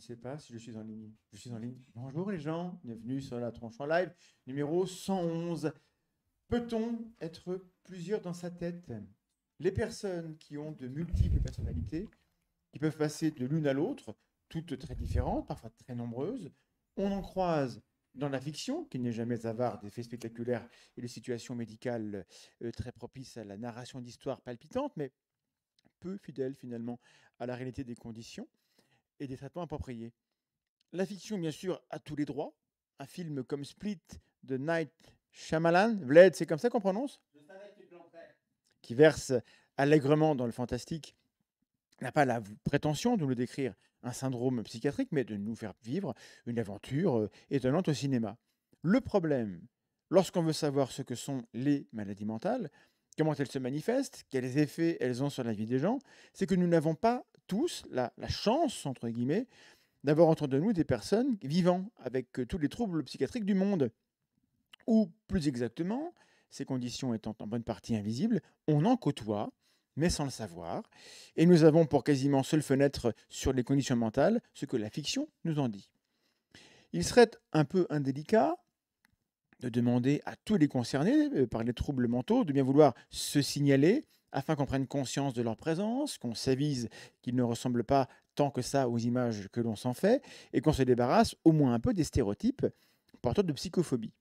ne sais pas si je suis en ligne. Je suis en ligne. Bonjour les gens, bienvenue sur la tronche en live, numéro 111. Peut-on être plusieurs dans sa tête Les personnes qui ont de multiples personnalités, qui peuvent passer de l'une à l'autre, toutes très différentes, parfois très nombreuses, on en croise dans la fiction, qui n'est jamais avare d'effets spectaculaires et de situations médicales euh, très propices à la narration d'histoires palpitantes, mais peu fidèles finalement à la réalité des conditions et des traitements appropriés. La fiction, bien sûr, a tous les droits. Un film comme Split de Night Shyamalan, Vled, c'est comme ça qu'on prononce Qui verse allègrement dans le fantastique, n'a pas la prétention de nous décrire un syndrome psychiatrique, mais de nous faire vivre une aventure euh, étonnante au cinéma. Le problème, lorsqu'on veut savoir ce que sont les maladies mentales, comment elles se manifestent, quels effets elles ont sur la vie des gens, c'est que nous n'avons pas tous la, chance, entre guillemets, d'avoir entre nous des personnes vivant avec euh, tous les troubles psychiatriques du monde. Ou plus exactement, ces conditions étant en bonne partie invisibles, on en côtoie, mais sans le savoir, et nous avons pour quasiment seule fenêtre sur les conditions mentales ce que la fiction nous en dit. Il serait un peu indélicat de demander à tous les concernés euh, par les troubles mentaux de bien vouloir se signaler afin qu'on prenne conscience de leur présence, qu'on s'avise qu'ils ne ressemblent pas tant que ça aux images que l'on s'en fait, et qu'on se débarrasse au moins un peu des stéréotypes porteurs de psychophobie.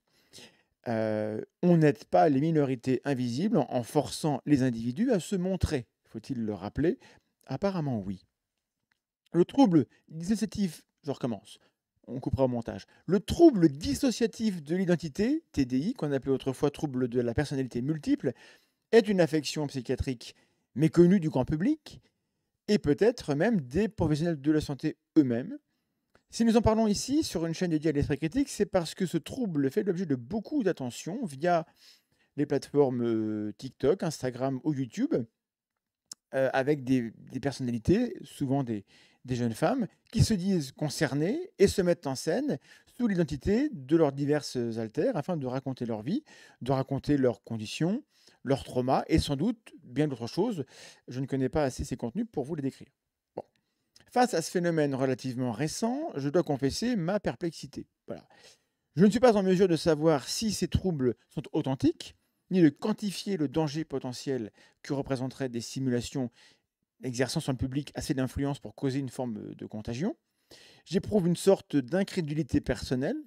Euh, on n'aide pas les minorités invisibles en, forçant les individus à se montrer, faut-il le rappeler Apparemment oui. Le trouble dissociatif, je recommence, on coupera au montage. Le trouble dissociatif de l'identité, TDI, qu'on appelait autrefois trouble de la personnalité multiple, est une affection psychiatrique méconnue du grand public et peut-être même des professionnels de la santé eux-mêmes. Si nous en parlons ici sur une chaîne dédiée à l'esprit critique, c'est parce que ce trouble fait l'objet de beaucoup d'attention via les plateformes euh, TikTok, Instagram ou YouTube, euh, avec des, personnalités, souvent des, des jeunes femmes, qui se disent concernées et se mettent en scène sous l'identité de leurs diverses altères afin de raconter leur vie, de raconter leurs conditions, leur trauma et sans doute bien d'autres choses. Je ne connais pas assez ces contenus pour vous les décrire. Face à ce phénomène relativement récent, je dois confesser ma perplexité. Je ne suis pas en mesure de savoir si ces troubles sont authentiques, ni de quantifier le danger potentiel que représenteraient des simulations exerçant sur le public assez d'influence pour causer une forme de contagion. J'éprouve une sorte d'incrédulité personnelle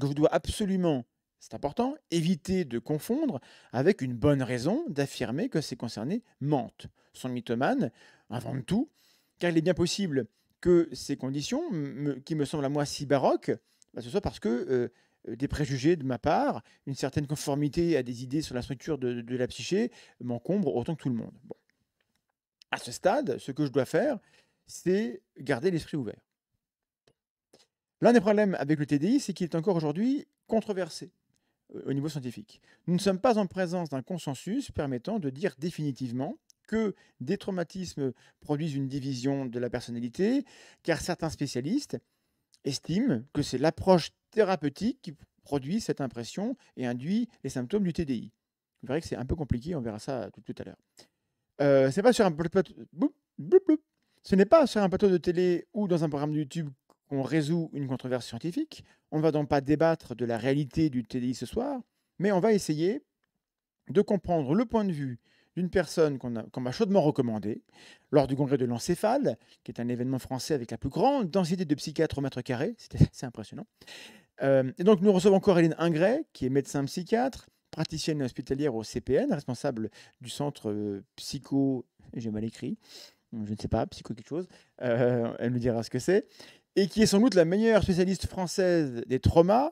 que je dois absolument c'est important, éviter de confondre avec une bonne raison d'affirmer que ces concernés mentent. Son mythomane invente tout, car il est bien possible que ces conditions, qui me semblent à moi si baroques, bah, ce soit parce que euh, euh, des préjugés de ma part, une certaine conformité à des idées sur la structure de, la psyché m'encombre autant que tout le monde. À ce stade, ce que je dois faire, c'est garder l'esprit ouvert. L'un des problèmes avec le TDI, c'est qu'il est encore aujourd'hui controversé au niveau scientifique. Nous ne sommes pas en présence d'un consensus permettant de dire définitivement que des traumatismes produisent une division de la personnalité, car certains spécialistes estiment que c'est l'approche thérapeutique qui produit cette impression et induit les symptômes du TDI. Vous verrez que c'est un peu compliqué, on verra ça tout, à l'heure. Euh, Ce n'est pas sur un plateau de télé ou dans un programme de YouTube on résout une controverse scientifique. On ne va donc pas débattre de la réalité du TDI ce soir, mais on va essayer de comprendre le point de vue d'une personne qu'on m'a chaudement recommandée lors du congrès de l'encéphale, qui est un événement français avec la plus grande densité de psychiatres au mètre carré. C'était assez impressionnant. Euh, et donc, nous recevons Coraline Ingret, qui est médecin psychiatre, praticienne hospitalière au CPN, responsable du centre euh, psycho. J'ai mal écrit. Je ne sais pas, psycho quelque chose. Euh, elle nous dira ce que c'est et qui est sans doute la meilleure spécialiste française des traumas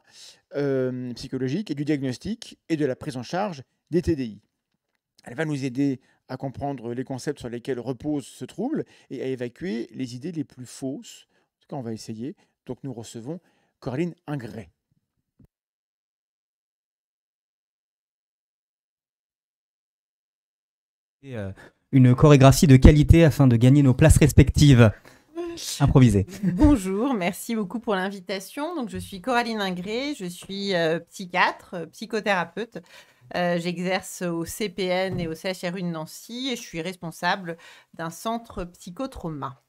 euh, psychologiques et du diagnostic et de la prise en charge des TDI. Elle va nous aider à comprendre les concepts sur lesquels repose ce trouble et à évacuer les idées les plus fausses. En tout cas, on va essayer. Donc nous recevons Coraline Ingray. Euh, une chorégraphie de qualité afin de gagner nos places respectives improvisé. Bonjour, merci beaucoup pour l'invitation. Donc, je suis Coraline Ingré, je suis euh, psychiatre, euh, psychothérapeute. Euh, j'exerce au CPN et au CHRU de Nancy et je suis responsable d'un centre psychotrauma.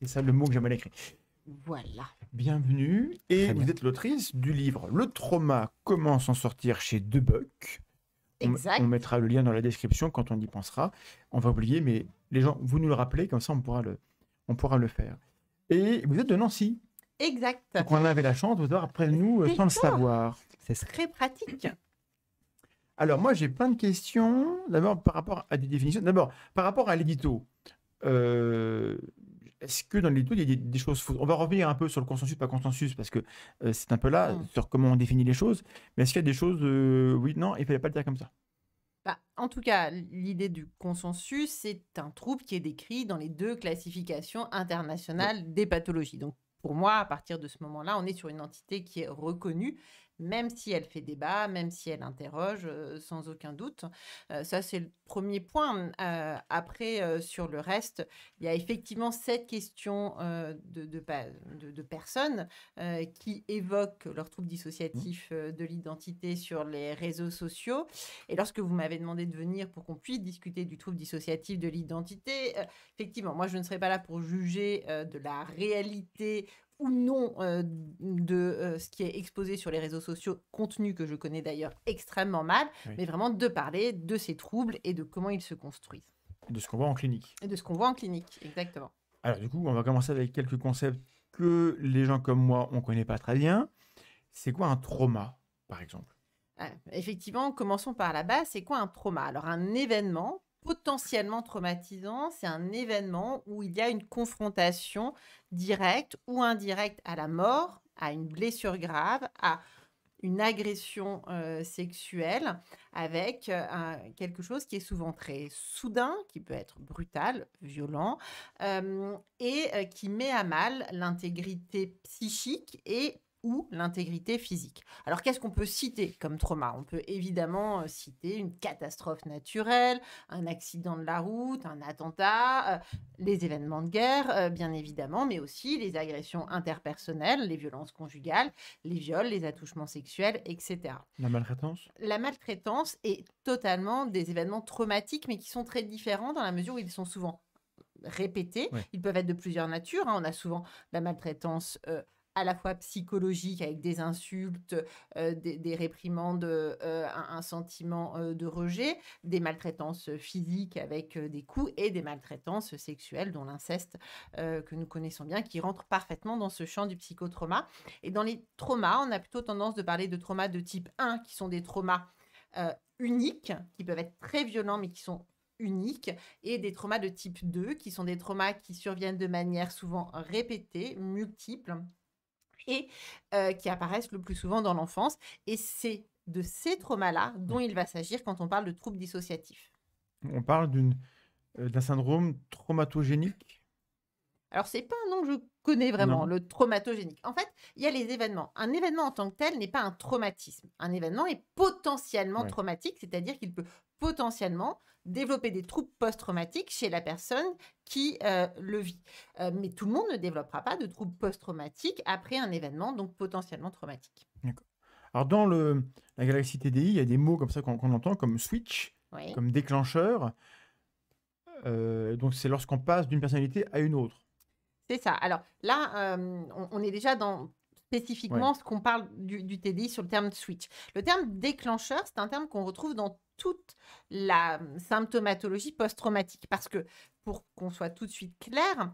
C'est ça le mot que j'ai mal écrit. Voilà. Bienvenue. Et vous êtes l'autrice du livre Le trauma, comment s'en sortir chez Debuck. Exact. on, mettra le lien dans la description quand on y pensera. On va oublier, mais les gens, vous nous le rappelez, comme ça on pourra le, on pourra le faire. Et vous êtes de Nancy. Exact. Donc on avait la chance de vous avoir après nous euh, sans le savoir. C'est très pratique. Alors moi j'ai plein de questions. D'abord par rapport à des définitions. D'abord par rapport à l'édito. Euh, est-ce que dans l'édito il y a des, choses On va revenir un peu sur le consensus pas consensus parce que euh, c'est un peu là mm. sur comment on définit les choses. Mais est-ce qu'il y a des choses oui non il fallait pas le dire comme ça. Bah, en tout cas, l'idée du consensus, c'est un trouble qui est décrit dans les deux classifications internationales des pathologies. Donc, pour moi, à partir de ce moment-là, on est sur une entité qui est reconnue même si elle fait débat, même si elle interroge, euh, sans aucun doute. Euh, ça, c'est le premier point. Euh, après, sur le reste, il y a effectivement cette question de, personnes qui évoquent leur trouble mmh. dissociatif de l'identité sur les réseaux sociaux. Et lorsque vous m'avez demandé de venir pour qu'on puisse discuter du trouble dissociatif de l'identité, effectivement, moi, je ne serais pas là pour juger de la réalité ou non euh, de euh, ce qui est exposé sur les réseaux sociaux, contenu que je connais d'ailleurs extrêmement mal, mais vraiment de parler de ces troubles et de comment ils se construisent. de ce qu'on voit en clinique. Et de ce qu'on voit en clinique, exactement. Alors du coup, on va commencer avec quelques concepts que les gens comme moi, on ne connaît pas très bien. C'est quoi un trauma, par exemple ah, Effectivement, commençons par la base. C'est quoi un trauma Alors, un événement potentiellement traumatisant, c'est un événement où il y a une confrontation directe ou indirecte à la mort, à une blessure grave, à une agression euh, sexuelle avec euh, quelque chose qui est souvent très soudain, qui peut être brutal, violent, euh, et qui met à mal l'intégrité psychique et ou l'intégrité physique. Alors qu'est-ce qu'on peut citer comme trauma On peut évidemment euh, citer une catastrophe naturelle, un accident de la route, un attentat, euh, les événements de guerre, euh, bien évidemment, mais aussi les agressions interpersonnelles, les violences conjugales, les viols, les attouchements sexuels, etc. La maltraitance La maltraitance est totalement des événements traumatiques, mais qui sont très différents dans la mesure où ils sont souvent répétés. Ils peuvent être de plusieurs natures. Hein. On a souvent la maltraitance à la fois psychologique avec des insultes, euh, des, des, réprimandes, euh, un, sentiment euh, de rejet, des maltraitances physiques avec des coups et des maltraitances sexuelles dont l'inceste que nous connaissons bien qui rentre parfaitement dans ce champ du psychotrauma. Et dans les traumas, on a plutôt tendance de parler de traumas de type 1 qui sont des traumas uniques, qui peuvent être très violents mais qui sont uniques et des traumas de type 2 qui sont des traumas qui surviennent de manière souvent répétée, multiple et qui apparaissent le plus souvent dans l'enfance. Et c'est de ces traumas-là dont il va s'agir quand on parle de troubles dissociatifs. On parle d'un syndrome traumatogénique alors, c'est pas un nom que je connais vraiment, le traumatogénique. En fait, il y a les événements. Un événement en tant que tel n'est pas un traumatisme. Un événement est potentiellement traumatique, c'est-à-dire qu'il peut potentiellement développer des troubles post-traumatiques chez la personne qui euh, le vit. Euh, mais tout le monde ne développera pas de troubles post-traumatiques après un événement, donc potentiellement traumatique. Alors dans le, la galaxie TDI, il y a des mots comme ça qu'on entend, comme switch, comme déclencheur. Euh, donc c'est lorsqu'on passe d'une personnalité à une autre. C'est ça. Alors là, on, est déjà dans spécifiquement ce qu'on parle du, du, TDI sur le terme switch. Le terme déclencheur, c'est un terme qu'on retrouve dans toute la mmh, symptomatologie post-traumatique. Parce que, pour qu'on soit tout de suite clair,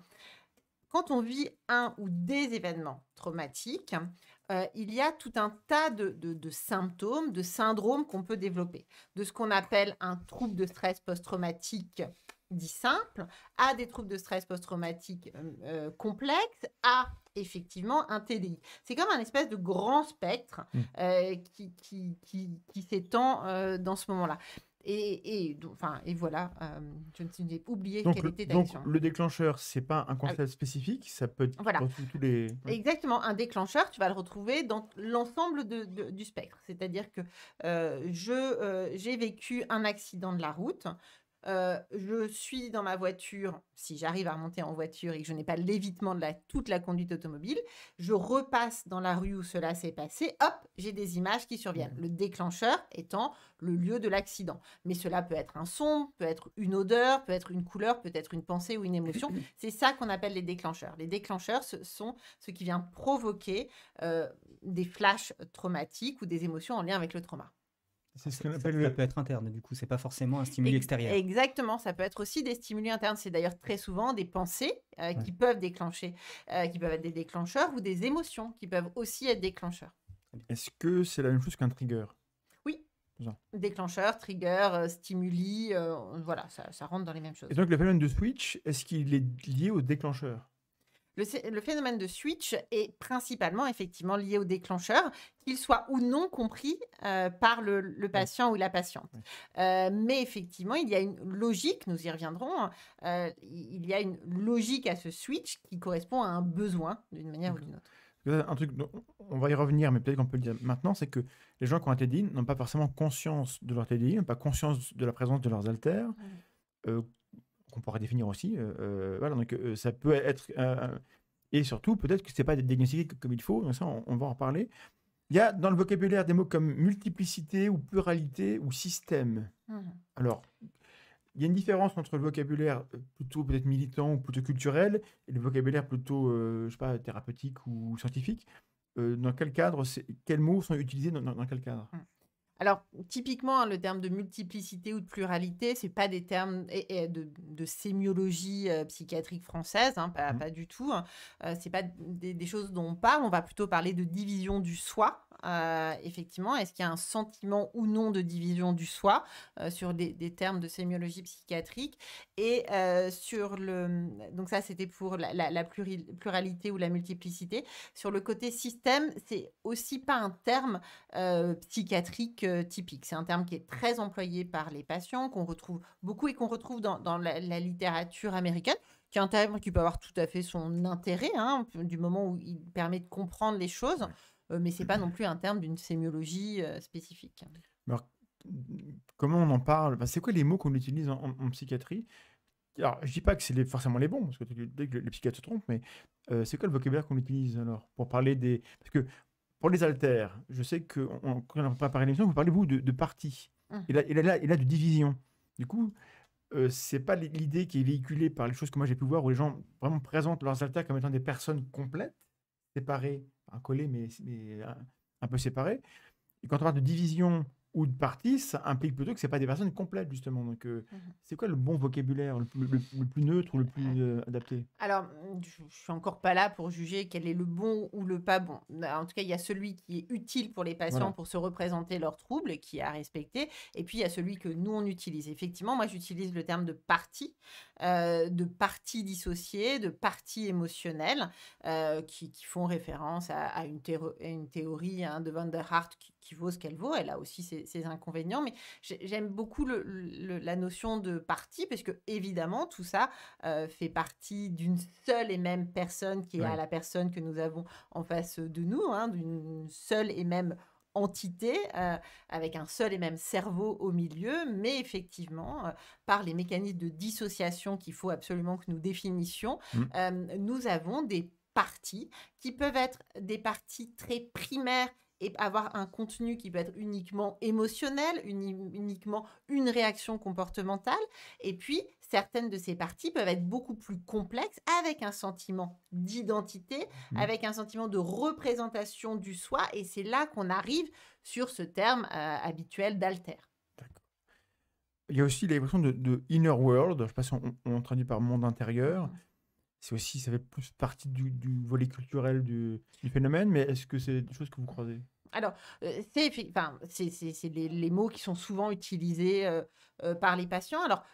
quand on vit un ou des événements traumatiques, euh, il y a tout un tas de symptômes, de syndromes qu'on peut développer. De ce qu'on appelle un trouble de stress post-traumatique dit simple, à des troubles de stress post-traumatique complexe euh, euh, complexes, à effectivement un TDI. C'est comme un espèce de grand spectre mmh. euh, qui, qui, qui, s'étend dans ce moment-là. Et, enfin, et voilà, je ne suis oublié quelle était donc, Le déclencheur, c'est pas un ah constat spécifique, ça peut être voilà. tous, les. Exactement, un déclencheur, tu vas le retrouver dans l'ensemble du spectre. C'est-à-dire que je j'ai vécu un accident de la route, je suis dans ma voiture, si j'arrive à remonter en voiture et que je n'ai pas l'évitement de toute la conduite automobile, je repasse dans la rue où cela s'est passé, hop, j'ai des images qui surviennent. Mmh. Le déclencheur étant le lieu de l'accident. Mais cela peut être un son, peut être une odeur, peut être une couleur, peut être une pensée ou une émotion. C'est ça qu'on appelle les déclencheurs. Les déclencheurs, ce sont ce qui vient provoquer des flashs traumatiques ou des émotions en lien avec le trauma. C'est ce que appelle ça, peut être interne, du coup, c'est pas forcément un stimuli extérieur. Exactement, ça peut être aussi des stimuli internes. C'est d'ailleurs très souvent des pensées euh, qui peuvent déclencher, euh, qui peuvent être des déclencheurs ou des émotions qui peuvent aussi être déclencheurs. Est-ce que c'est la même chose qu'un trigger Oui. Déclencheur, trigger, euh, stimuli, voilà, ça, ça, rentre dans les mêmes choses. Et donc le phénomène de switch, est-ce qu'il est lié au déclencheur le, phénomène de switch est principalement effectivement lié au déclencheur, qu'il soit ou non compris euh, par le, patient ou la patiente. Euh, mais effectivement, il y a une logique, nous y reviendrons, hein, euh, il y a une logique à ce switch qui correspond à un besoin d'une manière ou d'une autre. Un truc, on va y revenir, mais peut-être qu'on peut le dire maintenant, c'est que les gens qui ont un TDI n'ont pas forcément conscience de leur TDI, n'ont pas conscience de la présence de leurs alters qu'on pourra définir aussi. Euh, euh, voilà, donc euh, ça peut être. et surtout, peut-être que ce n'est pas diagnostiqué comme il faut, ça, on, va en reparler. Il y a dans le vocabulaire des mots comme multiplicité ou pluralité ou système. Mmh. Alors, il y a une différence entre le vocabulaire plutôt peut-être militant ou plutôt culturel et le vocabulaire plutôt, je pas, thérapeutique ou scientifique. dans quel cadre, quels mots sont utilisés dans, quel cadre mmh. Alors, typiquement, hein, le terme de multiplicité ou de pluralité, ce n'est pas des termes de, de, sémiologie euh, psychiatrique française, hein, mmh. pas, du tout. Hein. Euh, ce n'est pas des, choses dont on parle, on va plutôt parler de division du soi. Euh, effectivement, est-ce qu'il y a un sentiment ou non de division du soi sur des, termes de sémiologie psychiatrique Et sur le. Donc, ça, c'était pour la, pluralité ou la multiplicité. Sur le côté système, c'est aussi pas un terme psychiatrique euh, typique. C'est un terme qui est très employé par les patients, qu'on retrouve beaucoup et qu'on retrouve dans, la, littérature américaine, qui est un terme qui peut avoir tout à fait son intérêt, hein, du moment où il permet de comprendre les choses, euh, mais ce n'est pas non plus un terme d'une sémiologie euh, spécifique. comment on en parle C'est quoi les mots qu'on utilise en, psychiatrie alors, je dis pas que c'est forcément les bons, parce que dès que les psychiatres se trompent, mais c'est quoi le vocabulaire qu'on utilise alors pour parler des. Parce que pour les altères, je sais que on, quand on prépare l'émission, vous parlez vous, de, de Il hum. et, là, de division. Du coup, euh, c'est pas l'idée qui est véhiculée par les choses que moi j'ai pu voir où les gens vraiment présentent leurs haltères comme étant des personnes complètes, séparées, un mais, un, euh, un, peu séparées. Et quand on parle de division ou de partie, ça implique plutôt que ce pas des personnes complètes, justement. Donc, euh, mmh c'est quoi le bon vocabulaire, le, plus neutre ou le plus euh, adapté Alors, mmh, je, suis encore pas là pour juger quel est le bon ou le pas bon. Bah, en tout cas, il y a celui qui est utile pour les patients pour se représenter leurs troubles, qui est à respecter, et puis il y a celui que nous, on utilise. Effectivement, moi, j'utilise le terme de partie, euh, de partie dissociée, de partie émotionnelle, qui, font référence à, une, théorie, hein, de Van der Hart vaut ce qu'elle vaut. Elle a aussi ses, inconvénients, mais j'aime beaucoup la notion de partie, parce que évidemment tout ça euh, fait partie d'une seule et même personne qui est à la personne que nous avons en face de nous, hein, d'une seule et même entité euh, avec un seul et même cerveau au milieu, mais effectivement, euh, par les mécanismes de dissociation qu'il faut absolument que nous définissions, mmh. nous avons des parties qui peuvent être des parties très primaires et avoir un contenu qui peut être uniquement émotionnel, uniquement une réaction comportementale. Et puis, certaines de ces parties peuvent être beaucoup plus complexes avec un sentiment d'identité, mmh. avec un sentiment de représentation du soi. Et c'est là qu'on arrive sur ce terme euh, habituel d'alter. Il y a aussi l'expression de, inner world, je ne sais pas si on, traduit par monde intérieur. Mmh c'est aussi, ça fait plus partie du, volet culturel du, phénomène, mais est-ce que c'est des choses que vous croisez alors, euh, c'est enfin, les, les, mots qui sont souvent utilisés euh, euh, par les patients. Alors,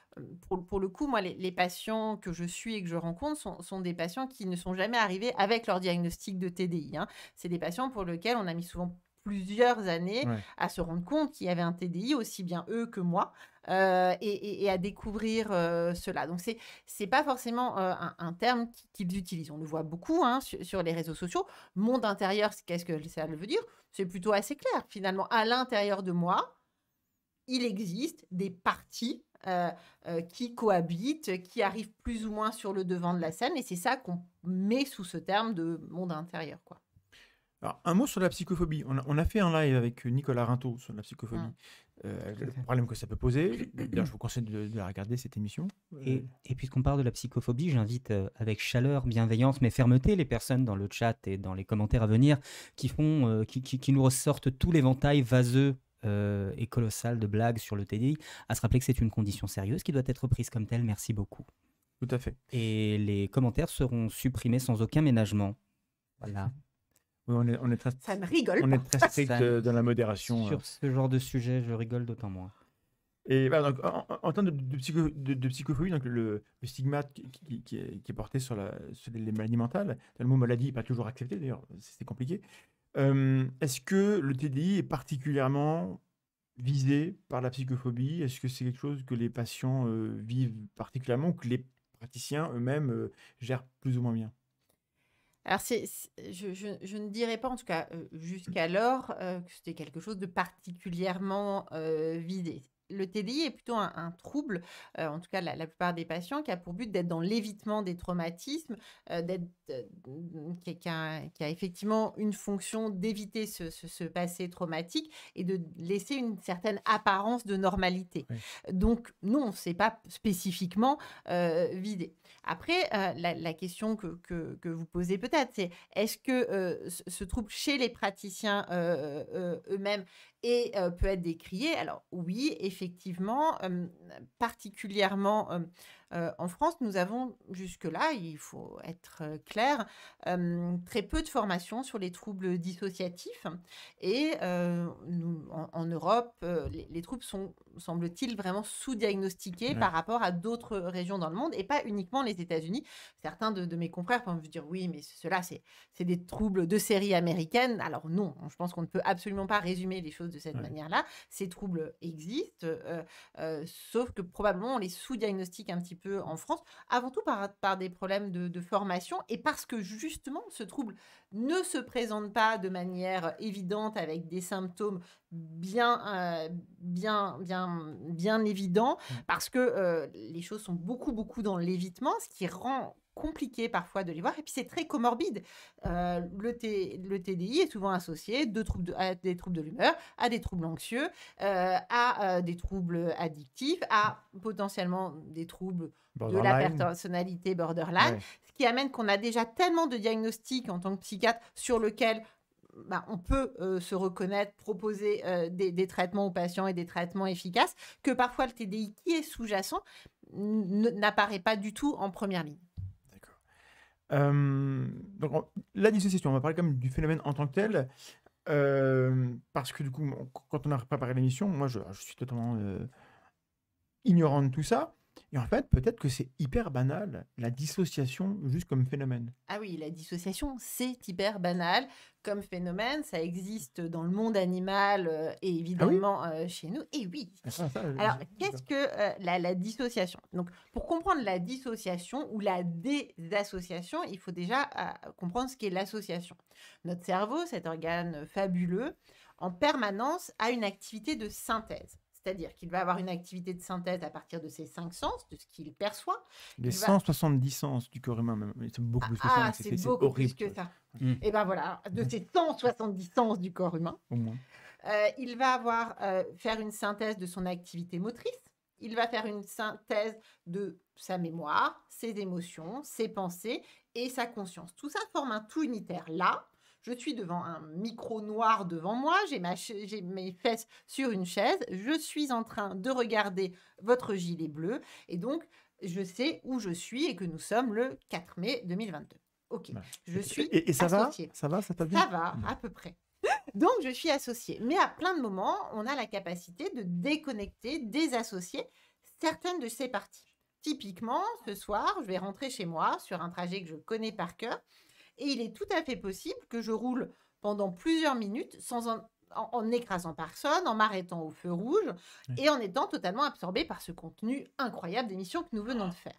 pour, pour le coup, moi, les, patients que je suis et que je rencontre sont, sont, des patients qui ne sont jamais arrivés avec leur diagnostic de TDI. Hein. C'est des patients pour lesquels on a mis souvent plusieurs années à se rendre compte qu'il y avait un TDI, aussi bien eux que moi, euh, et, à découvrir euh, cela. Donc, c'est n'est pas forcément euh, un, terme qu'ils utilisent. On le voit beaucoup hein, sur, les réseaux sociaux. Monde intérieur, qu'est-ce que ça veut dire C'est plutôt assez clair. Finalement, à l'intérieur de moi, il existe des parties qui cohabitent, qui arrivent plus ou moins sur le devant de la scène. Et c'est ça qu'on met sous ce terme de monde intérieur. quoi. Alors, un mot sur la psychophobie. On a, fait un live avec Nicolas Rinto sur la psychophobie. Ah, euh, le problème que ça peut poser. je vous conseille de, la regarder, cette émission. Et, puisqu'on parle de la psychophobie, j'invite euh, avec chaleur, bienveillance, mais fermeté les personnes dans le chat et dans les commentaires à venir qui, font, euh, qui, nous ressortent tout l'éventail vaseux et colossal de blagues sur le TDI, à se rappeler que c'est une condition sérieuse qui doit être prise comme telle. Merci beaucoup. Tout à fait. Et les commentaires seront supprimés sans aucun ménagement. Voilà. on est, est très, ça on est très strict euh, dans la modération. Sur euh. ce genre de sujet, je rigole d'autant moins. en, termes de, de, psychophobie, donc le, stigmate qui, est, porté sur, les maladies mentales, le mot maladie n'est pas toujours accepté d'ailleurs, c'est compliqué. Euh, est-ce que le TDI est particulièrement visé par la psychophobie Est-ce que c'est quelque chose que les patients vivent particulièrement que les praticiens eux-mêmes gèrent plus ou moins bien alors, c'est, je, ne dirais pas, en tout cas, euh, mmh. jusqu'alors, euh, que c'était quelque chose de particulièrement euh, vidé le TDI est plutôt un, trouble, euh, en tout cas la, plupart des patients, qui a pour but d'être dans l'évitement des traumatismes, euh, euh, mmh, qui, a, effectivement une fonction d'éviter ce, passé traumatique et de laisser une certaine apparence de normalité. Donc non, c'est pas spécifiquement vidé. Après, la, question que, que vous posez peut-être, c'est est-ce que ce trouble chez les praticiens eux-mêmes et peut être décrié. Alors oui, effectivement, particulièrement euh, en France, nous avons jusque-là, il faut être euh, clair, très peu de formations sur les troubles dissociatifs. Et euh, nous, en, Europe, les, troubles sont, semble-t-il, vraiment sous-diagnostiqués par rapport à d'autres régions dans le monde et pas uniquement les États-Unis. Certains de, mes confrères peuvent me dire oui, mais cela, c'est des troubles de série américaine. Alors non, hein, je pense qu'on ne peut absolument pas résumer les choses de cette manière-là. Ces troubles existent, sauf que probablement on les sous-diagnostique un petit peu peu en France, avant tout par, par des problèmes de, formation et parce que justement ce trouble ne se présente pas de manière évidente avec des symptômes bien, euh, bien, bien, bien évidents, mmh. parce que euh, les choses sont beaucoup, beaucoup dans l'évitement, ce qui rend compliqué parfois de les voir. Et puis c'est très comorbide. Euh, le, le, TDI est souvent associé troubles de, à des troubles de l'humeur, à des troubles anxieux, euh, à euh, des troubles addictifs, à potentiellement des troubles de la personnalité borderline, ce qui amène qu'on a déjà tellement de diagnostics en tant que psychiatre sur lequel bah, on peut se reconnaître, proposer des, des, traitements aux patients et des traitements efficaces, que parfois le TDI qui est sous-jacent n'apparaît pas du tout en première ligne donc, la dissociation, on va parler quand même du phénomène en tant que tel. parce que du coup, quand on a préparé l'émission, moi je, suis totalement ignorant de tout ça. Et en fait, peut-être que c'est hyper banal, la dissociation juste comme phénomène. Ah oui, la dissociation, c'est hyper banal comme phénomène. Ça existe dans le monde animal euh, et ah évidemment euh, chez nous. Et oui. Ah, Alors, qu'est-ce que euh, la, la, dissociation Donc, pour comprendre la dissociation ou la désassociation, il faut déjà comprendre ce qu'est l'association. Notre cerveau, cet organe fabuleux, en permanence a une activité de synthèse. C'est-à-dire qu'il va avoir une activité de synthèse à partir de ses cinq sens, de ce qu'il perçoit. Les 170 sens du corps humain, même. Ah, ah, c'est beaucoup plus que ça. C'est beaucoup plus que ça. Et ben voilà, de mm. ces 170 sens du corps humain, Au moins. Euh, il va avoir euh, faire une synthèse de son activité motrice. Il va faire une synthèse de sa mémoire, ses émotions, ses pensées et sa conscience. Tout ça forme un tout unitaire là je suis devant un micro noir devant moi, j'ai mes fesses sur une chaise, je suis en train de regarder votre gilet bleu et donc je sais où je suis et que nous sommes le 4 mai 2022. Ok, je suis et, et ça va, ça va, ça va Ça va, hmm. à peu près. Donc, je suis associée. Mais à plein de moments, on a la capacité de déconnecter, désassocier certaines de ces parties. Typiquement, ce soir, je vais rentrer chez moi sur un trajet que je connais par cœur. Et il est tout à fait possible que je roule pendant plusieurs minutes sans en, écrasant personne, en m'arrêtant au feu rouge et en étant totalement absorbé par ce contenu incroyable d'émission que nous venons de faire.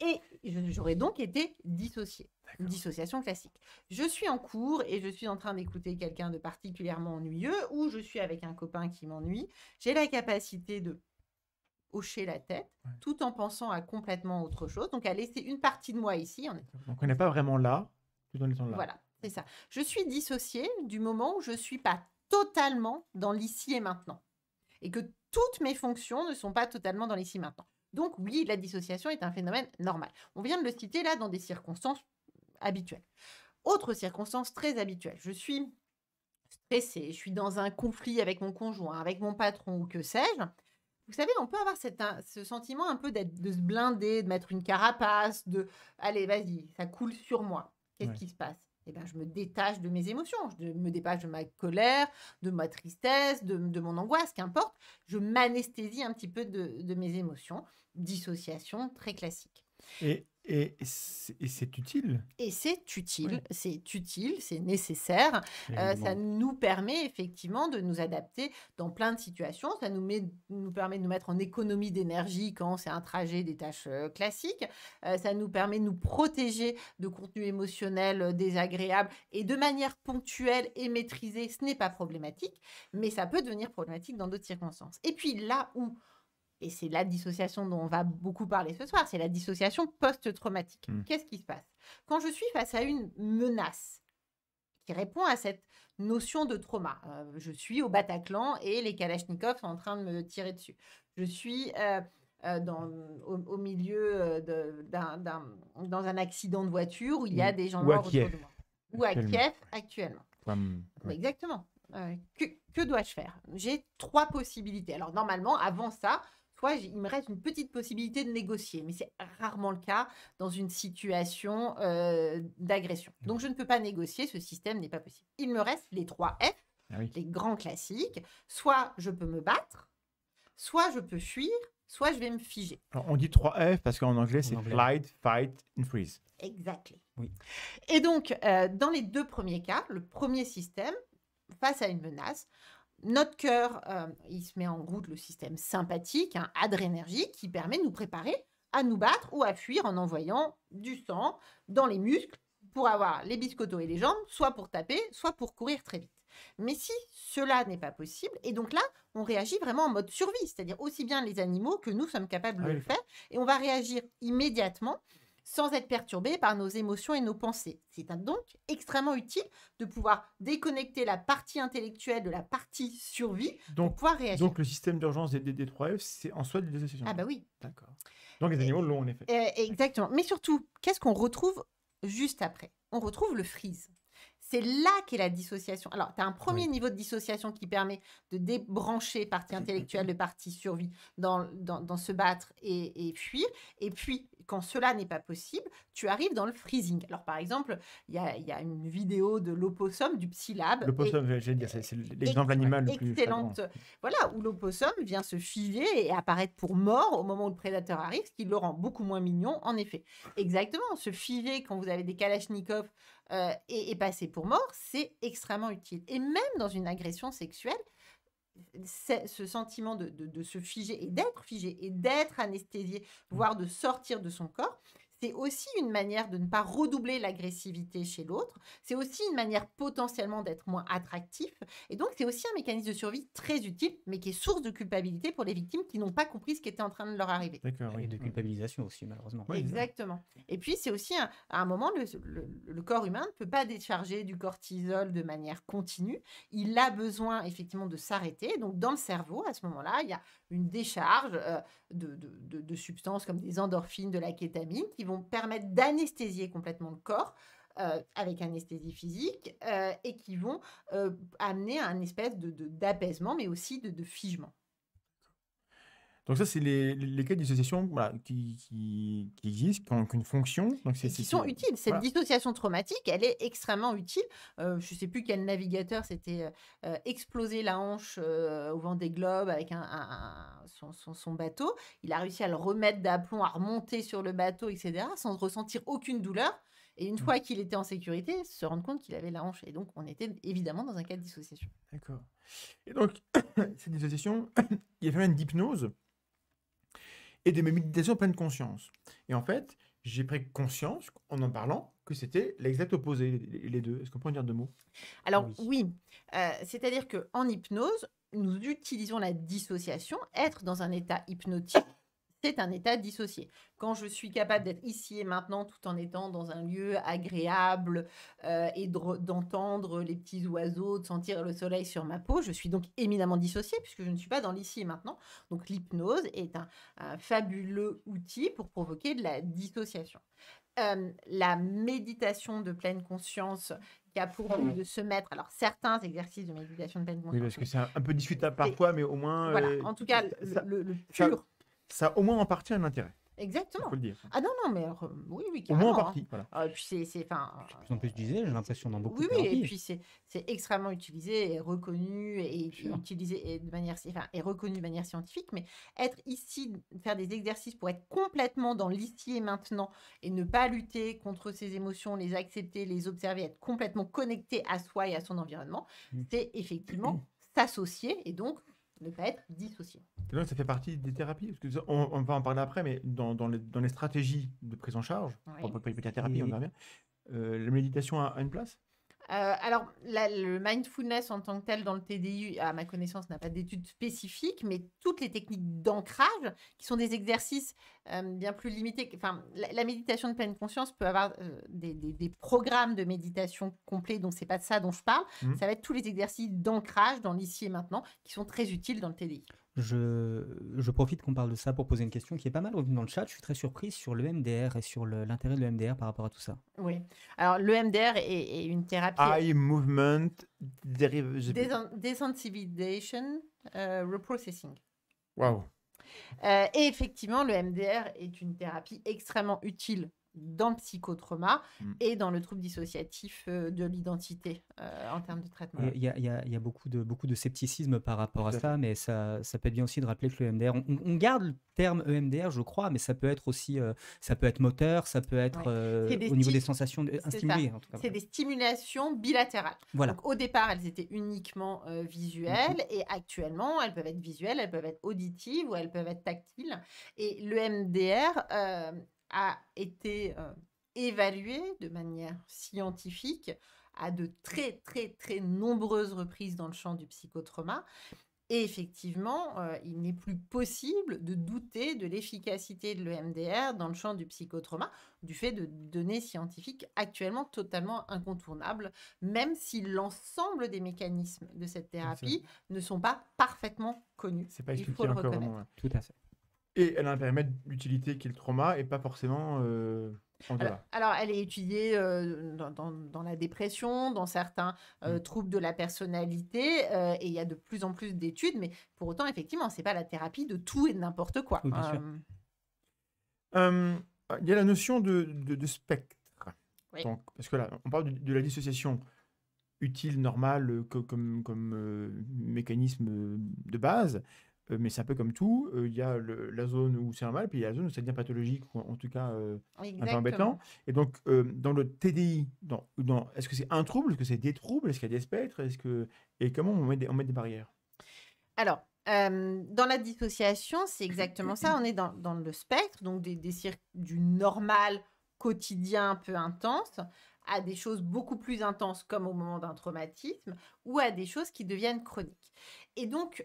Et j'aurais donc été dissociée. Dissociation classique. Je suis en cours et je suis en train d'écouter quelqu'un de particulièrement ennuyeux ou je suis avec un copain qui m'ennuie. J'ai la capacité de hocher la tête tout en pensant à complètement autre chose. Donc à laisser une partie de moi ici. Donc on n'est pas vraiment là, voilà, c'est ça. Je suis dissociée du moment où je ne suis pas totalement dans l'ici et maintenant. Et que toutes mes fonctions ne sont pas totalement dans l'ici et maintenant. Donc oui, la dissociation est un phénomène normal. On vient de le citer là dans des circonstances habituelles. Autre circonstance très habituelle, je suis stressée, je suis dans un conflit avec mon conjoint, avec mon patron ou que sais-je. Vous savez, on peut avoir ce sentiment un peu de se blinder, de mettre une carapace, de ⁇ allez, vas-y, ça coule sur moi Qu'est-ce qui se passe eh ben, je me détache de mes émotions, je me détache de ma colère, de ma tristesse, de, mon angoisse, qu'importe. Je m'anesthésie un petit peu de mes émotions. Dissociation très classique. Et, c'est utile. Et c'est utile, c'est utile, c'est nécessaire. Euh, ça nous permet effectivement de nous adapter dans plein de situations. Ça nous, permet de nous mettre en économie d'énergie quand c'est un trajet des tâches euh, classiques. Euh, ça nous permet de nous protéger de contenu émotionnel désagréable et de manière ponctuelle et maîtrisée. Ce n'est pas problématique, mais ça peut devenir problématique dans d'autres circonstances. Et puis là où et c'est la dissociation dont on va beaucoup parler ce soir, c'est la dissociation post-traumatique. Hmm. Qu'est-ce qui se passe Quand je suis face à une menace qui répond à cette notion de trauma, euh, je suis au Bataclan et les Kalachnikovs sont en train de me tirer dessus. Je suis euh, euh, dans, au, milieu d'un, dans un accident de voiture où il y a hmm. des gens morts autour de moi. Ou à Kiev actuellement. Exactement. que dois-je faire J'ai trois possibilités. Alors normalement, avant ça, il me reste une petite possibilité de négocier, mais c'est rarement le cas dans une situation d'agression. Mmh. Donc je ne peux pas négocier, ce système n'est pas possible. Il me reste les trois F, ah les grands classiques. Soit je peux me battre, soit je peux fuir, soit je vais me figer. on dit trois F parce qu'en anglais c'est flight, fight and freeze. Exactement. Oui. Et donc, euh, dans les deux premiers cas, le premier système, face à une menace, notre cœur, euh, il se met en route le système sympathique, un hein, adrénergique, qui permet de nous préparer à nous battre ou à fuir en envoyant du sang dans les muscles pour avoir les biscottos et les jambes, soit pour taper, soit pour courir très vite. Mais si cela n'est pas possible, et donc là, on réagit vraiment en mode survie, c'est-à-dire aussi bien les animaux que nous sommes capables ah de le faire, et on va réagir immédiatement sans être perturbé par nos émotions et nos pensées. C'est donc extrêmement utile de pouvoir déconnecter la partie intellectuelle de la partie survie donc, pour pouvoir réagir. Donc le système d'urgence des, des, 3F, c'est en soi des associations. Ah bah oui. D'accord. Donc les animaux l'ont en effet. exactement. Mais surtout, qu'est-ce qu'on retrouve juste après On retrouve le freeze. C'est là qu'est la dissociation. Alors, tu as un premier niveau de dissociation qui permet de débrancher partie mmh, mmh, intellectuelle mmh. de partie survie dans, dans, se battre et, fuir. Et puis, quand cela n'est pas possible, tu arrives dans le freezing. Alors, par exemple, il y a, une vidéo de l'opossum du Psylab. L'opossum, c'est l'exemple animal le plus excellente. Voilà, où l'opossum vient se filer et apparaître pour mort au moment où le prédateur arrive, ce qui le rend beaucoup moins mignon, en effet. Exactement, se filer quand vous avez des kalachnikovs euh, et, passer bah, pour mort, c'est extrêmement utile. Et même dans une agression sexuelle, ce sentiment de, se figer et d'être figé et d'être anesthésié, mmh. voire de sortir de son corps, c'est aussi une manière de ne pas redoubler l'agressivité chez l'autre. C'est aussi une manière potentiellement d'être moins attractif. Et donc, c'est aussi un mécanisme de survie très utile, mais qui est source de culpabilité pour les victimes qui n'ont pas compris ce qui était en train de leur arriver. Et de culpabilisation aussi, malheureusement. Exactement. Et puis, c'est aussi à un moment, le, corps humain ne peut pas décharger du cortisol de manière continue. Il a besoin effectivement de s'arrêter. Donc, dans le cerveau, à ce moment-là, il y a une décharge euh, de, de substances comme des endorphines, de la kétamine qui vont permettre d'anesthésier complètement le corps. Euh, avec anesthésie physique euh, et qui vont euh, amener à un espèce d'apaisement, mais aussi de figement. Donc ça, c'est les, cas de dissociation qui, existent, qui ont, une fonction. Donc qui sont utiles. Cette dissociation traumatique, elle est extrêmement utile. Euh, je ne sais plus quel navigateur s'était euh, euh, explosé la hanche au vent des globes avec un, son, bateau. Il a réussi à le remettre d'aplomb, à remonter sur le bateau, etc., sans ressentir aucune douleur. Et une mmh. fois qu'il était en sécurité, se rendre compte qu'il avait la hanche. Et donc, on était évidemment dans un cas de dissociation. D'accord. Et donc, cette dissociation, il y a fait même hypnose et de mes méditations pleine conscience. Et en fait, j'ai pris conscience, en en parlant, que c'était l'exact opposé, les deux. Est-ce qu'on peut dire deux mots Alors oui, euh, c'est-à-dire qu'en hypnose, nous utilisons la dissociation, être dans un état hypnotique c'est un état dissocié. Quand je suis capable d'être ici et maintenant tout en étant dans un lieu agréable euh, et d'entendre les petits oiseaux, de sentir le soleil sur ma peau, je suis donc éminemment dissocié puisque je ne suis pas dans l'ici et maintenant. Donc l'hypnose est un, fabuleux outil pour provoquer de la dissociation. Euh, la méditation de pleine conscience qui a pour but de se mettre. Alors, certains exercices de méditation de pleine conscience. Oui, parce que c'est un, peu discutable parfois, mais au moins. Voilà, euh, en tout cas, le, pur ça au moins en partie un intérêt. Exactement. Faut le dire. Ah non, non, mais euh, oui, oui, Au moins en partie. Hein. Voilà. Ah, et puis c'est, c'est, enfin. en euh, j'ai l'impression dans beaucoup de de Oui, et puis c'est, extrêmement utilisé et reconnu et utilisé de manière, enfin, et reconnu de manière scientifique. Mais être ici, faire des exercices pour être complètement dans l'ici et maintenant et ne pas lutter contre ses émotions, les accepter, les observer, être complètement connecté à soi et à son environnement, mmh. c'est effectivement s'associer et donc ne pas être dissocié. Donc, ça fait partie des thérapies, on, va en parler après, mais dans, les, stratégies de prise en charge, oui. pour, pour, pour, la thérapie, on verra bien, euh, la méditation a une place euh, alors, le mindfulness en tant que tel dans le TDI, à ma connaissance, n'a pas d'études spécifiques, mais toutes les techniques d'ancrage, qui sont des exercices euh, bien plus limités, enfin, la, méditation de pleine conscience peut avoir euh, des, programmes de méditation complets, donc c'est pas de ça dont je parle. Mmh. Ça va être tous les exercices d'ancrage dans l'ici et maintenant, qui sont très utiles dans le TDI. Je, je, profite qu'on parle de ça pour poser une question qui est pas mal revenue dans le chat. Je suis très surprise sur le MDR et sur l'intérêt de l'EMDR par rapport à tout ça. Oui. Alors, l'EMDR est, est une thérapie. Eye Movement Desensibilization euh, Reprocessing. Waouh. Euh, et effectivement, le MDR est une thérapie extrêmement utile dans le psychotrauma mm. et dans le trouble dissociatif euh, de l'identité euh, en termes de traitement. Il y a, beaucoup, de, beaucoup, de, scepticisme par rapport à ça, mais ça, ça, peut être bien aussi de rappeler que l'EMDR, on, garde le terme EMDR, je crois, mais ça peut être aussi, euh, ça peut être moteur, ça peut être au niveau des sensations, de, C'est des stimulations bilatérales. Voilà. au départ, elles étaient uniquement visuelles et actuellement, elles peuvent être visuelles, elles peuvent être auditives ou elles peuvent être tactiles. Et l'EMDR a été euh, évalué de manière scientifique à de très très très nombreuses reprises dans le champ du psychotrauma. Et effectivement, euh, il n'est plus possible de douter de l'efficacité de l'EMDR dans le champ du psychotrauma, du fait de données scientifiques actuellement totalement incontournables, même si l'ensemble des mécanismes de cette thérapie ne sont pas parfaitement connus. Pas Tout à fait. Et elle a un périmètre d'utilité qui est le trauma et pas forcément. Euh, en alors, alors, elle est étudiée euh, dans, la dépression, dans certains euh, mm. troubles de la personnalité, et il y a de plus en plus d'études, mais pour autant, effectivement, c'est pas la thérapie de tout et de n'importe quoi. il y a la notion de, spectre. Donc, parce que là, on parle de, la dissociation utile, normale, comme, comme mécanisme de base. Euh, mais c'est un peu comme tout. Euh, il y a la zone où c'est un mal, puis il y a la zone où ça devient pathologique, ou en tout cas euh, un peu embêtant. Et donc, dans le TDI, dans, dans, est-ce que c'est un trouble Est-ce que c'est des troubles Est-ce qu'il y a des spectres est-ce que, Et comment on met des, on met des barrières Alors, dans la dissociation, c'est exactement ça. On est dans, dans le spectre, donc des, des du normal quotidien un peu intense à des choses beaucoup plus intenses comme au moment d'un traumatisme ou à des choses qui deviennent chroniques. Et donc,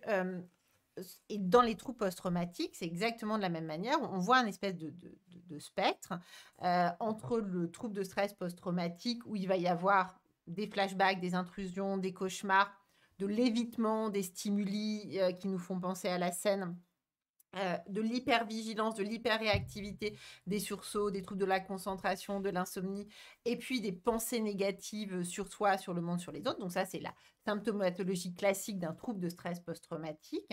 et dans les troubles post-traumatiques, c'est exactement de la même manière. On voit un espèce de, spectre euh, entre le trouble de stress post-traumatique où il va y avoir des flashbacks, des intrusions, des cauchemars, de l'évitement des stimuli euh, qui nous font penser à la scène euh, de l'hypervigilance, de l'hyperréactivité, des sursauts, des troubles de la concentration, de l'insomnie, et puis des pensées négatives sur soi, sur le monde, sur les autres. Donc ça, c'est la symptomatologie classique d'un trouble de stress post-traumatique.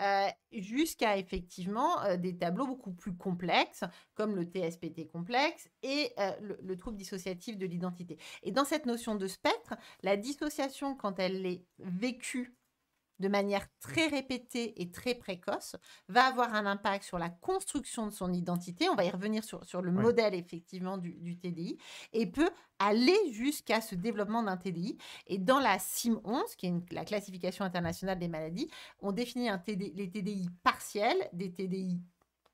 Euh, jusqu'à effectivement euh, des tableaux beaucoup plus complexes, comme le TSPT complexe et le, trouble dissociatif de l'identité. Et dans cette notion de spectre, la dissociation, quand elle est vécue de manière très répétée et très précoce va avoir un impact sur la construction de son identité. On va y revenir sur, sur le modèle effectivement du, TDI et peut aller jusqu'à ce développement d'un TDI. Et dans la CIM 11, qui est la classification internationale des maladies, on définit les TDI partiels, des TDI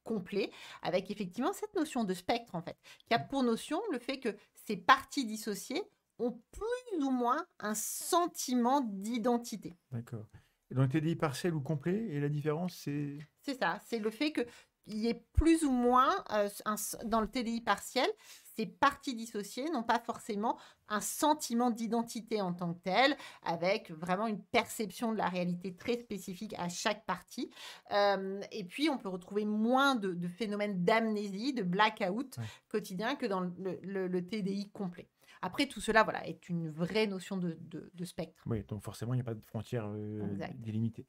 complets, avec effectivement cette notion de spectre en fait, qui a mm. pour notion le fait que ces parties dissociées ont plus ou moins un sentiment d'identité. D'accord. Donc, TDI TDI partiel ou complet, et la différence, c'est. C'est ça, c'est le fait qu'il y ait plus ou moins, euh, dans le TDI partiel, ces parties dissociées n'ont pas forcément un sentiment d'identité en tant que tel, avec vraiment une perception de la réalité très spécifique à chaque partie. Euh, et puis, on peut retrouver moins de, phénomènes d'amnésie, de blackout quotidien que dans le TDI complet. Après, tout cela voilà, est une vraie notion de, de, spectre. Oui, donc forcément, il n'y a pas de frontières euh, délimitées.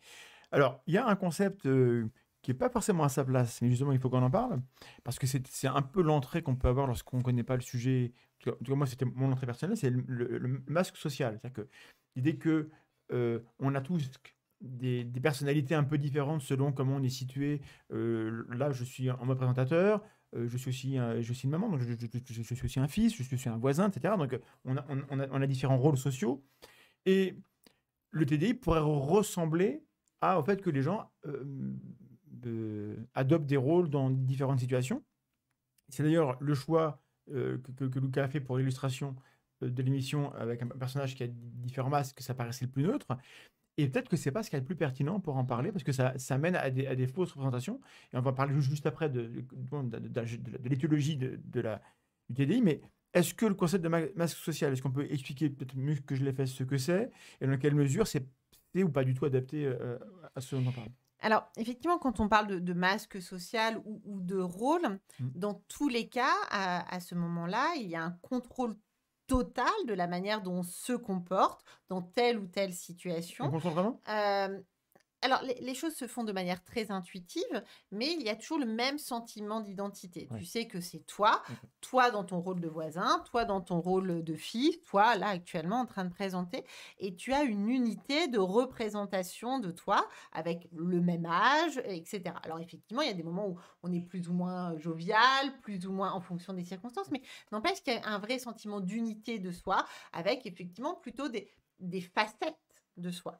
Alors, il y a un concept euh, qui n'est pas forcément à sa place, mais justement, il faut qu'on en parle, parce que c'est un peu l'entrée qu'on peut avoir lorsqu'on ne connaît pas le sujet. En tout cas, moi, c'était mon entrée personnelle, c'est le, masque social. C'est-à-dire que l'idée que euh, on a tous des, des, personnalités un peu différentes selon comment on est situé. là, je suis en mode présentateur. Euh, je suis aussi je suis une maman, donc je, suis aussi un fils, je suis aussi un voisin, etc. Donc euh, on a, on différents rôles sociaux. Et le TDI pourrait ressembler à, au fait que les gens euh, adoptent des rôles dans différentes situations. C'est d'ailleurs le choix que, que, Lucas a fait pour l'illustration de l'émission avec un personnage qui a différents masques, ça paraissait le plus neutre. Et peut-être que c'est pas ce qui est le plus pertinent pour en parler, parce que ça, ça mène à des, fausses représentations. Et on va parler juste après de, de, de, l'éthologie de, la, du TDI. Mais est-ce que le concept de masque social, est-ce qu'on peut expliquer peut-être mieux que je l'ai fait ce que c'est et dans quelle mesure c'est ou pas du tout adapté euh, à ce dont on parle alors, effectivement, quand on parle de, masque social ou, de rôle, mmh. dans tous les cas, à, à ce moment-là, il y a un contrôle total de la manière dont on se comporte dans telle ou telle situation. On vraiment euh, alors, les, choses se font de manière très intuitive, mais il y a toujours le même sentiment d'identité. Tu sais que c'est toi, mmh toi dans ton rôle de voisin, toi dans ton rôle de fille, toi là actuellement en train de présenter, et tu as une unité de représentation de toi avec le même âge, etc. Alors effectivement, il y a des moments où on est plus ou moins jovial, plus ou moins en fonction des circonstances, mais n'empêche qu'il y a un vrai sentiment d'unité de soi avec effectivement plutôt des, des facettes de soi.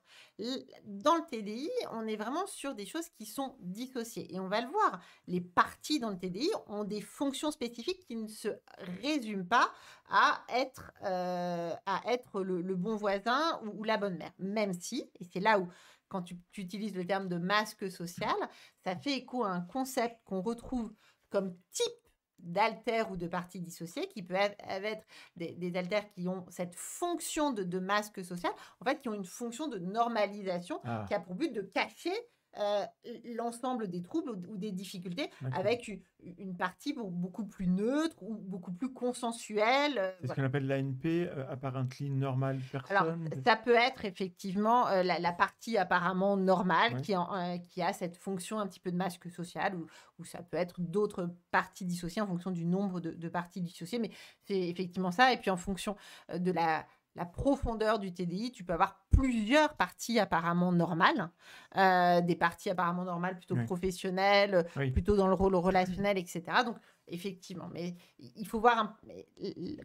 Dans le TDI, on est vraiment sur des choses qui sont dissociées. Et on va le voir, les parties dans le TDI ont des fonctions spécifiques qui ne se résument pas à être, euh, à être le, bon voisin ou, la bonne mère. Même si, et c'est là où, quand tu, tu utilises le terme de masque social, ça fait écho à un concept qu'on retrouve comme type d'altères ou de parties dissociées qui peuvent être des, altères qui ont cette fonction de, masque social, en fait, qui ont une fonction de normalisation ah. qui a pour but de cacher euh, l'ensemble des troubles ou, des difficultés avec une, partie beaucoup plus neutre ou beaucoup plus consensuelle. Euh, c'est ce qu'on appelle l'ANP, euh, apparently normale personne Alors, ça peut être effectivement la, partie apparemment normale qui, en, qui a cette fonction un petit peu de masque social ou, ça peut être d'autres parties dissociées en fonction du nombre de, de parties dissociées. Mais c'est effectivement ça. Et puis en fonction de la la profondeur du TDI, tu peux avoir plusieurs parties apparemment normales, euh, des parties apparemment normales plutôt professionnelles, plutôt dans le rôle relationnel, etc. Donc, effectivement. Mais il faut voir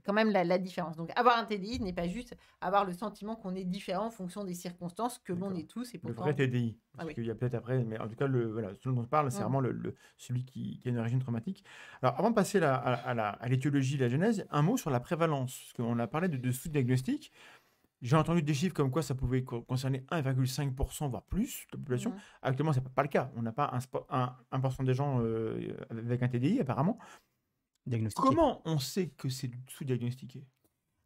quand même la, différence. Donc, avoir un TDI n'est pas juste avoir le sentiment qu'on est différent en fonction des circonstances que l'on est tous. Et pourtant... Le vrai TDI, ah parce qu'il y a peut-être après, mais en tout cas, le, voilà, ce dont on parle, c'est mmh. vraiment celui qui, a une origine traumatique. Alors, avant de passer à, à l'étiologie, la, la genèse, un mot sur la prévalence, parce qu'on a parlé de, de sous-diagnostic. J'ai entendu des chiffres comme quoi ça pouvait concerner 1,5%, voire plus de la population. Mmh. Actuellement, ce n'est pas le cas. On n'a pas un, un, 1% des gens euh, avec un TDI, apparemment. Comment on sait que c'est sous-diagnostiqué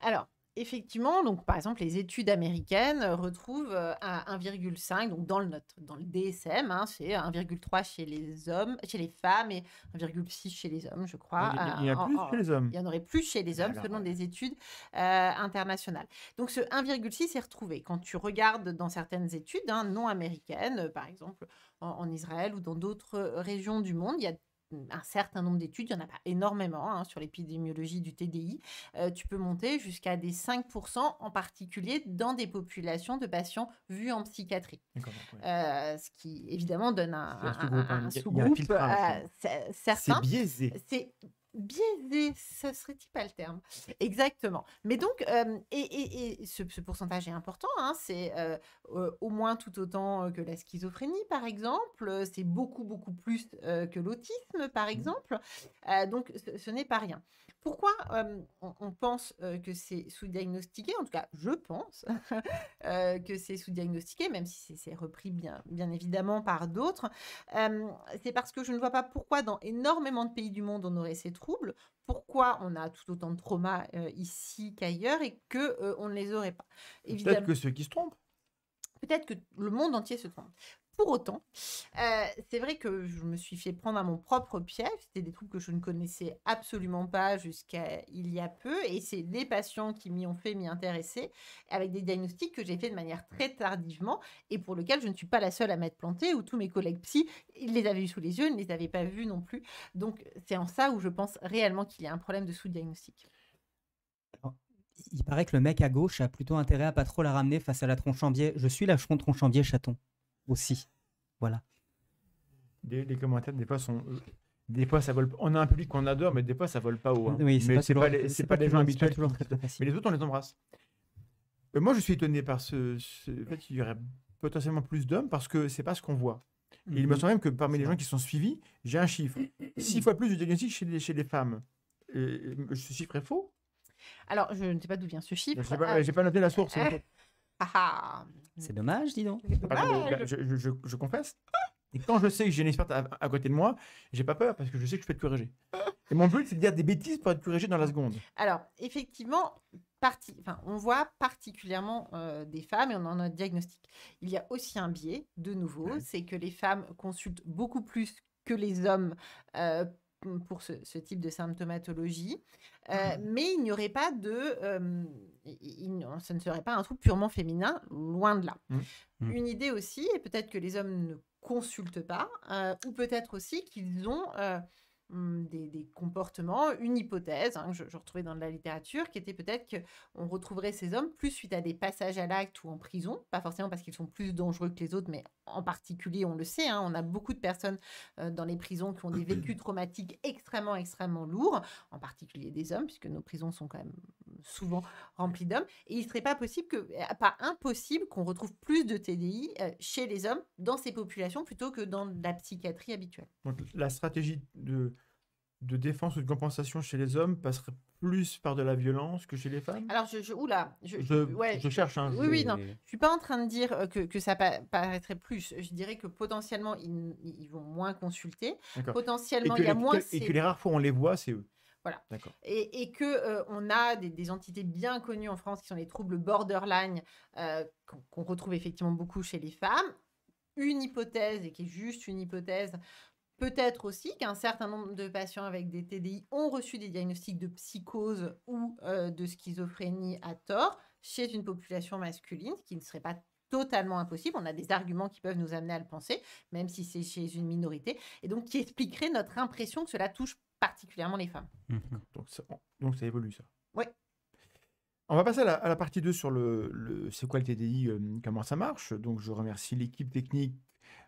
Alors, effectivement, donc par exemple, les études américaines euh, retrouvent à euh, 1,5, donc dans le dans le DSM, hein, c'est 1,3 chez les hommes, chez les femmes et 1,6 chez les hommes, je crois. Il y, en aurait plus chez les ah, hommes selon des études euh, internationales. Donc ce 1,6 est retrouvé quand tu regardes dans certaines études hein, non américaines, par exemple en Israël ou dans d'autres régions du monde, il y a Mmh, un certain nombre d'études, il n'y en a pas énormément hein, sur l'épidémiologie du TDI, euh, tu peux monter jusqu'à des 5%, en particulier dans des populations de patients vus en psychiatrie. Euh, ce qui, évidemment, donne un, sous-groupe. C'est biaisé biaisé, ça serait-il pas le terme Exactement. Mais donc, et, ce, pourcentage est important, hein, c'est au moins tout autant que la schizophrénie, par exemple, c'est beaucoup, beaucoup plus que l'autisme, par mmh exemple, donc ce n'est pas rien. Pourquoi on, pense que c'est sous-diagnostiqué En tout cas, je pense que c'est sous-diagnostiqué, même si c'est repris bien, bien évidemment par d'autres. c'est parce que je ne vois pas pourquoi dans énormément de pays du monde on aurait ces troubles, pourquoi on a tout autant de traumas ici qu'ailleurs et que on ne les aurait pas. Peut-être que ceux qui se trompent. Peut-être que le monde entier se trompe. Pour autant, euh, c'est vrai que je me suis fait prendre à mon propre piège. C'était des troubles que je ne connaissais absolument pas jusqu'à il y a peu. Et c'est des patients qui m'y ont fait m'y intéresser avec des diagnostics que j'ai fait de manière très tardivement et pour lequel je ne suis pas la seule à m'être plantée ou tous mes collègues psy, ils les avaient eu sous les yeux, ne les avaient pas vus non plus. Donc c'est en ça où je pense réellement qu'il y a un problème de sous-diagnostic. Il paraît que le mec à gauche a plutôt intérêt à pas trop la ramener face à la tronche Je suis la tronche en biais chaton aussi. Voilà. Les, commentaires, des fois, sont. Euh, des fois, ça vole. On a un public qu'on adore, mais des fois, ça vole pas haut. Hein. Oui, c'est pas, les, pas, gens habituels. Mais les autres, on les embrasse. Euh, moi, je suis étonné par ce. fait, il y aurait potentiellement plus d'hommes parce que c'est pas ce qu'on voit. il me mhm. semble même que parmi les gens qui sont suivis, j'ai un chiffre. Six fois plus de diagnostics chez les, chez les femmes. ce chiffre est faux. Alors, je ne sais pas d'où vient ce chiffre. Je n'ai pas, pas, noté la source. Euh, ah, ah. C'est dommage, dis donc. Bah, je, confesse. Et quand je sais que j'ai une experte à, côté de moi, j'ai pas peur parce que je sais que je peux être corrigé. Et mon but, c'est de dire des bêtises pour être corrigé dans la seconde. Alors, effectivement, on voit particulièrement euh, des femmes et on en a un diagnostic. Il y a aussi un biais, de nouveau, c'est que les femmes consultent beaucoup plus que les hommes. Euh, pour ce, type de symptomatologie, euh, mmh. mais il n'y aurait pas de ce ne serait pas un truc purement féminin, loin de là. Mmh. Mmh. Une idée aussi, et peut-être que les hommes ne consultent pas, euh, ou peut-être aussi qu'ils ont euh, mmh, des, comportements, une hypothèse hein, que je, retrouvais dans la littérature, qui était peut-être qu'on retrouverait ces hommes plus suite à des passages à l'acte ou en prison, pas forcément parce qu'ils sont plus dangereux que les autres, mais en particulier, on le sait, hein, on a beaucoup de personnes euh, dans les prisons qui ont des vécus traumatiques extrêmement, extrêmement lourds, en particulier des hommes, puisque nos prisons sont quand même souvent remplis d'hommes. Et il ne serait pas possible que, eh, pas impossible qu'on retrouve plus de TDI euh, chez les hommes dans ces populations plutôt que dans la psychiatrie habituelle. Donc la stratégie de, de défense ou de compensation chez les hommes passerait plus par de la violence que chez les femmes Alors, je, je là je, cherche. Hein, oui, oui, non. Je suis pas en train de dire euh, que, ça paraîtrait plus. Je dirais que potentiellement, ils, vont moins consulter. Potentiellement, il y a moins. Et que les rares fois on les voit, c'est eux. Et, et que euh, on a des, entités bien connues en France qui sont les troubles borderline euh, qu'on retrouve effectivement beaucoup chez les femmes. Une hypothèse et qui est juste une hypothèse, peut-être aussi qu'un certain nombre de patients avec des TDI ont reçu des diagnostics de psychose ou euh, de schizophrénie à tort chez une population masculine, ce qui ne serait pas totalement impossible. On a des arguments qui peuvent nous amener à le penser, même si c'est chez une minorité, et donc qui expliquerait notre impression que cela touche particulièrement les femmes. Mhm. Donc, ça, évolue, ça. Oui. On va passer à la, partie 2 sur le, c'est quoi le TDI, euh, comment ça marche. Donc je remercie l'équipe technique.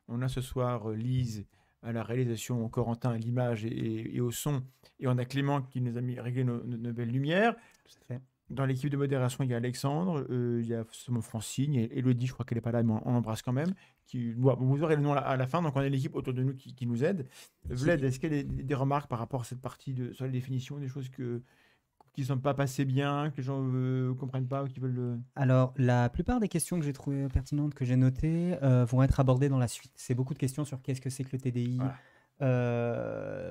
On a ce soir euh, Lise à la réalisation, Corentin à l'image et, au son. Et on a Clément qui nous a mis réglé nos, nouvelles nos belles lumières. Tout à fait. Dans l'équipe de modération, il y a Alexandre, euh, il y a mon Francine, il Elodie, je crois qu'elle n'est pas là, mais on l'embrasse quand même. Qui, vous aurez le nom à la fin, donc on a l'équipe autour de nous qui, nous aide. Vlad, est-ce qu'il y a des, remarques par rapport à cette partie de, sur les définitions, des choses que, qui ne sont pas passées bien, que les gens ne euh, comprennent pas ou qui veulent... Le... Euh Alors, la plupart des questions que j'ai trouvées pertinentes, que j'ai notées, vont être abordées dans la suite. C'est beaucoup de questions sur qu'est-ce que c'est que le TDI.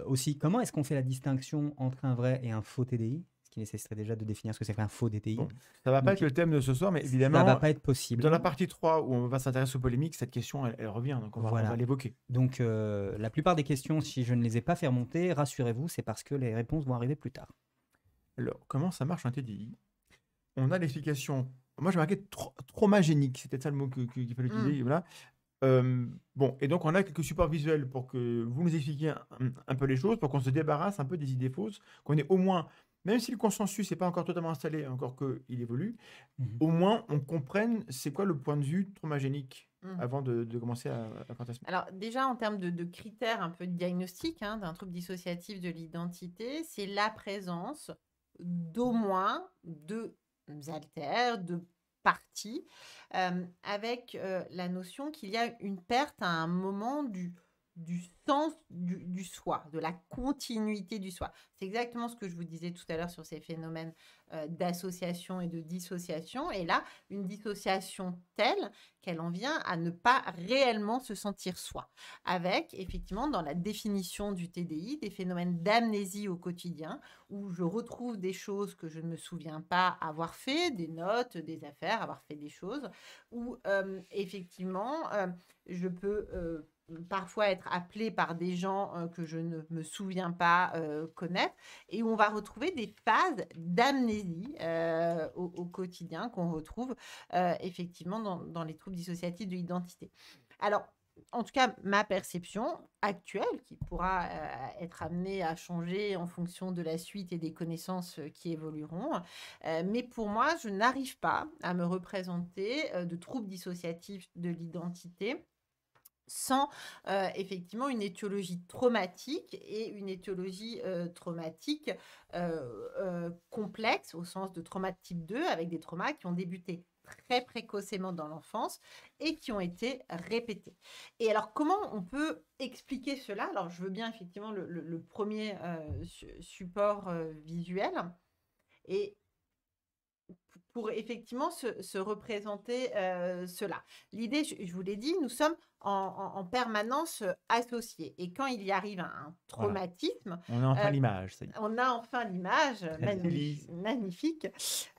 aussi, comment est-ce qu'on fait la distinction entre un vrai et un faux TDI nécessiterait déjà de définir ce que c'est qu'un faux DTI. Bon, ça va pas être le thème de ce soir, mais évidemment. Ça va pas être possible. Dans la partie 3, où on va s'intéresser aux polémiques, cette question, elle, revient, donc on va, l'évoquer. Donc, euh, la plupart des questions, si je ne les ai pas fait remonter, rassurez-vous, c'est parce que les réponses vont arriver plus tard. Alors, comment ça marche un TDI On a l'explication. Moi, j'ai marqué trop génique c'était ça le mot qu'il fallait mm. utiliser. Voilà. Euh, bon, et donc on a quelques supports visuels pour que vous nous expliquiez un, un peu les choses, pour qu'on se débarrasse un peu des idées fausses, qu'on ait au moins même si le consensus n'est pas encore totalement installé, encore qu'il évolue, mhm. au moins on comprenne c'est quoi le point de vue traumagénique mhm. avant de, commencer à, à Alors déjà en termes de, critères un peu de diagnostic hein, d'un trouble dissociatif de l'identité, c'est la présence d'au moins deux altères, de parties, euh, avec euh, la notion qu'il y a une perte à un moment du du sens du, soi, de la continuité du soi. C'est exactement ce que je vous disais tout à l'heure sur ces phénomènes euh, d'association et de dissociation. Et là, une dissociation telle qu'elle en vient à ne pas réellement se sentir soi. Avec, effectivement, dans la définition du TDI, des phénomènes d'amnésie au quotidien, où je retrouve des choses que je ne me souviens pas avoir fait, des notes, des affaires, avoir fait des choses, où, euh, effectivement, euh, je peux parfois être appelé par des gens euh, que je ne me souviens pas euh, connaître, et où on va retrouver des phases d'amnésie euh, au, quotidien qu'on retrouve effectivement dans, les troubles dissociatifs de l'identité. Alors, en tout cas, ma perception actuelle, qui pourra être amenée à changer en fonction de la suite et des connaissances qui évolueront, mais pour moi, je n'arrive pas à me représenter de troubles dissociatifs de l'identité sans euh, effectivement une étiologie traumatique et une étiologie euh, traumatique euh, complexe au sens de trauma de type 2 avec des traumas qui ont débuté très précocement dans l'enfance et qui ont été répétés. Et alors comment on peut expliquer cela Alors je veux bien effectivement le, le premier support visuel et pour effectivement se, représenter euh, cela. L'idée, je, vous l'ai dit, nous sommes en, permanence euh, associés. Et quand il y arrive un, traumatisme... On a enfin euh, l'image. On a enfin l'image, magnifique.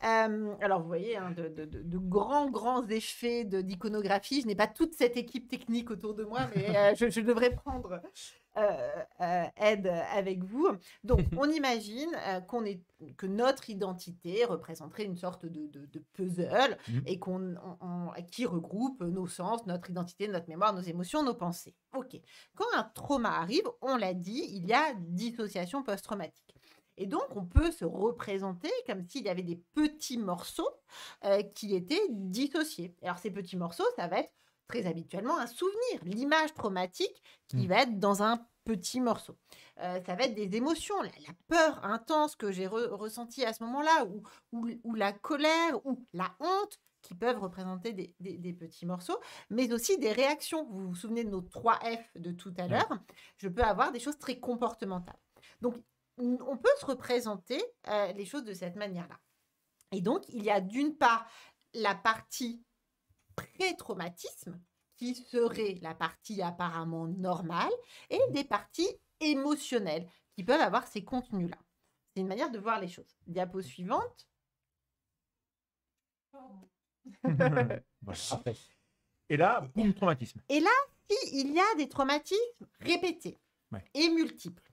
alors, vous voyez, hein, de, grands, grands effets d'iconographie. Je n'ai pas toute cette équipe technique autour de moi, mais je, je, devrais prendre euh, euh, aide avec vous. Donc, on imagine euh, qu'on est, que notre identité représenterait une sorte de, puzzle mmh. et qu'on, qui regroupe nos sens, notre identité, notre mémoire, nos émotions, nos pensées. Ok. Quand un trauma arrive, on l'a dit, il y a dissociation post-traumatique. Et donc, on peut se représenter comme s'il y avait des petits morceaux qui étaient dissociés. Alors, ces petits morceaux, ça va être très habituellement un souvenir, l'image traumatique qui mmh. va être dans un petit morceau. Euh, ça va être des émotions, la, peur intense que j'ai ressentie à ce moment-là, ou, la colère, ou la honte, qui peuvent représenter des, petits morceaux, mais aussi des réactions. Vous vous souvenez de nos trois F de tout à l'heure, je peux avoir des choses très comportementales. Donc, on peut se représenter euh, les choses de cette manière-là. Et donc, il y a d'une part la partie pré-traumatisme, qui serait la partie apparemment normale, et mhm. des parties émotionnelles, qui peuvent avoir ces contenus-là. C'est une manière de voir les choses. Diapo suivante. Et là, boum, traumatisme. Et là, il y a des traumatismes répétés et multiples,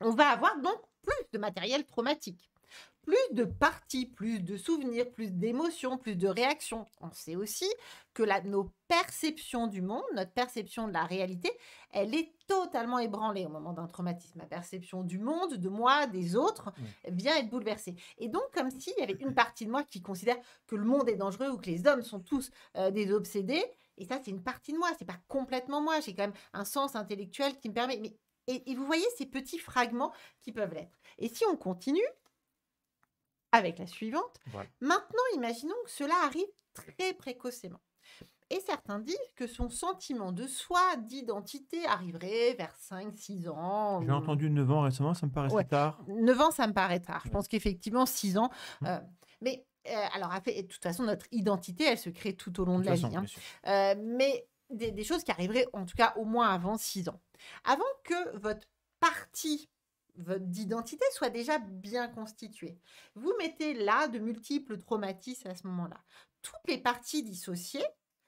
on va avoir donc plus de matériel traumatique plus de parties, plus de souvenirs, plus d'émotions, plus de réactions. On sait aussi que la, nos perceptions du monde, notre perception de la réalité, elle est totalement ébranlée au moment d'un traumatisme. Ma perception du monde, de moi, des autres, vient être bouleversée. Et donc, comme s'il y avait une partie de moi qui considère que le monde est dangereux ou que les hommes sont tous euh, des obsédés. Et ça, c'est une partie de moi, c'est pas complètement moi. J'ai quand même un sens intellectuel qui me permet. Mais et, vous voyez ces petits fragments qui peuvent l'être. Et si on continue, avec la suivante. Maintenant, imaginons que cela arrive très précocement. Et certains disent que son sentiment de soi, d'identité, arriverait vers 5-6 ans. J'ai entendu 9 ans récemment, ça me paraît tard. 9 ans, ça me paraît tard. Je pense qu'effectivement, 6 ans. Mmh. Euh, mais euh, alors, de toute façon, notre identité, elle se crée tout au long de, la vie. Hein. Euh, mais des, des, choses qui arriveraient, en tout cas, au moins avant 6 ans. Avant que votre partie votre identité soit déjà bien constituée. Vous mettez là de multiples traumatismes à ce moment-là. Toutes les parties dissociées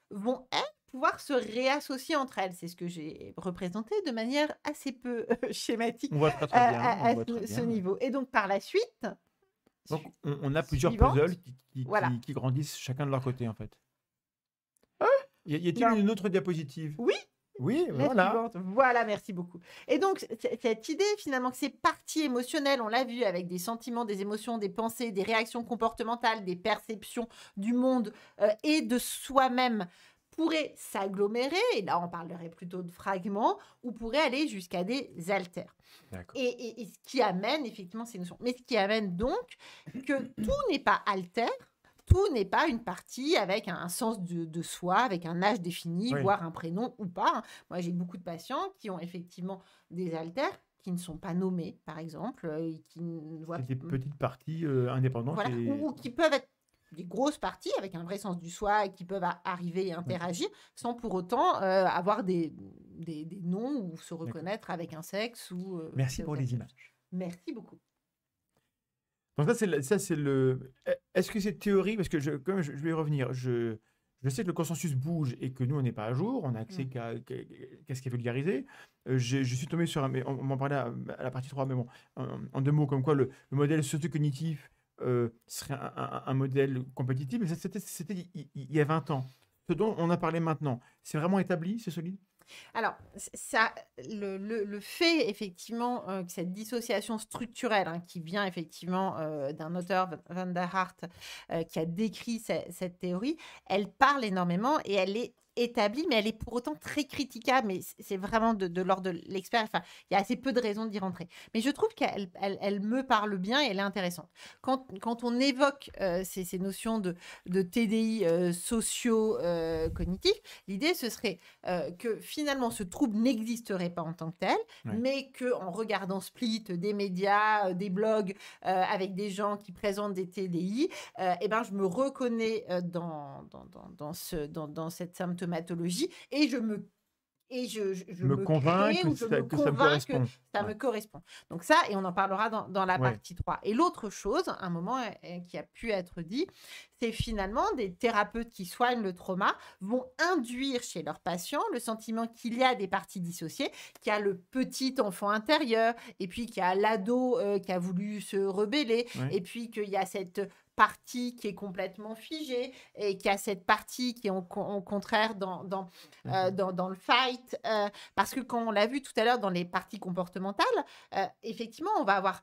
vont, elles, pouvoir se réassocier entre elles. C'est ce que j'ai représenté de manière assez peu schématique à, ce niveau. Et donc, par la suite... Donc, on, a plusieurs puzzles qui, grandissent chacun de leur côté, en fait. Il euh, y a-t-il une autre diapositive Oui, oui, voilà. Voilà, merci beaucoup. Et donc, cette idée, finalement, que ces parties émotionnelles, on l'a vu, avec des sentiments, des émotions, des pensées, des réactions comportementales, des perceptions du monde euh, et de soi-même, pourraient s'agglomérer, et là on parlerait plutôt de fragments, ou pourraient aller jusqu'à des altères. Et, et, ce qui amène effectivement ces notions. Mais ce qui amène donc que tout n'est pas altère, tout n'est pas une partie avec un sens de, soi, avec un âge défini, voire un prénom ou pas. Hein. Moi, j'ai beaucoup de patients qui ont effectivement des altères qui ne sont pas nommés, par exemple, euh, et qui des mm. petites parties euh, indépendantes ou, qui peuvent être des grosses parties avec un vrai sens du soi et qui peuvent arriver et interagir sans pour autant euh, avoir des, noms ou se reconnaître avec un sexe Merci pour les images. Merci beaucoup. Donc ça, c'est ça, c'est le. E, est-ce que cette théorie, parce que je, je, vais y revenir, je, je sais que le consensus bouge et que nous, on n'est pas à jour, on a accès mmh. qu'à ce qui est vulgarisé. Euh, je, suis tombé sur, mais on, m'en parlait à, la partie 3, mais bon, en, deux mots, comme quoi le, modèle socio-cognitif euh, serait un, modèle compétitif, mais ça, c'était il y, a 20 ans. Ce dont on a parlé maintenant, c'est vraiment établi, c'est solide alors, ça, le, fait effectivement euh, que cette dissociation structurelle hein, qui vient effectivement euh, d'un auteur, Van der Hart, euh, qui a décrit cette théorie, elle parle énormément et elle est établie, mais elle est pour autant très critiquable. Mais c'est vraiment de, l'ordre de l'expert. Enfin, il y a assez peu de raisons d'y rentrer. Mais je trouve qu'elle elle, me parle bien et elle est intéressante. Quand, on évoque euh, ces, notions de, de TDI euh, socio sociaux euh, cognitifs, l'idée ce serait que finalement ce trouble n'existerait pas en tant que tel, mais que en regardant Split, des médias, des blogs avec des gens qui présentent des TDI, et eh ben je me reconnais dans, dans, ce, dans cette symptôme et je me et je, me, convainc que, ça, me, correspond. Donc ça, et on en parlera dans, la partie 3. Et l'autre chose, un moment euh, euh, qui a pu être dit, c'est finalement des thérapeutes qui soignent le trauma vont induire chez leurs patients le sentiment qu'il y a des parties dissociées, qu'il y a le petit enfant intérieur, et puis qu'il y a l'ado euh, qui a voulu se rebeller, et puis qu'il y a cette partie qui est complètement figée et qui a cette partie qui est au, contraire euh, mhm. dans, dans, le fight. Euh, parce que quand on l'a vu tout à l'heure dans les parties comportementales, euh, effectivement, on va avoir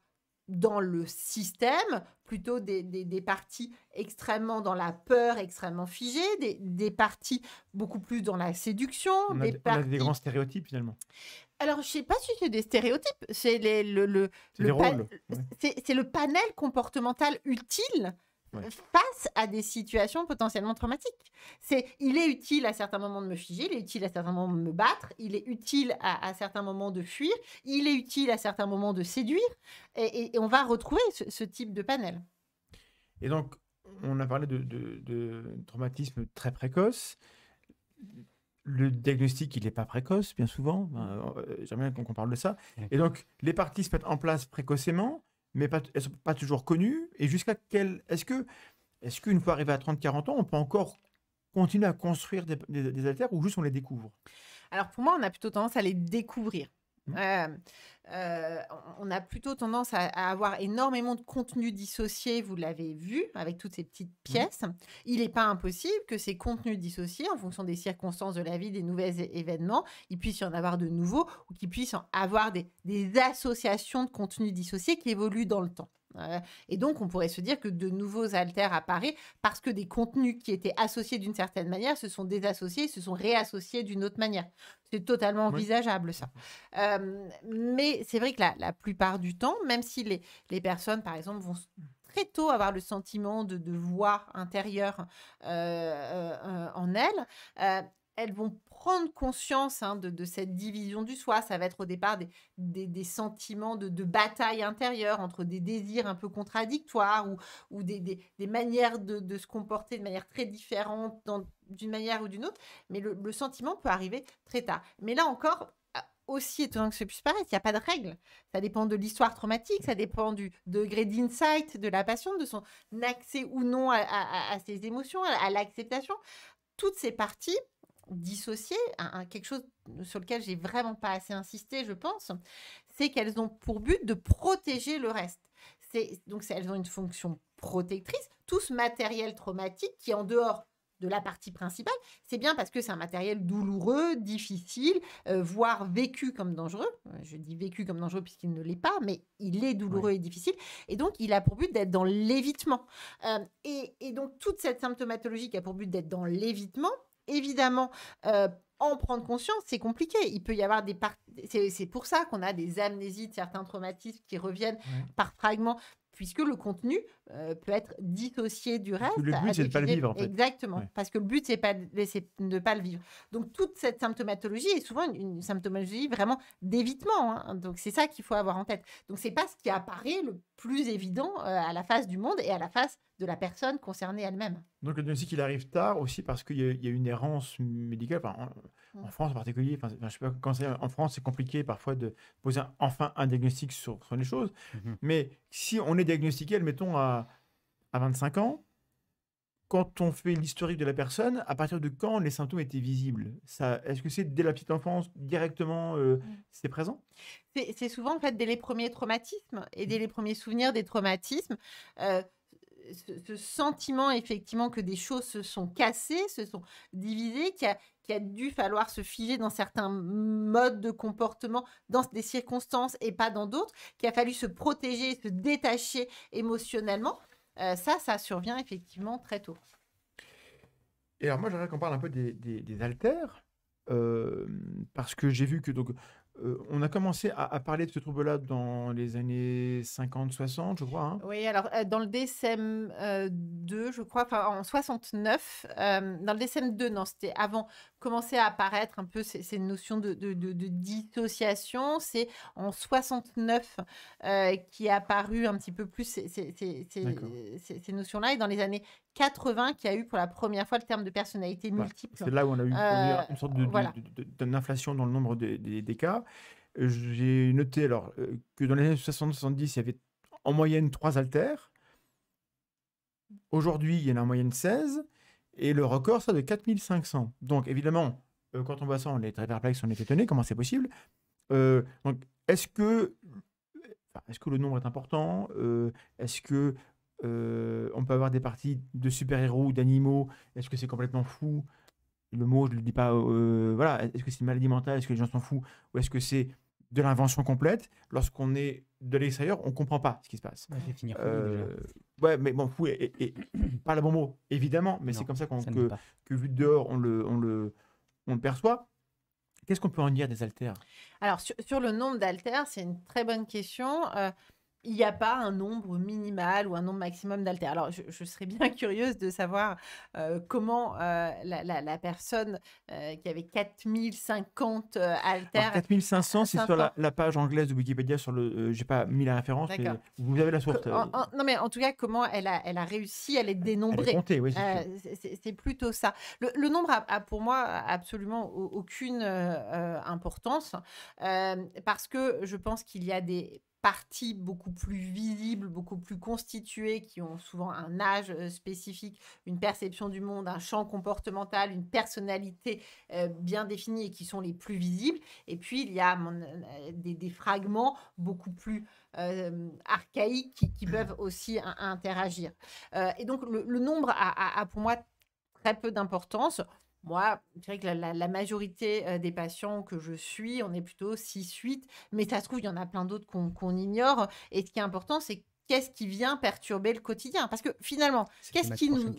dans le système, plutôt des, des, des, parties extrêmement dans la peur, extrêmement figées, des, des parties beaucoup plus dans la séduction. On des, a des grands stéréotypes finalement. Alors, je sais pas si c'est des stéréotypes, c'est le, le, le, le, panel comportemental utile face à des situations potentiellement traumatiques. C'est, il est utile à certains moments de me figer, il est utile à certains moments de me battre, il est utile à, certains moments de fuir, il est utile à certains moments de séduire, et, on va retrouver ce, type de panel. Et donc, on a parlé de, de traumatisme très précoce. Le diagnostic, il n'est pas précoce, bien souvent. Ben, euh, j'aimerais bien qu'on parle de ça. Et donc, les parties se mettent en place précocement mais pas, sont pas toujours connues. Et jusqu'à quel. Est-ce que. Est-ce qu'une fois arrivé à 30-40 ans, on peut encore continuer à construire des, des, ou juste on les découvre Alors pour moi, on a plutôt tendance à les découvrir. Mmh. on a plutôt tendance à, avoir énormément de contenus dissociés, vous l'avez vu, avec toutes ces petites pièces. Il n'est pas impossible que ces contenus dissociés, en fonction des circonstances de la vie, des nouveaux événements, il puisse y en avoir de nouveaux ou qu'ils puissent avoir des associations de contenus dissociés qui évoluent dans le temps et donc, on pourrait se dire que de nouveaux altères apparaissent parce que des contenus qui étaient associés d'une certaine manière se sont désassociés, se sont réassociés d'une autre manière. C'est totalement envisageable, ça. Euh, mais c'est vrai que la, plupart du temps, même si les, personnes, par exemple, vont très tôt avoir le sentiment de, de voix intérieure euh, euh, en elles, elles vont prendre conscience hein, de, cette division du soi. Ça va être au départ des, sentiments de, bataille intérieure entre des désirs un peu contradictoires ou, des, manières de, se comporter de manière très différente d'une manière ou d'une autre. Mais le, sentiment peut arriver très tard. Mais là encore, euh, aussi étonnant que ce puisse paraître, il n'y a pas de règle. Ça dépend de l'histoire traumatique, ça dépend du degré d'insight de la patiente, de son accès ou non à, ses émotions, à l'acceptation. Toutes ces parties dissocier quelque chose sur lequel j'ai vraiment pas assez insisté, je pense, c'est qu'elles ont pour but de protéger le reste. c'est Donc elles ont une fonction protectrice. Tout ce matériel traumatique qui est en dehors de la partie principale, c'est bien parce que c'est un matériel douloureux, difficile, euh, voire vécu comme dangereux. Euh, je dis vécu comme dangereux puisqu'il ne l'est pas, mais il est douloureux et difficile. Et donc, il a pour but d'être dans l'évitement. Euh, et, et, donc, toute cette symptomatologie qui a pour but d'être dans l'évitement, évidemment euh, en prendre conscience, c'est compliqué. Il peut y avoir des c'est pour ça qu'on a des amnésies de certains traumatismes qui reviennent par fragments puisque le contenu euh, peut être dissocié du reste. Le but, c'est de ne pas le vivre. Exactement, parce que le but, c'est de ne pas le vivre. Donc, toute cette symptomatologie est souvent une, symptomatologie vraiment d'évitement. Hein. Donc, c'est ça qu'il faut avoir en tête. Donc, c'est pas ce qui apparaît le plus évident euh, à la face du monde et à la face de la personne concernée elle-même. Donc le diagnostic, qu'il arrive tard aussi parce qu'il y, a une errance médicale, en, France en particulier, enfin, je sais pas, quand en France, c'est compliqué parfois de poser enfin un diagnostic sur, les choses, mhm. mais si on est diagnostiqué, admettons, à, à 25 ans, quand on fait l'historique de la personne, à partir de quand les symptômes étaient visibles Ça, Est-ce que c'est dès la petite enfance, directement, euh, mm. c'est présent C'est souvent en fait dès les premiers traumatismes et dès mm. les premiers souvenirs des traumatismes. Euh, ce, sentiment effectivement que des choses se sont cassées, se sont divisées, qu'il a, dû falloir se figer dans certains modes de comportement, dans des circonstances et pas dans d'autres, qu'il a fallu se protéger, se détacher émotionnellement. Euh, ça, ça survient effectivement très tôt. Et alors moi, j'aimerais qu'on parle un peu des, des, haltères, euh, parce que j'ai vu que donc on a commencé à, parler de ce trouble-là dans les années 50-60, je crois. Hein. Oui, alors dans le DSM-2, je crois, en 69, dans le DSM-2, non, c'était avant, commencé à apparaître un peu ces, notions de, dissociation. C'est en 69 euh, qui est apparu un petit peu plus ces, notions-là. Et dans les années 80 qui a eu pour la première fois le terme de personnalité multiple. C'est là où on a eu une euh, sorte d'inflation dans le nombre des, cas. J'ai noté alors euh, que dans les années 70 il y avait en moyenne trois altères. Aujourd'hui, il y en a en moyenne 16. Et le record ça, de 4500. Donc évidemment, euh, quand on voit ça, on est très perplexe, on est étonné, comment c'est possible euh, Donc est-ce que, est que le nombre est important euh, Est-ce que on peut avoir des parties de super-héros ou d'animaux Est-ce que c'est complètement fou Le mot, je ne le dis pas. voilà. Est-ce que c'est une maladie mentale Est-ce que les gens s'en foutent Ou est-ce que c'est de l'invention complète. Lorsqu'on est de l'extérieur, on comprend pas ce qui se passe. Ouais, euh, mais bon, et, pas le bon mot, évidemment, mais c'est comme ça, que, vu de dehors, on le, le, perçoit. Qu'est-ce qu'on peut en dire des haltères Alors, sur, le nombre d'haltères, c'est une très bonne question. Euh, il n'y a pas un nombre minimal ou un nombre maximum d'altères. Alors, je, serais bien curieuse de savoir euh, comment euh, la, personne euh, qui avait 4050 altères... 4500, c'est sur la, page anglaise de Wikipédia, sur le... j'ai pas mis la référence, mais vous avez la source. non, mais en tout cas, comment elle a, elle a réussi à les dénombrer. Oui, c'est plutôt ça. Le, nombre a, a, pour moi absolument aucune importance, parce que je pense qu'il y a des parties beaucoup plus visibles, beaucoup plus constituées, qui ont souvent un âge euh, spécifique, une perception du monde, un champ comportemental, une personnalité euh, bien définie et qui sont les plus visibles. Et puis, il y a euh, des, fragments beaucoup plus archaïques qui, peuvent aussi interagir. et donc, le, nombre a, pour moi très peu d'importance. Moi, je dirais que la, majorité euh, des patients que je suis, on est plutôt 6-8, mais ça se trouve, il y en a plein d'autres qu'on ignore. Et ce qui est important, c'est qu'est-ce qui vient perturber le quotidien Parce que finalement, qu'est-ce qui nous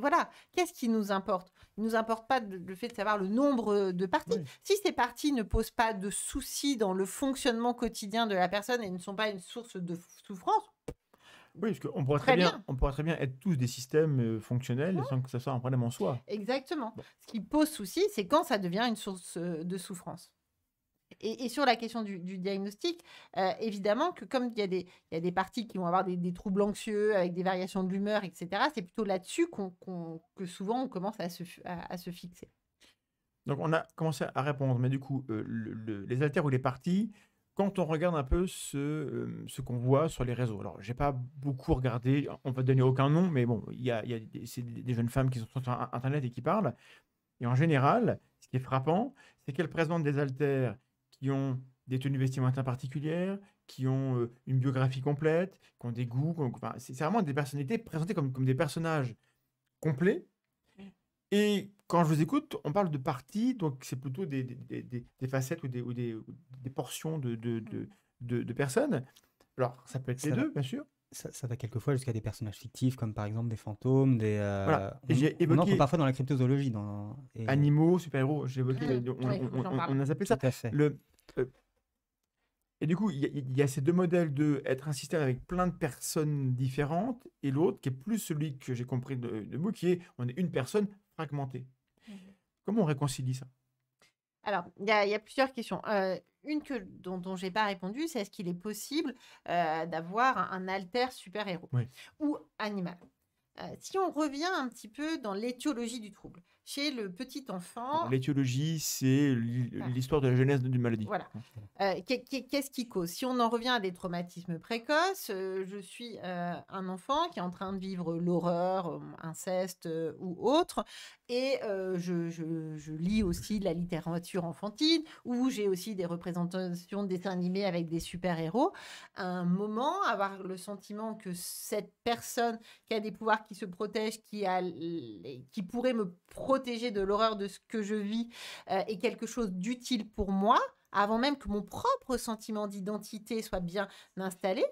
voilà, qui nous importe Il ne nous importe pas le fait de savoir le nombre euh, de parties. Si ces parties ne posent pas de soucis dans le fonctionnement quotidien de la personne et ne sont pas une source de souffrance, oui, parce qu'on pourrait très, bien. on pourrait très bien être tous des systèmes euh, fonctionnels sans que ça soit un problème en soi. Exactement. Ce qui pose souci, c'est quand ça devient une source euh, de souffrance. Et, sur la question du, diagnostic, euh, évidemment que comme il y, a des, parties qui vont avoir des, troubles anxieux avec des variations de l'humeur, etc., c'est plutôt là-dessus qu'on, que souvent on commence à se, à, se, fixer. Donc on a commencé à répondre, mais du coup, les altères ou les parties, quand on regarde un peu ce, euh, ce qu'on voit sur les réseaux, alors j'ai pas beaucoup regardé, on va donner aucun nom, mais bon, il y a, des, jeunes femmes qui sont sur Internet et qui parlent. Et en général, ce qui est frappant, c'est qu'elles présentent des altères qui ont des tenues vestimentaires particulières, qui ont euh, une biographie complète, qui ont des goûts. c'est vraiment des personnalités présentées comme, comme des personnages complets, et quand je vous écoute, on parle de parties, donc c'est plutôt des, facettes ou des, portions mmh. de, de, personnes. Alors, ça peut être les deux, bien sûr. Ça, va quelquefois jusqu'à des personnages fictifs, comme par exemple des fantômes, des. Euh, voilà. on, entre parfois dans la cryptozoologie. Dans, Animaux, super-héros, j'ai évoqué. Ah, on, a appelé ça. Le, euh, et du coup, il y, a ces deux modèles de être un système avec plein de personnes différentes et l'autre qui est plus celui que j'ai compris de, de vous, qui est on est une personne fragmenté. Mhm. Comment on réconcilie ça alors, il y, a plusieurs questions. Euh, une que, dont, je n'ai pas répondu, c'est est-ce qu'il est possible euh, d'avoir un, alter super-héros ou animal euh, Si on revient un petit peu dans l'étiologie du trouble, chez le petit enfant. L'étiologie, c'est ah. l'histoire de la jeunesse d'une maladie. Voilà. Mmh. Euh, qu'est-ce qui cause Si on en revient à des traumatismes précoces, euh, je suis euh, un enfant qui est en train de vivre l'horreur, inceste ou autre, et euh, je, lis aussi de la littérature enfantine, où j'ai aussi des représentations de dessins animés avec des super-héros. un moment, avoir le sentiment que cette personne qui a des pouvoirs, qui se protègent, qui, a, qui pourrait me protéger de l'horreur de ce que je vis, euh, est quelque chose d'utile pour moi, avant même que mon propre sentiment d'identité soit bien installé,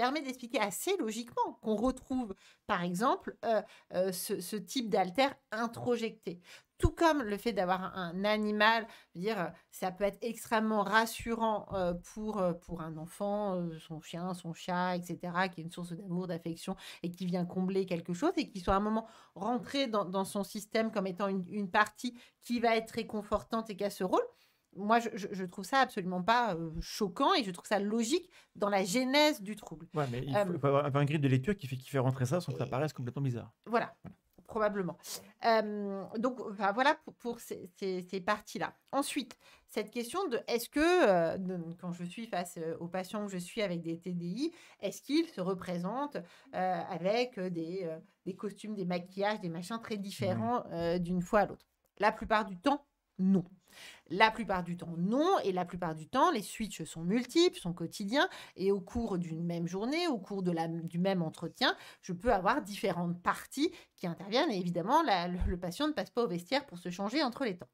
permet d'expliquer assez logiquement qu'on retrouve, par exemple, euh, euh, ce, type d'altère introjecté. Tout comme le fait d'avoir un animal, dire, ça peut être extrêmement rassurant euh, pour, pour un enfant, son chien, son chat, etc., qui est une source d'amour, d'affection, et qui vient combler quelque chose, et qui soit à un moment rentré dans, son système comme étant une, une partie qui va être réconfortante et qui a ce rôle moi, je, trouve ça absolument pas choquant et je trouve ça logique dans la genèse du trouble. Ouais, mais il faut, avoir un grid de lecture qui fait, qui fait rentrer ça sans que ça paraisse complètement bizarre. Voilà, probablement. donc, voilà pour, ces, parties-là. Ensuite, cette question de est-ce que, quand je suis face aux patients que je suis avec des TDI, est-ce qu'ils se représentent avec des, costumes, des maquillages, des machins très différents d'une fois à l'autre La plupart du temps, non. La plupart du temps, non. Et la plupart du temps, les switches sont multiples, sont quotidiens. Et au cours d'une même journée, au cours de du même entretien, je peux avoir différentes parties qui interviennent. Et évidemment, le patient ne passe pas au vestiaire pour se changer entre les temps.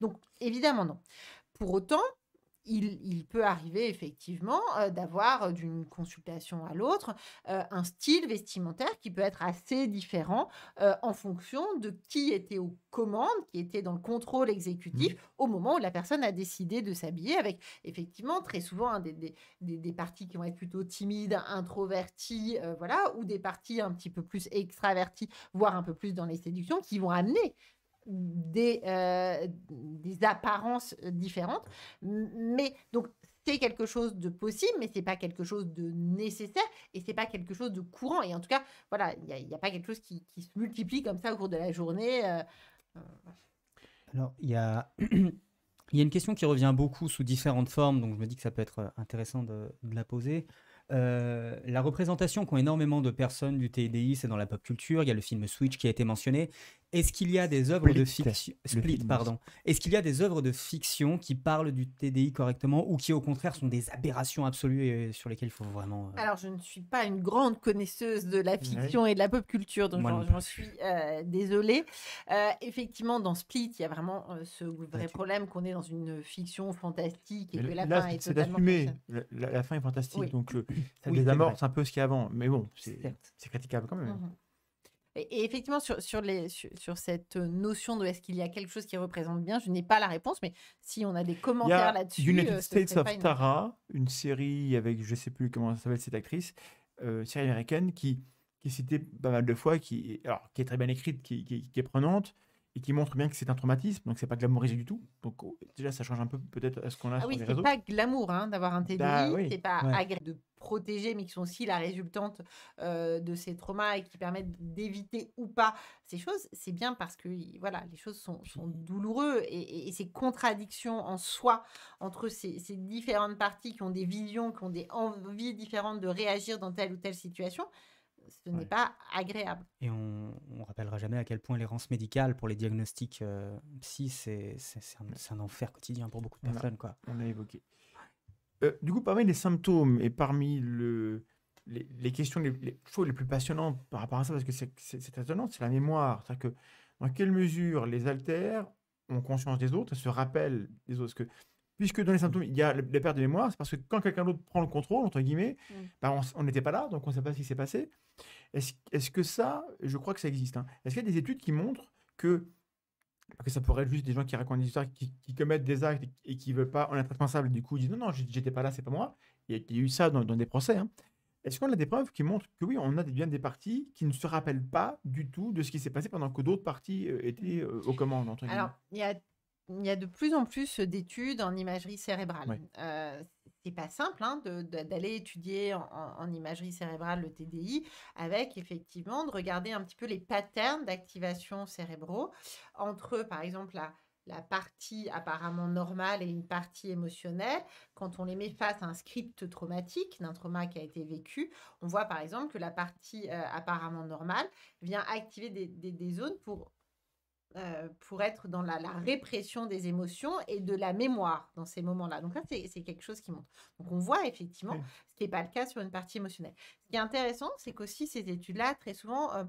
Donc, évidemment, non. Pour autant, il, peut arriver effectivement euh, d'avoir euh, d'une consultation à l'autre euh, un style vestimentaire qui peut être assez différent en fonction de qui était aux commandes, qui était dans le contrôle exécutif au moment où la personne a décidé de s'habiller avec effectivement très souvent hein, des, des, parties qui vont être plutôt timides, introverties, voilà, ou des parties un petit peu plus extraverties, voire un peu plus dans les séductions, qui vont amener des, euh, des apparences différentes. Mais donc, c'est quelque chose de possible, mais c'est pas quelque chose de nécessaire et c'est pas quelque chose de courant. Et en tout cas, voilà, il n'y a, pas quelque chose qui, se multiplie comme ça au cours de la journée. Euh, euh. Alors, il y a. Il y a une question qui revient beaucoup sous différentes formes, donc je me dis que ça peut être intéressant de, la poser. la représentation qu'ont énormément de personnes du TDI, c'est dans la pop culture. Il y a le film Switch qui a été mentionné. Est-ce qu'il y a des œuvres de fiction Split, pardon. Est-ce qu'il y a des œuvres de fiction qui parlent du TDI correctement ou qui au contraire sont des aberrations absolues et sur lesquelles il faut vraiment euh, Alors je ne suis pas une grande connaisseuse de la fiction et de la pop culture, donc j'en suis euh, désolée. Euh, effectivement, dans Split, il y a vraiment ce vrai bah, problème qu'on est dans une fiction fantastique et que la fin est, totalement. La, fin est fantastique, donc ça désamorce un peu ce qu'il y a avant. Mais bon, c'est critiquable quand même. Mhm. Et, effectivement, sur, sur, les, sur, cette notion de est-ce qu'il y a quelque chose qui représente bien, je n'ai pas la réponse, mais si on a des commentaires là-dessus. United euh, States of Tara, une... série avec, je ne sais plus comment ça s'appelle cette actrice, euh, série américaine, qui, qui est citée pas mal de fois, qui, alors, qui est très bien écrite, qui, qui, est prenante et qui montre bien que c'est un traumatisme, donc c'est pas glamourisé du tout. Donc oh, déjà, ça change un peu peut-être à ce qu'on a ah sur oui, les réseaux. pas glamour hein, d'avoir un TDI, bah pas agréable protégés mais qui sont aussi la résultante euh, de ces traumas et qui permettent d'éviter ou pas ces choses, c'est bien parce que voilà, les choses sont, douloureuses et, ces contradictions en soi entre ces, différentes parties qui ont des visions, qui ont des envies différentes de réagir dans telle ou telle situation, ce n'est pas agréable. Et on ne rappellera jamais à quel point l'errance médicale pour les diagnostics euh, psy, c'est un, enfer quotidien pour beaucoup de personnes. Quoi. On l'a évoqué. Euh, du coup, parmi les symptômes et parmi les, questions, les, les plus passionnantes par rapport à ça, parce que c'est étonnant, c'est la mémoire. C'est-à-dire que dans quelle mesure les altères ont conscience des autres, se rappellent des autres. puisque dans les mmh. symptômes, il y a la perte de mémoire, c'est parce que quand quelqu'un d'autre prend le contrôle, entre guillemets, mmh. bah, on n'était pas là, donc on ne sait pas ce qui s'est passé. Est-ce que ça, je crois que ça existe, hein. est-ce qu'il y a des études qui montrent que parce que ça pourrait être juste des gens qui racontent des histoires, qui, commettent des actes et qui ne veulent pas en être responsables. Du coup, ils disent non, non, j'étais pas là, c'est pas moi. il y a eu ça dans, dans des procès. Hein. Est-ce qu'on a des preuves qui montrent que oui, on a bien des parties qui ne se rappellent pas du tout de ce qui s'est passé pendant que d'autres parties euh, étaient euh, aux commandes Alors, il y a il y a de plus en plus d'études en imagerie cérébrale. Euh, c'est pas simple hein, d'aller étudier en, imagerie cérébrale le TDI avec effectivement de regarder un petit peu les patterns d'activation cérébraux entre, par exemple, la, partie apparemment normale et une partie émotionnelle. Quand on les met face à un script traumatique, d'un trauma qui a été vécu, on voit par exemple que la partie euh, apparemment normale vient activer des, des zones pour euh, pour être dans la, répression des émotions et de la mémoire dans ces moments-là. Donc là, c'est quelque chose qui monte. Donc on voit effectivement ce qui n'est pas le cas sur une partie émotionnelle. Ce qui est intéressant, c'est qu'aussi ces études-là, très souvent, euh,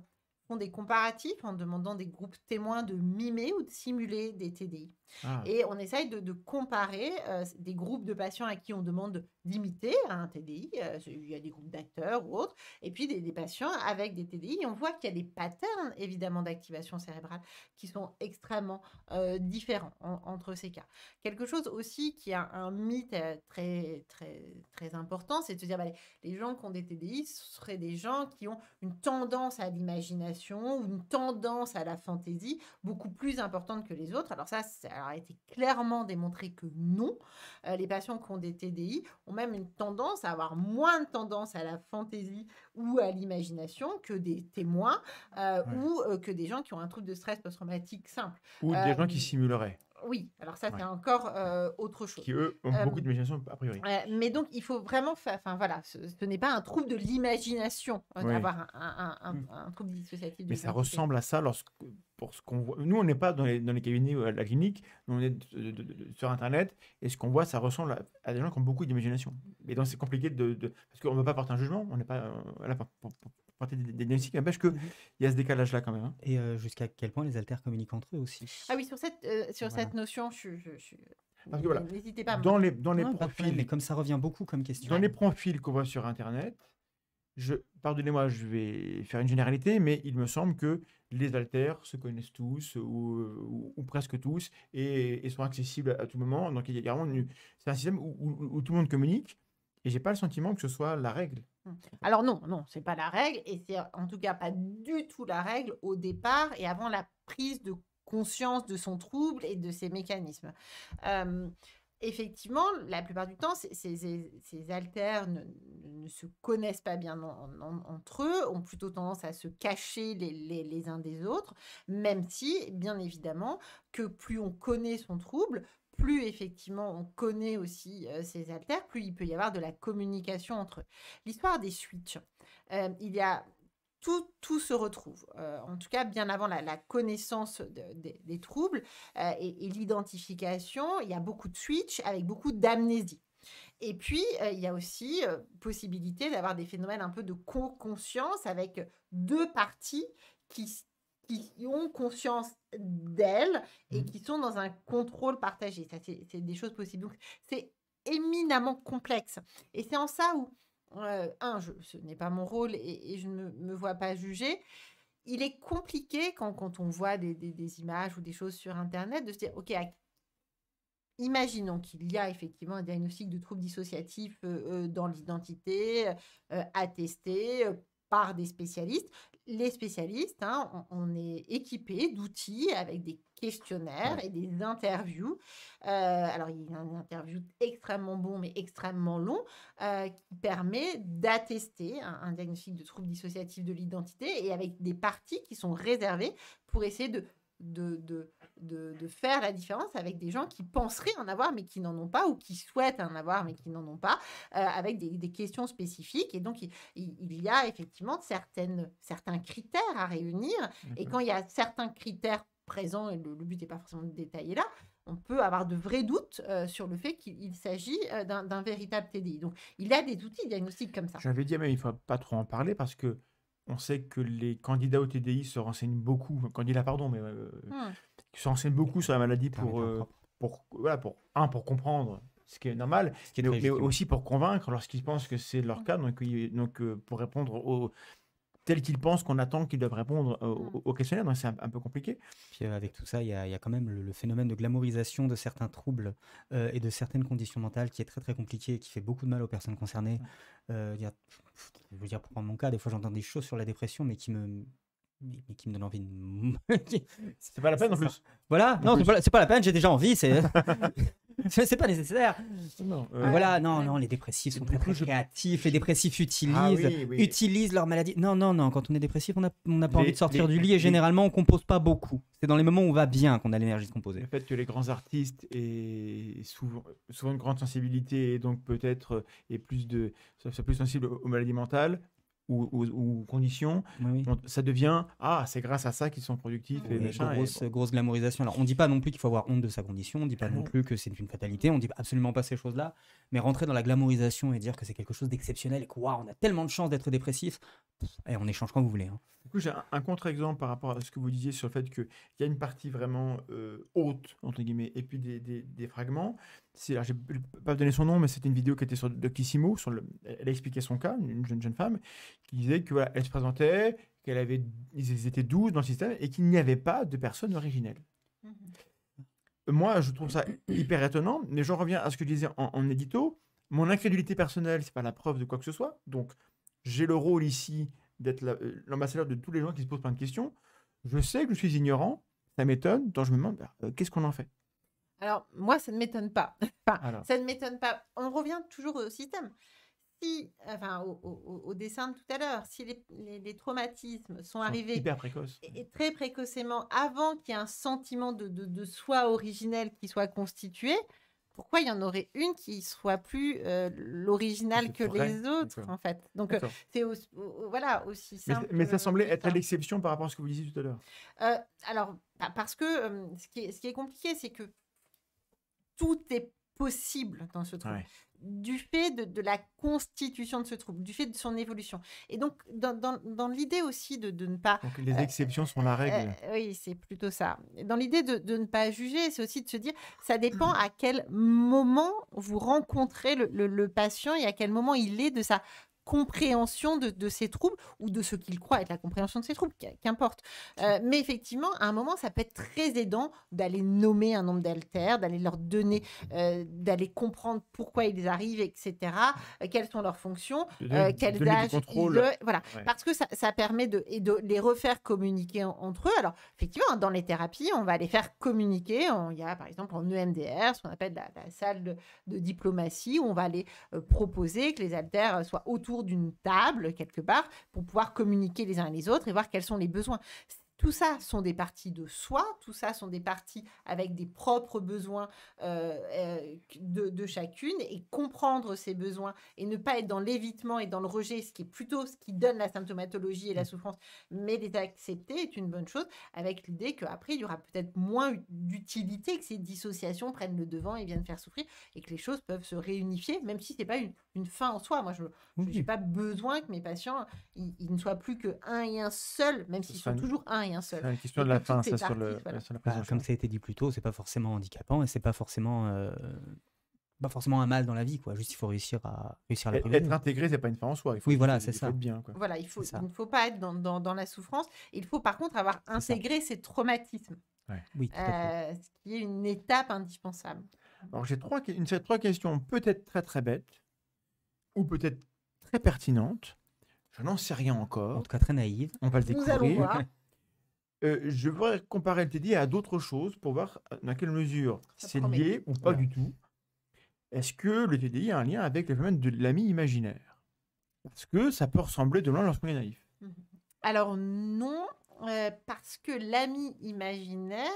font des comparatifs en demandant des groupes témoins de mimer ou de simuler des TDI. Ah. Et on essaye de, comparer euh, des groupes de patients à qui on demande d'imiter un TDI, euh, il y a des groupes d'acteurs ou autres, et puis des, patients avec des TDI. Et on voit qu'il y a des patterns, évidemment, d'activation cérébrale qui sont extrêmement euh, différents entre ces cas. Quelque chose aussi qui a un mythe très, très, très important, c'est de se dire, bah, les, gens qui ont des TDI ce seraient des gens qui ont une tendance à l'imagination, ou une tendance à la fantaisie, beaucoup plus importante que les autres. Alors ça, c'est a été clairement démontré que non. Euh, les patients qui ont des TDI ont même une tendance à avoir moins de tendance à la fantaisie ou à l'imagination que des témoins euh, ou euh, que des gens qui ont un trouble de stress post-traumatique simple. Ou des gens qui simuleraient oui, alors ça, c'est encore euh, autre chose. Qui, eux, ont euh, beaucoup d'imagination, a priori. mais donc, il faut vraiment. faire, Enfin, voilà, ce, n'est pas un trouble de l'imagination euh, d'avoir hmm. un, trouble dissociatif. Mais ça ressemble à ça lorsque. Pour ce qu'on voit. Nous, on n'est pas dans les, dans les cabinets ou à la clinique, nous, on est sur Internet, et ce qu'on voit, ça ressemble à, des gens qui ont beaucoup d'imagination. Et donc, c'est compliqué de, Parce qu'on ne peut pas porter un jugement, on n'est pas là des des, des mmh. diagnostics, n'empêche qu'il mmh. il y a ce décalage-là quand même. Hein. Et euh, jusqu'à quel point les alters communiquent entre eux aussi. Ah oui, sur cette, euh, sur cette notion, je, je, n'hésitez pas. dans les, dans les profils, mais comme ça revient beaucoup comme question. Dans les profils qu'on voit sur Internet, je, pardonnez-moi, je vais faire une généralité, mais il me semble que les alters se connaissent tous ou, ou, presque tous et, sont accessibles à tout moment. Donc il y a vraiment c'est un système où, tout le monde communique. Et j'ai pas le sentiment que ce soit la règle. Mmh. Alors non, non, c'est pas la règle, et c'est en tout cas pas du tout la règle au départ et avant la prise de conscience de son trouble et de ses mécanismes. effectivement, la plupart du temps, ces, alters ne, se connaissent pas bien entre eux, ont plutôt tendance à se cacher les, les, uns des autres, même si, bien évidemment, que plus on connaît son trouble, plus effectivement on connaît aussi ces haltères, plus il peut y avoir de la communication entre eux. L'histoire des switches, il y a tout, tout se retrouve, en tout cas bien avant la, connaissance des troubles et, l'identification, il y a beaucoup de switches avec beaucoup d'amnésie. Et puis, il y a aussi possibilité d'avoir des phénomènes un peu de co-conscience avec deux parties qui, qui ont conscience d'elles et mmh. qui sont dans un contrôle partagé. Ça, c'est des choses possibles. Donc, c'est éminemment complexe. Et c'est en ça où, euh, un, ce n'est pas mon rôle et, je ne me vois pas juger. Il est compliqué quand, quand on voit des, des, images ou des choses sur Internet de se dire, OK, imaginons qu'il y a effectivement un diagnostic de trouble dissociatif euh, euh, dans l'identité, attesté par des spécialistes, les spécialistes, hein, on, est équipés d'outils avec des questionnaires et des interviews. Euh, alors, il y a une interview extrêmement bon, mais extrêmement long, euh, qui permet d'attester un, un diagnostic de trouble dissociatif de l'identité et avec des parties qui sont réservées pour essayer de de, de, faire la différence avec des gens qui penseraient en avoir mais qui n'en ont pas ou qui souhaitent en avoir mais qui n'en ont pas euh, avec des, questions spécifiques. Et donc, il, y a effectivement certaines, certains critères à réunir. Et mhm. quand il y a certains critères présents, et le, but n'est pas forcément de détailler là, on peut avoir de vrais doutes euh, sur le fait qu'il s'agit euh, d'un véritable TDI. Donc, il y a des outils diagnostiques comme ça. J'avais dit, mais il faut pas trop en parler parce que on sait que les candidats au TDI se renseignent beaucoup, candidats pardon, mais euh, hmm. se renseignent beaucoup sur la maladie pour, euh, pour, voilà, pour un pour comprendre ce qui est normal, mais, aussi pour convaincre lorsqu'ils pensent que c'est leur hmm. cas, donc, euh, pour répondre aux, tel qu'ils pensent qu'on attend qu'ils doivent répondre euh, au, questionnaires. Mmh. questionnaire. Donc c'est un, peu compliqué. Puis euh, avec tout ça, il y, a, quand même le, phénomène de glamourisation de certains troubles euh, et de certaines conditions mentales qui est très très compliqué et qui fait beaucoup de mal aux personnes concernées. Euh, y je veux dire, pour prendre mon cas, des fois j'entends des choses sur la dépression, mais qui me mais qui me donne envie de... c'est pas la peine en plus. Voilà, non, c'est pas, pas, la peine, j'ai déjà envie. C'est... c'est pas nécessaire. Euh, voilà, non, non, les dépressifs sont très, créatifs. Les dépressifs ah utilisent, leur maladie. Non, non, non, quand on est dépressif, on n'a pas envie de sortir du lit et généralement, on compose pas beaucoup. C'est dans les moments où on va bien qu'on a l'énergie de composer. Le fait que les grands artistes aient souvent, une grande sensibilité et donc peut-être et euh, plus plus sensibles aux maladies mentales, ou, conditions, ça devient ah c'est grâce à ça qu'ils sont productifs et, grosse, glamourisation. Alors on dit pas non plus qu'il faut avoir honte de sa condition, on dit pas ah non, plus que c'est une fatalité, on dit absolument pas ces choses là, mais rentrer dans la glamourisation et dire que c'est quelque chose d'exceptionnel et que on a tellement de chance d'être dépressif, et eh, on échange quand vous voulez. Hein. Du coup, j'ai un, contre-exemple par rapport à ce que vous disiez sur le fait qu'il y a une partie vraiment euh, haute, entre guillemets, et puis des, fragments. C'est, je ne vais pas donner son nom, mais c'était une vidéo qui était sur Doctissimo. Sur elle elle expliqué son cas, une jeune, jeune femme, qui disait qu'elle se présentait, qu'elle avait, ils étaient 12 dans le système, et qu'il n'y avait pas de personne originelle. Mm-hmm. Moi, je trouve ça hyper étonnant, mais j'en reviens à ce que je disais en, en édito. Mon incrédulité personnelle, c'est pas la preuve de quoi que ce soit. Donc, j'ai le rôle ici d'être euh, l'ambassadeur de tous les gens qui se posent plein de questions. Je sais que je suis ignorant, ça m'étonne, donc je me demande euh, qu'est-ce qu'on en fait. Alors, moi, ça ne m'étonne pas. ça ne m'étonne pas. On revient toujours au système. Si, enfin, au, dessin de tout à l'heure, si les, traumatismes sont, arrivés hyper Et, très précocement, avant qu'il y ait un sentiment de, de, soi originel qui soit constitué, pourquoi il y en aurait une qui soit plus euh, l'originale l'original que les autres, en fait. Donc, euh, c'est voilà, aussi simple. Mais, ça semblait être l'exception par rapport à ce que vous disiez tout à l'heure. Euh, alors, parce que ce, qui est, ce qui est compliqué, c'est que tout est possible dans ce trouble, du fait de, de, la constitution de ce trouble, du fait de son évolution. Et donc, dans, dans, dans l'idée aussi de, de, ne pas... les euh, exceptions sont la règle. Euh, oui, c'est plutôt ça. Dans l'idée de, de, ne pas juger, c'est aussi de se dire, ça dépend à quel moment vous rencontrez le, le, le patient et à quel moment il est de sa compréhension de, de ces troubles ou de ce qu'il croit être la compréhension de ces troubles, qu'importe. Mmh. Euh, mais effectivement, à un moment, ça peut être très aidant d'aller nommer un nombre d'altères, d'aller leur donner, mmh. euh, d'aller comprendre pourquoi ils arrivent, etc., euh, quelles sont leurs fonctions, quel âge ils Voilà, parce que ça, ça permet de, et de, les refaire communiquer entre eux. Alors, effectivement, hein, dans les thérapies, on va les faire communiquer. On, il y a, par exemple, en EMDR, ce qu'on appelle la, salle de, de, diplomatie, où on va les proposer que les altères soient autour d'une table quelque part pour pouvoir communiquer les uns les autres et voir quels sont les besoins. Tout ça sont des parties de soi, tout ça sont des parties avec des propres besoins euh, euh, de, chacune et comprendre ces besoins et ne pas être dans l'évitement et dans le rejet, ce qui est plutôt ce qui donne la symptomatologie et la mmh. souffrance, mais les accepter est une bonne chose avec l'idée qu'après, il y aura peut-être moins d'utilité que ces dissociations prennent le devant et viennent faire souffrir et que les choses peuvent se réunifier, même si n'est pas une, fin en soi. Moi, je n'ai pas besoin que mes patients, ils, ne soient plus que un et un seul, même s'ils sont toujours un et un question de la fin, ça, sur, le, bah, Comme ça a été dit plus tôt, c'est pas forcément handicapant et c'est pas forcément. Euh, pas forcément un mal dans la vie quoi juste il faut réussir à réussir à être intégré c'est pas une fin en soi il faut oui voilà c'est ça être bien voilà il faut il ne faut pas être dans, dans, la souffrance il faut par contre avoir intégré ces traumatismes oui, euh, ce qui est une étape indispensable alors j'ai trois une trois questions peut-être très très bêtes ou peut-être très pertinentes je n'en sais rien encore. En tout cas, très naïve. On va le découvrir. Euh, je voudrais comparer le TDI à d'autres choses pour voir euh, dans quelle mesure c'est lié ou pas du tout. Est-ce que le TDI a un lien avec le phénomène de l'ami imaginaire Parce que ça peut ressembler de loin lorsqu'on est naïf. Mmh Alors non, euh, parce que l'ami imaginaire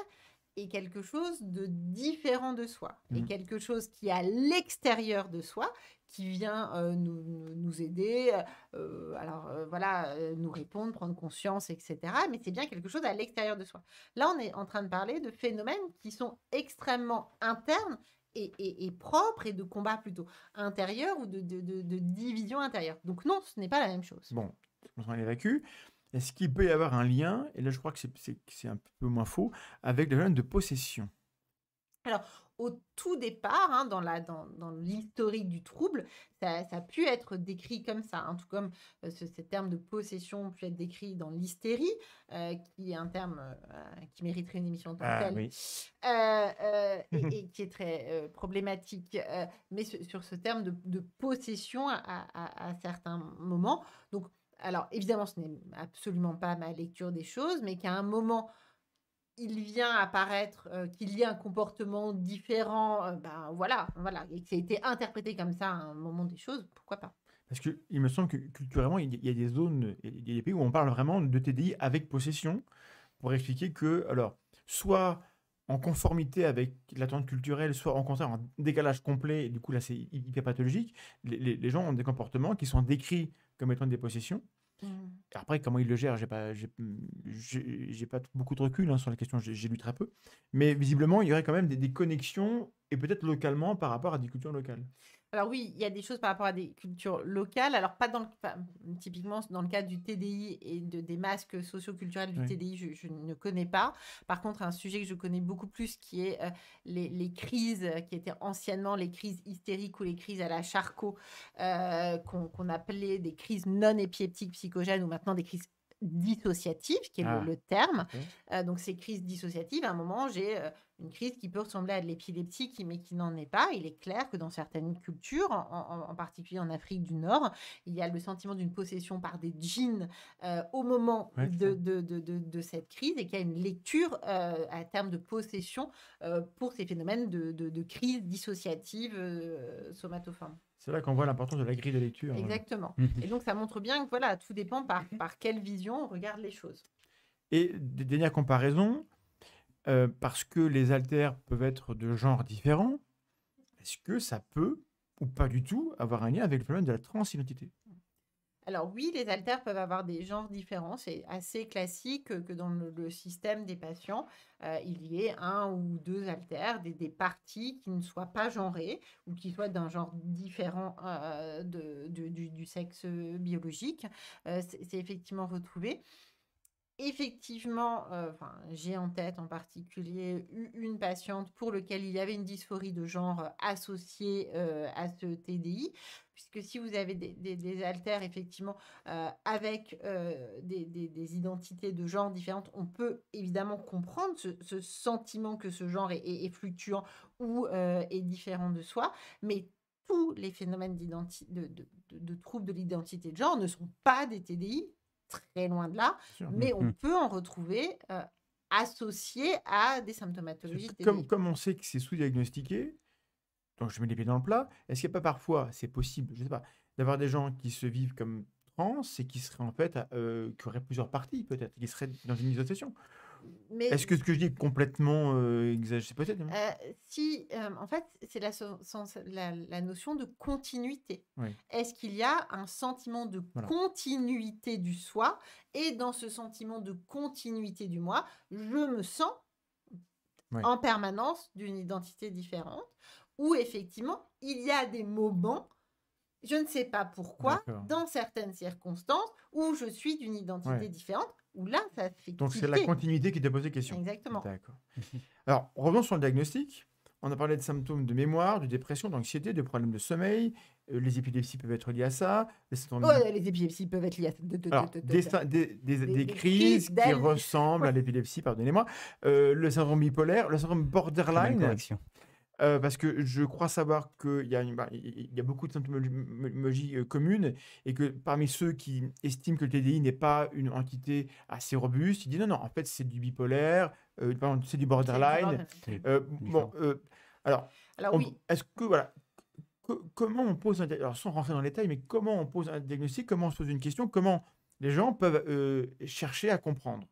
est quelque chose de différent de soi, et est mmh. quelque chose qui est à l'extérieur de soi qui vient euh, nous, nous, aider, euh, euh, alors voilà, nous répondre, prendre conscience, etc. Mais c'est bien quelque chose à l'extérieur de soi. Là, on est en train de parler de phénomènes qui sont extrêmement internes et, et, et propres et de combat plutôt intérieur ou de, de, de, division intérieure. Donc non, ce n'est pas la même chose. Bon, on s'en est évacué. Est-ce qu'il peut y avoir un lien, et là je crois que c'est un peu moins faux, avec le problème de possession alors, au tout départ, hein, dans, la, dans, l'historique du trouble, ça, a pu être décrit comme ça, En tout comme euh, ce, terme de possession peut être décrit dans l'hystérie, euh, qui est un terme euh, qui mériterait une émission et, qui est très problématique, mais sur ce terme de, possession à, à, certains moments. Donc, alors évidemment, ce n'est absolument pas ma lecture des choses, mais qu'à un moment il vient apparaître euh, qu'il y a un comportement différent, euh, ben, voilà, voilà, et que ça a été interprété comme ça à un moment des choses, pourquoi pas Parce que il me semble que culturellement, il y a des zones, il y a des pays où on parle vraiment de TDI avec possession pour expliquer que, alors, soit en conformité avec l'attente culturelle, soit en contraire en décalage complet, et du coup là c'est hyper pathologique, les, les gens ont des comportements qui sont décrits comme étant des possessions, Mmh. Après, comment il le gère, j'ai pas, mmh, pas beaucoup de recul hein, sur la question, j'ai lu très peu. Mais visiblement, il y aurait quand même des, des connexions, et peut-être localement, par rapport à des cultures locales. Alors oui, il y a des choses par rapport à des cultures locales. Alors pas dans le, typiquement dans le cadre du TDI et de, des masques socioculturels du TDI, je, ne connais pas. Par contre, un sujet que je connais beaucoup plus, qui est euh, les, crises euh, qui étaient anciennement les crises hystériques ou les crises à la charcot, euh, qu'on appelait des crises non épileptiques psychogènes ou maintenant des crises dissociatives, qui est le, ah. terme. donc ces crises dissociatives, à un moment, j'ai une crise qui peut ressembler à de l'épilepsie, mais qui n'en est pas. Il est clair que dans certaines cultures, en, particulier en Afrique du Nord, il y a le sentiment d'une possession par des djinns euh, au moment de, cette crise et qu'il y a une lecture euh, à terme de possession euh, pour ces phénomènes de, crise dissociative somatoforme. C'est là qu'on voit l'importance de la grille de lecture. Hein. Exactement. Mmh. et donc ça montre bien que voilà, tout dépend par, mmh. par quelle vision on regarde les choses. Et dernière comparaison, euh, parce que les haltères peuvent être de genres différents, est-ce que ça peut ou pas du tout avoir un lien avec le problème de la transidentité alors oui, les haltères peuvent avoir des genres différents. C'est assez classique que dans le, système des patients, euh, il y ait un ou deux haltères, des, parties qui ne soient pas genrées ou qui soient d'un genre différent euh, du, sexe biologique. c'est effectivement retrouvé effectivement, euh, j'ai en tête en particulier une patiente pour laquelle il y avait une dysphorie de genre euh, associée euh, à ce TDI, puisque si vous avez des, des, altères, effectivement, avec des, identités de genre différentes, on peut évidemment comprendre ce, sentiment que ce genre est, fluctuant ou est différent de soi, mais tous les phénomènes de, de, de troubles de l'identité de genre ne sont pas des TDI, très loin de là, mais on mmh. peut en retrouver associés euh, associé à des symptomatologies. Comme, on sait que c'est sous-diagnostiqué, donc je mets les pieds dans le plat, est-ce qu'il n'y a pas parfois, c'est possible, je ne sais pas, d'avoir des gens qui se vivent comme trans et qui seraient en fait, euh, qui auraient plusieurs parties peut-être, qui seraient dans une isolation est-ce que ce que je dis est complètement euh, exagéré peut-être hein. euh, Si, euh, en fait, c'est la, la, notion de continuité. Est-ce qu'il y a un sentiment de continuité du soi Et dans ce sentiment de continuité du moi, je me sens en permanence d'une identité différente. Ou effectivement, il y a des moments je ne sais pas pourquoi, dans certaines circonstances, où je suis d'une identité différente, donc c'est la continuité qui pose posé question. Exactement. Alors, revenons sur le diagnostic. On a parlé de symptômes de mémoire, de dépression, d'anxiété, de problèmes de sommeil. Euh, les épilepsies peuvent être liées à ça. Les, oh, épilepsies peuvent être liées à des, crises qui ressemblent à l'épilepsie, pardonnez-moi. Euh, le syndrome bipolaire, le syndrome borderline parce que je crois savoir qu'il y, a ben, a beaucoup de symptomologies communes et que parmi ceux qui estiment que le TDI n'est pas une entité assez robuste, ils disent non, non, en fait, c'est du bipolaire, c'est du borderline. bon, alors, est-ce que, voilà, comment on pose un diagnostic alors sans rentrer dans les détails, mais comment on pose un diagnostic, comment on se pose une question, comment les gens peuvent chercher à comprendre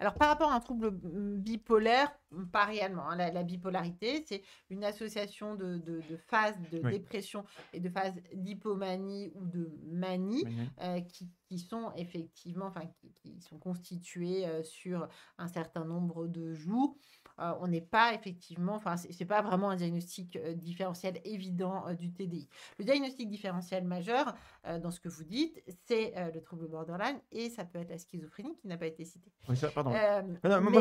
alors, par rapport à un trouble mmh, bipolaire, mmh, pas réellement. Hein, la, bipolarité, c'est une association de, phases de dépression et de phases d'hypomanie ou de manie mmh euh, qui, sont effectivement, enfin, qui, sont constituées euh, sur un certain nombre de jours. Euh, on n'est pas effectivement, enfin, c'est pas vraiment un diagnostic euh, différentiel évident euh, du TDI. Le diagnostic différentiel majeur, dans ce que vous dites, c'est le trouble borderline et ça peut être la schizophrénie qui n'a pas été citée. Oui, ça, pardon. non,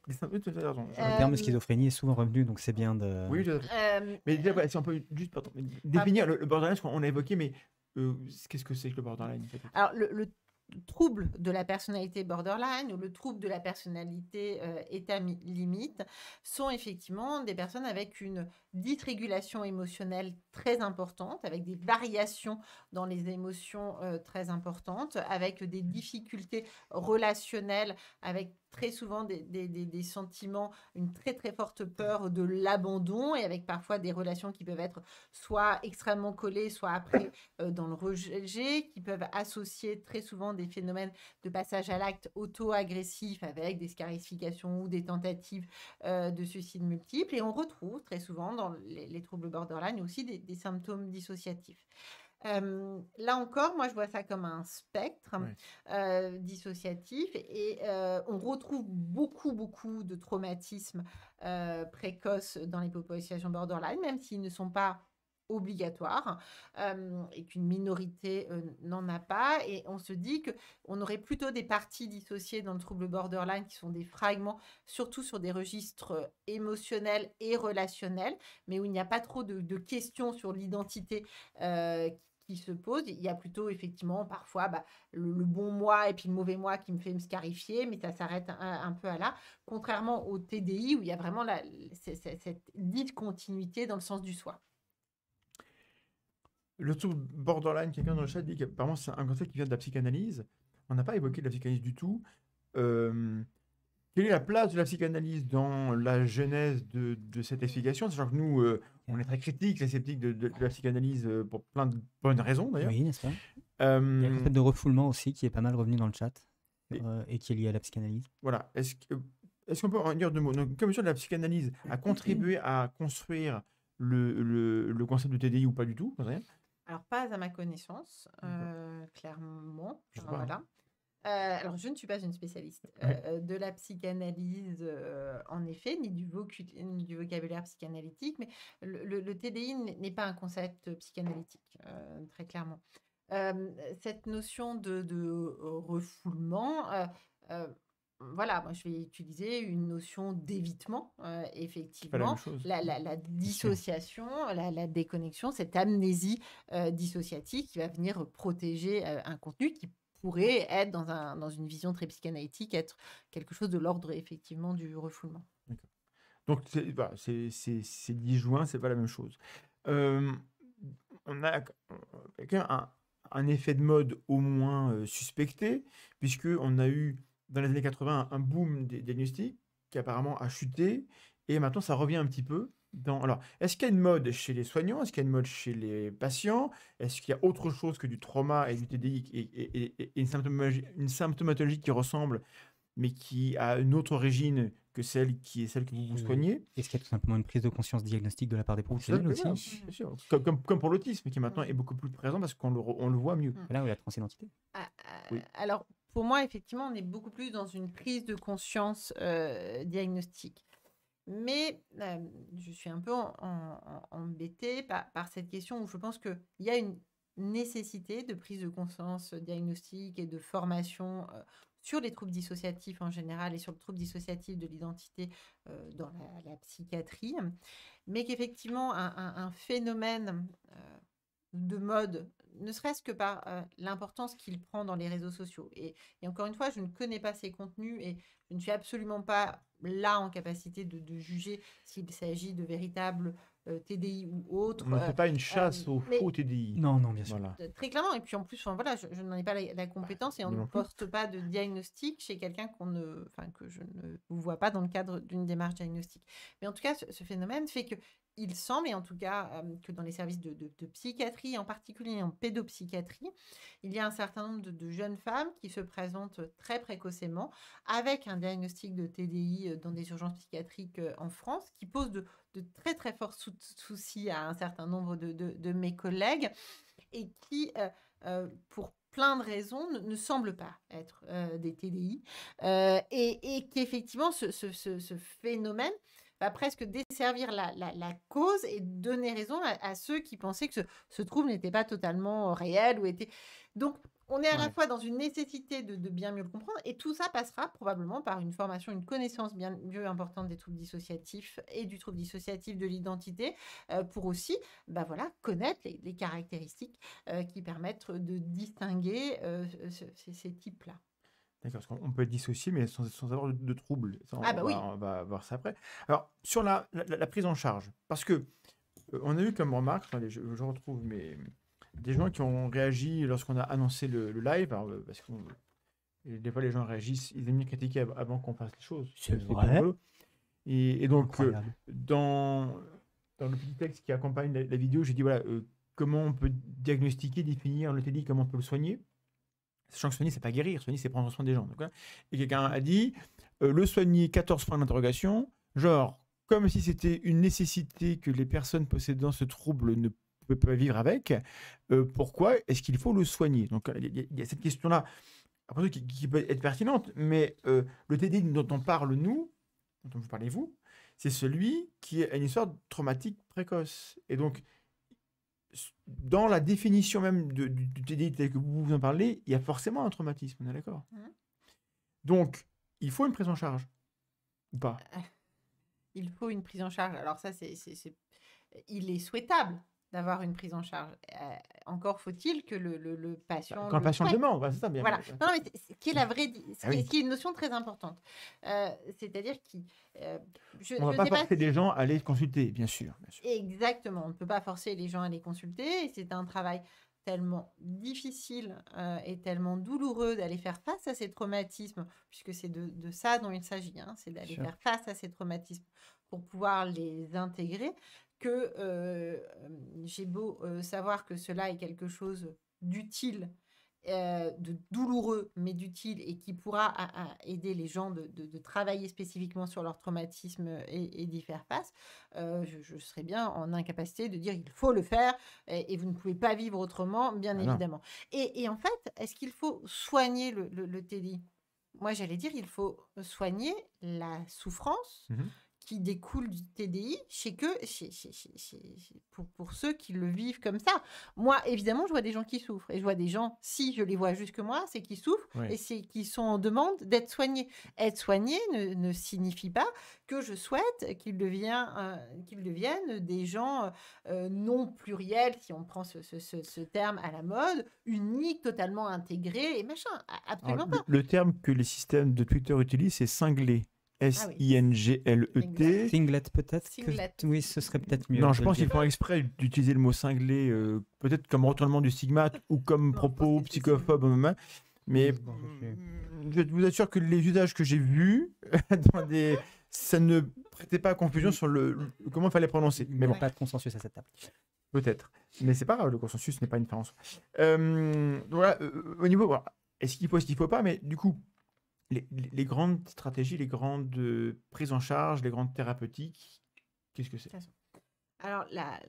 le terme schizophrénie est souvent revenu, donc c'est bien de. Oui, je... mais si on peut juste pardon, ah, définir le, borderline, on a évoqué, mais qu'est-ce que c'est que le borderline Alors, le trouble de la personnalité borderline ou le trouble de la personnalité euh, état limite sont effectivement des personnes avec une dite régulation émotionnelle très importante, avec des variations dans les émotions euh, très importantes, avec des difficultés relationnelles, avec très souvent des, sentiments, une très très forte peur de l'abandon et avec parfois des relations qui peuvent être soit extrêmement collées, soit après euh, dans le rejet, qui peuvent associer très souvent des phénomènes de passage à l'acte auto-agressif avec des scarifications ou des tentatives euh, de suicide multiples. Et on retrouve très souvent dans les troubles borderline aussi des symptômes dissociatifs là encore, moi, je vois ça comme un spectre dissociatif et on retrouve beaucoup, beaucoup de traumatismes précoces dans les populations borderline, même s'ils ne sont pas obligatoires et qu'une minorité n'en a pas. Et on se dit qu'on aurait plutôt des parties dissociées dans le trouble borderline qui sont des fragments, surtout sur des registres émotionnels et relationnels, mais où il n'y a pas trop de, questions sur l'identité euh, qui se pose, Il y a plutôt effectivement parfois bah, le, bon moi et puis le mauvais moi qui me fait me scarifier, mais ça s'arrête un, peu à là. Contrairement au TDI où il y a vraiment la, cette dite continuité dans le sens du soi. Le tout borderline, quelqu'un dans le chat dit qu'apparemment c'est un concept qui vient de la psychanalyse. On n'a pas évoqué de la psychanalyse du tout. Euh, quelle est la place de la psychanalyse dans la genèse de, cette explication Sachant que nous, euh, on est très critiques les sceptiques de, la psychanalyse euh, pour plein de bonnes raisons d'ailleurs. Oui, n'est-ce pas euh, Il y a le concept de refoulement aussi qui est pas mal revenu dans le chat et, qui est lié à la psychanalyse. Voilà. Est-ce, que, est-ce qu'on peut en dire deux mots Donc, Comme de la psychanalyse a contribué à construire le, concept de TDI ou pas du tout Alors, pas à ma connaissance, clairement. Je voilà. Pas, euh, alors, je ne suis pas une spécialiste euh, euh, de la psychanalyse, en effet, ni du, vocabulaire psychanalytique, mais le, TDI n'est pas un concept psychanalytique, très clairement. cette notion de, refoulement, voilà, moi je vais utiliser une notion d'évitement, effectivement. La, dissociation, la, déconnexion, cette amnésie dissociatique dissociative qui va venir protéger un contenu qui pourrait être dans, un, dans une vision très psychanalytique, être quelque chose de l'ordre effectivement du refoulement. Donc c'est bah, juin c'est pas la même chose. on a un, un, effet de mode au moins suspecté, puisque on a eu dans les années 80 un boom des diagnostics qui apparemment a chuté, et maintenant ça revient un petit peu. Alors, est-ce qu'il y a une mode chez les soignants Est-ce qu'il y a une mode chez les patients Est-ce qu'il y a autre chose que du trauma et du TDI et, une, symptomatologie, qui ressemble, mais qui a une autre origine que celle qui est celle que vous soignez Est-ce qu'il y a tout simplement une prise de conscience diagnostique de la part des professionnels aussi Comme, pour l'autisme, qui maintenant est beaucoup plus présent parce qu'on le, voit mieux. Là où la transidentité. a euh, transidentité. Ah, alors, pour moi, effectivement, on est beaucoup plus dans une prise de conscience euh, diagnostique. Mais je suis un peu embêtée par, cette question où je pense qu'il y a une nécessité de prise de conscience euh, diagnostique et de formation euh, sur les troubles dissociatifs en général et sur le trouble dissociatif de l'identité euh, dans la, psychiatrie. Mais qu'effectivement, un, phénomène de mode, ne serait-ce que par l'importance qu'il prend dans les réseaux sociaux. Et, et, encore une fois, je ne connais pas ces contenus et je ne suis absolument pas là en capacité de, juger s'il s'agit de véritables euh, TDI ou autres. On ne fait pas une euh, chasse euh, aux faux TDI. Non, non, bien sûr. Très clairement. Et puis en plus, voilà, je, n'en ai pas la, compétence bah, et on ne porte pas de diagnostic chez quelqu'un qu'on ne, que je ne vois pas dans le cadre d'une démarche diagnostique. Mais en tout cas, ce phénomène fait que il semble, et en tout cas que dans les services de, psychiatrie, en particulier en pédopsychiatrie, il y a un certain nombre de, jeunes femmes qui se présentent très précocement avec un diagnostic de TDI dans des urgences psychiatriques en France, qui pose de, très très forts soucis à un certain nombre de, mes collègues, et qui, pour plein de raisons ne, semblent pas être des TDI, et, qu'effectivement ce, ce, phénomène va presque desservir la, cause et donner raison à, ceux qui pensaient que ce, trouble n'était pas totalement euh, réel ou était. Donc, on est à la fois dans une nécessité de, bien mieux le comprendre, et tout ça passera probablement par une formation, une connaissance bien mieux importante des troubles dissociatifs et du trouble dissociatif de l'identité, euh, pour aussi bah voilà, connaître les, caractéristiques euh, qui permettent de distinguer ces types-là. On parce qu'on peut dissocier, mais sans, avoir de, trouble troubles. Ah bah on, va, voir ça après. Alors, sur la, prise en charge, parce que euh, on a eu comme remarque, je, retrouve mes, des gens qui ont réagi lorsqu'on a annoncé le, live, euh, parce que euh, des fois les gens réagissent, ils aiment bien critiquer avant qu'on fasse les choses. C'est vrai. Et, donc, dans, le petit texte qui accompagne la, vidéo, j'ai dit voilà, comment on peut diagnostiquer, définir le TDI, comment on peut le soigner. Sachant que soigner, c'est pas guérir, soigner, c'est prendre soin des gens. Hein. Et quelqu'un a dit euh, le soigner, 14 points d'interrogation, genre, comme si c'était une nécessité que les personnes possédant ce trouble ne peuvent pas vivre avec, euh, pourquoi est-ce qu'il faut le soigner Donc, il y, a cette question-là, qui, peut être pertinente, mais euh, le TD dont on parle, nous, dont vous parlez, vous, c'est celui qui a une histoire traumatique précoce. Et donc, dans la définition même du, tel que vous, en parlez, il y a forcément un traumatisme, on est d'accord hein Donc, il faut une prise en charge, ou pas euh, Il faut une prise en charge. Alors ça, c'est, il est souhaitable d'avoir une prise en charge. Euh, encore faut-il que le, patient. quand le, patient demande, c'est ça Voilà. Non, mais ce qui est la vraie, ah ce, qui, est une notion très importante, euh, c'est-à-dire qui. Euh, je, on ne va pas forcer les gens à aller consulter, bien sûr, Exactement. On ne peut pas forcer les gens à aller consulter. C'est un travail tellement difficile et tellement douloureux d'aller faire face à ces traumatismes, puisque c'est de, ça dont il s'agit, hein, c'est d'aller faire face à ces traumatismes pour pouvoir les intégrer, que euh, j'ai beau euh, savoir que cela est quelque chose d'utile, euh, de douloureux, mais d'utile et qui pourra aider les gens de, travailler spécifiquement sur leur traumatisme et, d'y faire face, je, serais bien en incapacité de dire il faut le faire et, vous ne pouvez pas vivre autrement, bien ah évidemment. Et, en fait, est-ce qu'il faut soigner le, le, moi, j'allais dire, il faut soigner la souffrance, mmh qui découle du TDI chez que chez, pour, ceux qui le vivent comme ça. Moi, évidemment, je vois des gens qui souffrent et je vois des gens, si je les vois jusque moi, c'est qu'ils souffrent et c'est qu'ils sont en demande d'être soignés. Être soigné ne, signifie pas que je souhaite qu'ils deviennent, euh, deviennent des gens euh, euh, non pluriels, si on prend ce, terme à la mode, unique, totalement intégré et machin. Absolument pas. Le, le terme que les systèmes de Twitter utilisent, c'est cinglé. Ah e S-I-N-G-L-E-T. Singlet, peut-être. Oui, ce serait peut-être mieux. Non, je pense qu'il font exprès d'utiliser le mot cinglé, euh, peut-être comme retournement du stigmate ou comme propos psychophobe euh, euh, Mais mm, je, vous assure que les usages que j'ai vus des ça ne prêtait pas à confusion sur le, comment il fallait prononcer. Mais bon. Pas de consensus à cette table. Peut-être. Mais c'est pas grave, le consensus n'est pas une différence. Euh, voilà, au niveau, voilà. est-ce qu'il faut, est-ce qu'il faut pas, mais du coup, les, grandes stratégies, les grandes euh, prises en charge, les grandes thérapeutiques, qu'est-ce que c'est Alors, la,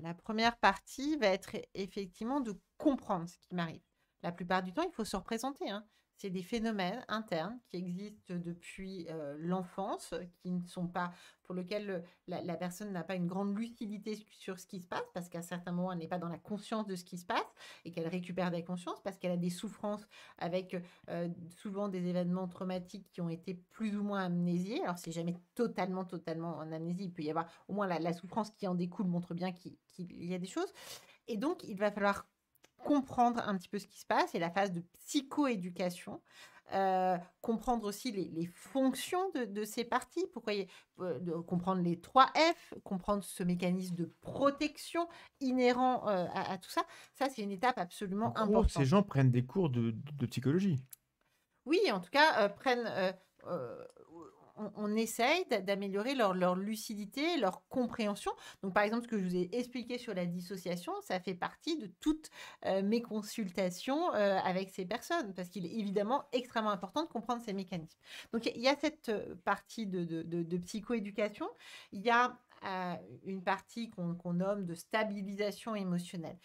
la, première partie va être effectivement de comprendre ce qui m'arrive. La plupart du temps, il faut se représenter. Hein. C'est des phénomènes internes qui existent depuis euh, l'enfance, qui ne sont pas pour lesquels euh, la, personne n'a pas une grande lucidité sur ce qui se passe, parce qu'à certain moment, elle n'est pas dans la conscience de ce qui se passe et qu'elle récupère des consciences parce qu'elle a des souffrances avec euh, souvent des événements traumatiques qui ont été plus ou moins amnésiés. Alors c'est jamais totalement totalement en amnésie, il peut y avoir au moins la, souffrance qui en découle montre bien qu'il y a des choses. Et donc il va falloir comprendre un petit peu ce qui se passe et la phase de psychoéducation. Euh, comprendre aussi les, fonctions de, ces parties, pourquoi euh, comprendre les 3 F, comprendre ce mécanisme de protection inhérent euh, à, tout ça. Ça, c'est une étape absolument en importante. Gros, ces gens prennent des cours de, de psychologie. Oui, en tout cas, euh, prennent on, essaye d'améliorer leur, lucidité, leur compréhension. Donc, par exemple, ce que je vous ai expliqué sur la dissociation, ça fait partie de toutes euh, mes consultations euh, avec ces personnes, parce qu'il est évidemment extrêmement important de comprendre ces mécanismes. Donc, il y a cette euh, partie de, psychoéducation. Il y a une partie qu'on nomme de stabilisation émotionnelle.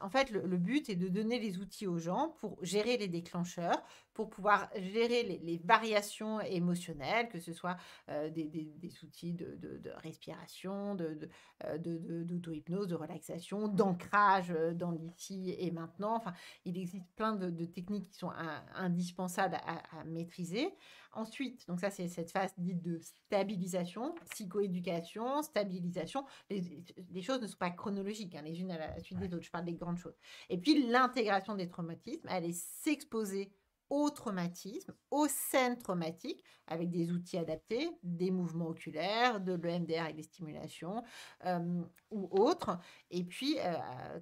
en fait, le, but est de donner les outils aux gens pour gérer les déclencheurs, pour pouvoir gérer les, variations émotionnelles, que ce soit euh, des, des, outils de, de, de respiration, euh, d'auto-hypnose, de, relaxation, d'ancrage euh, dans l'ici et maintenant. Enfin, il existe plein de, techniques qui sont indispensables à, maîtriser. Ensuite, donc ça c'est cette phase dite de stabilisation, psychoéducation, stabilisation. Les, choses ne sont pas chronologiques, hein, les unes à la suite des autres. Je parle des grandes choses. Et puis l'intégration des traumatismes, elle est s'exposer au traumatisme, au scène traumatique, avec des outils adaptés, des mouvements oculaires, de l'EMDR avec des stimulations ou autres, et puis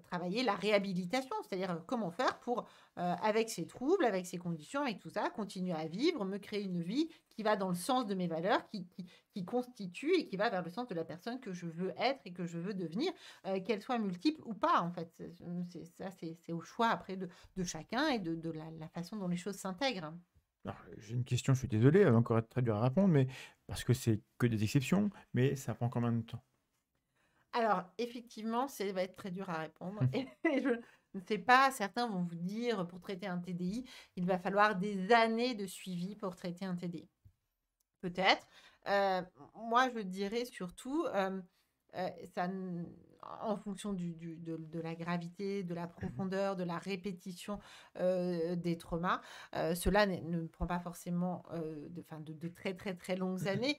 travailler la réhabilitation, c'est-à-dire comment faire pour euh, avec ses troubles, avec ses conditions, avec tout ça, continuer à vivre, me créer une vie qui va dans le sens de mes valeurs, qui, qui, constitue et qui va vers le sens de la personne que je veux être et que je veux devenir, euh, qu'elle soit multiple ou pas, en fait. C'est, ça, c'est, au choix après de, de chacun et de, de la, façon dont les choses s'intègrent. j'ai une question, je suis désolée, elle va encore être très dure à répondre, mais parce que c'est que des exceptions, mais ça prend quand même de temps alors, effectivement, ça va être très dur à répondre. Et je, ne sais pas. Certains vont vous dire, pour traiter un TDI, il va falloir des années de suivi pour traiter un TDI. Peut-être. Euh, moi, je dirais surtout, euh, euh, ça, en fonction de, la gravité, de la mmh profondeur, de la répétition euh, des traumas. Euh, cela ne prend pas forcément euh, de, de, très très très longues mmh années.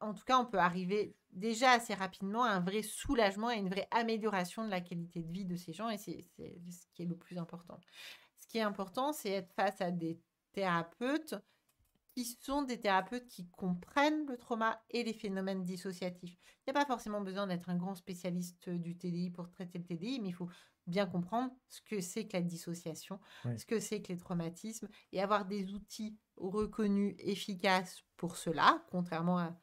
en tout cas, on peut arriver déjà assez rapidement à un vrai soulagement et une vraie amélioration de la qualité de vie de ces gens et c'est ce qui est le plus important. Ce qui est important, c'est être face à des thérapeutes qui sont des thérapeutes qui comprennent le trauma et les phénomènes dissociatifs. Il n'y a pas forcément besoin d'être un grand spécialiste euh, du TDI pour traiter le TDI, mais il faut bien comprendre ce que c'est que la dissociation, ce que c'est que les traumatismes, et avoir des outils reconnus, efficaces pour cela, contrairement à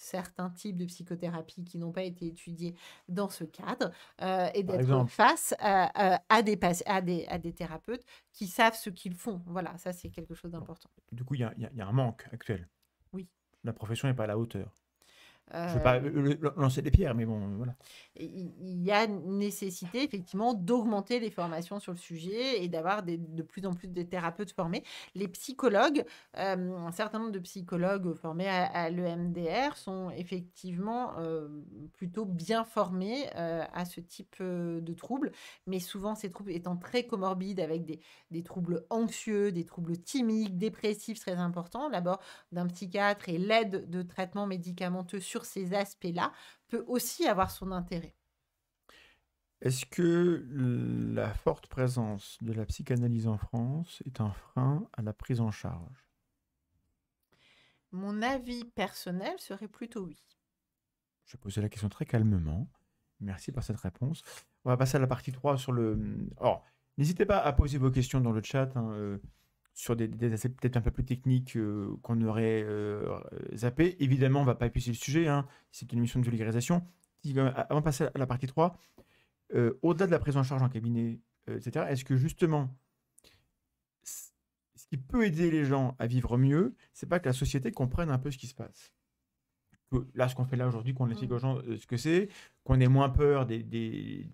certains types de psychothérapie qui n'ont pas été étudiés dans ce cadre euh, et d'être face euh, euh, à, à, des, à, des, thérapeutes qui savent ce qu'ils font. Voilà, ça c'est quelque chose d'important. Du coup, il y, y a un manque actuel. Oui. La profession n'est pas à la hauteur. Je ne pas euh, lancer des pierres, mais bon, voilà. Il y a nécessité, effectivement, d'augmenter les formations sur le sujet et d'avoir de plus en plus de thérapeutes formés. Les psychologues, euh, un certain nombre de psychologues formés à, l'EMDR sont effectivement euh, plutôt bien formés à ce type de troubles, mais souvent ces troubles étant très comorbides avec des, troubles anxieux, des troubles timides, dépressifs très importants, D'abord, d'un psychiatre et l'aide de traitements médicamenteux sur ces aspects-là peut aussi avoir son intérêt. Est-ce que la forte présence de la psychanalyse en France est un frein à la prise en charge Mon avis personnel serait plutôt oui. Je posais la question très calmement. Merci pour cette réponse. On va passer à la partie 3 sur le... Alors, hum, n'hésitez pas à poser vos questions dans le chat. Hein, euh, sur des, aspects peut-être un peu plus techniques euh, qu'on aurait euh, zappé. Évidemment, on ne va pas épuiser le sujet, hein. c'est une mission de vulgarisation. Euh, avant de passer à la partie 3, au-delà de la prise en charge en cabinet, etc., est-ce que justement, ce qui peut aider les gens à vivre mieux, c'est pas que la société comprenne un peu ce qui se passe là, ce qu'on fait là aujourd'hui, qu'on mmh. explique aux gens ce que c'est, qu'on ait moins peur des,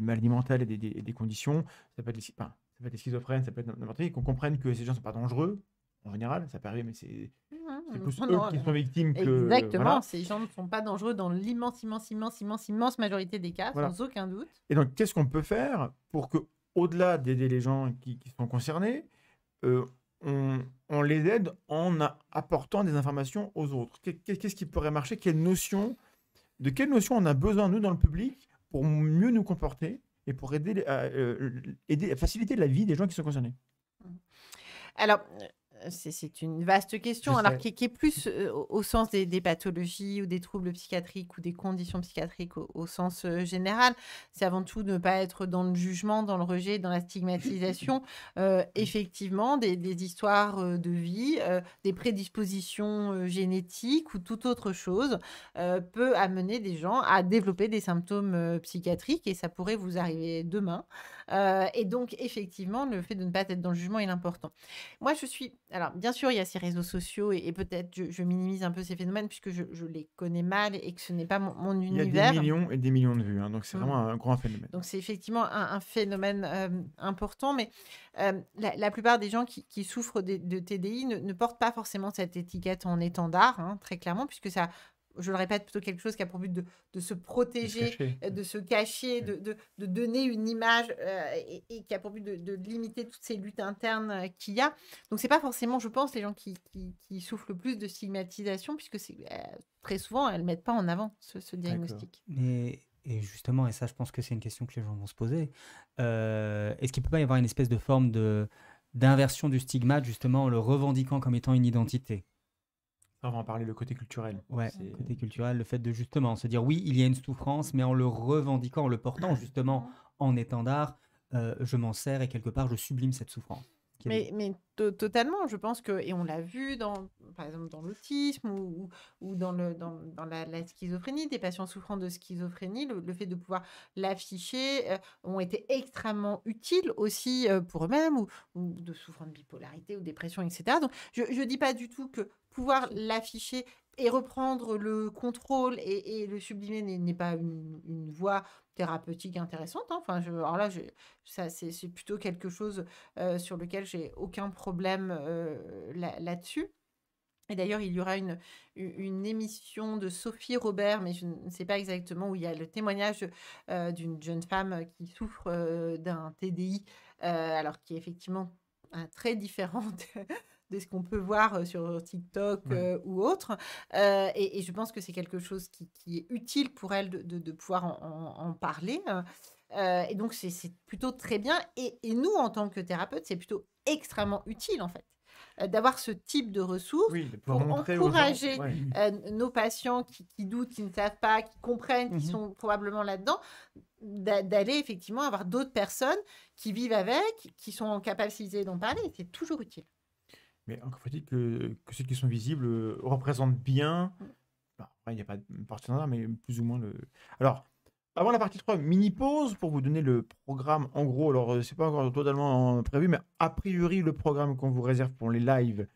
maladies mentales et des, conditions, ça peut être les peut les schizophrènes, ça peut être n'importe qui, qu'on comprenne que ces gens ne sont pas dangereux, en général, ça peut mais c'est ah, plus eux qui sont victimes que. Exactement, ces gens ne sont pas dangereux dans l'immense, immense, immense, immense, immense majorité des cas, sans aucun doute. Et donc, qu'est-ce qu'on peut faire pour que, au-delà d'aider les gens qui, sont concernés, euh, on, les aide en apportant des informations aux autres Qu'est-ce qui pourrait marcher Quelle notion De quelle notion on a besoin, nous, dans le public, pour mieux nous comporter et pour aider, à, euh, euh, faciliter la vie des gens qui sont concernés. Mmh. Alors, euh, c'est une vaste question, alors qui, est plus euh, au sens des, pathologies ou des troubles psychiatriques ou des conditions psychiatriques au, sens euh, général. C'est avant tout ne pas être dans le jugement, dans le rejet, dans la stigmatisation. Mmh. effectivement, des, des, histoires de vie, des prédispositions génétiques ou tout autre chose peut amener des gens à développer des symptômes psychiatriques et ça pourrait vous arriver demain. et donc, effectivement, le fait de ne pas être dans le jugement est important. Moi, je suis alors, bien sûr, il y a ces réseaux sociaux et, peut-être je, minimise un peu ces phénomènes puisque je, les connais mal et que ce n'est pas mon, univers. Il y a des millions et des millions de vues, hein, donc c'est mmh. vraiment un grand phénomène. Donc, c'est effectivement un, phénomène important, mais la, plupart des gens qui, souffrent de, TDI ne, portent pas forcément cette étiquette en étendard, hein, très clairement, puisque ça je le répète, plutôt quelque chose qui a pour but de, se protéger, de se cacher, de, donner une image euh, et, qui a pour but de, limiter toutes ces luttes internes euh, qu'il y a. Donc, c'est pas forcément, je pense, les gens qui, souffrent le plus de stigmatisation, puisque euh, très souvent, elles mettent pas en avant ce, diagnostic. Mais et justement, et ça, je pense que c'est une question que les gens vont se poser. Est-ce qu'il peut pas y avoir une espèce de forme de d'inversion du stigmate, justement, en le revendiquant comme étant une identité avant va parler, le côté culturel. Oui, le côté culturel, le fait de justement se dire oui, il y a une souffrance, mais en le revendiquant, en le portant ah. justement en étendard, euh, je m'en sers et quelque part je sublime cette souffrance. Mais, totalement, je pense que, et on l'a vu dans, par exemple dans l'autisme ou, dans, dans, la, schizophrénie, des patients souffrant de schizophrénie, le, fait de pouvoir l'afficher euh, ont été extrêmement utiles aussi euh, pour eux-mêmes ou, ou, de souffrant de bipolarité ou dépression, etc. Donc je ne dis pas du tout que pouvoir l'afficher et reprendre le contrôle et, le sublimer n'est pas une, voie thérapeutique intéressante. Hein. Enfin, je, alors là, ça, c'est plutôt quelque chose euh, sur lequel j'ai aucun problème euh, là-dessus. et d'ailleurs, il y aura une, une émission de Sophie Robert, mais je ne sais pas exactement, où il y a le témoignage euh, d'une jeune femme qui souffre d'un TDI, alors qui est effectivement très différente ce qu'on peut voir euh, sur TikTok euh, ou autre. Euh, et, je pense que c'est quelque chose qui, est utile pour elle de, pouvoir en, parler. et donc, c'est plutôt très bien. Et, nous, en tant que thérapeute, c'est plutôt extrêmement utile, en fait d'avoir ce type de ressources pour, encourager nos patients qui, doutent, qui ne savent pas, qui comprennent, qui mmh sont probablement là-dedans, d'aller effectivement avoir d'autres personnes qui vivent avec, qui sont en d'en parler. C'est toujours utile. Mais encore faut-il que, ceux qui sont visibles euh, représentent bien. Mm. il n'y a pas de partenariat, mais plus ou moins le. Alors, avant la partie 3, mini pause pour vous donner le programme en gros. Alors, euh, c'est pas encore totalement euh, prévu, mais a priori, le programme qu'on vous réserve pour les lives.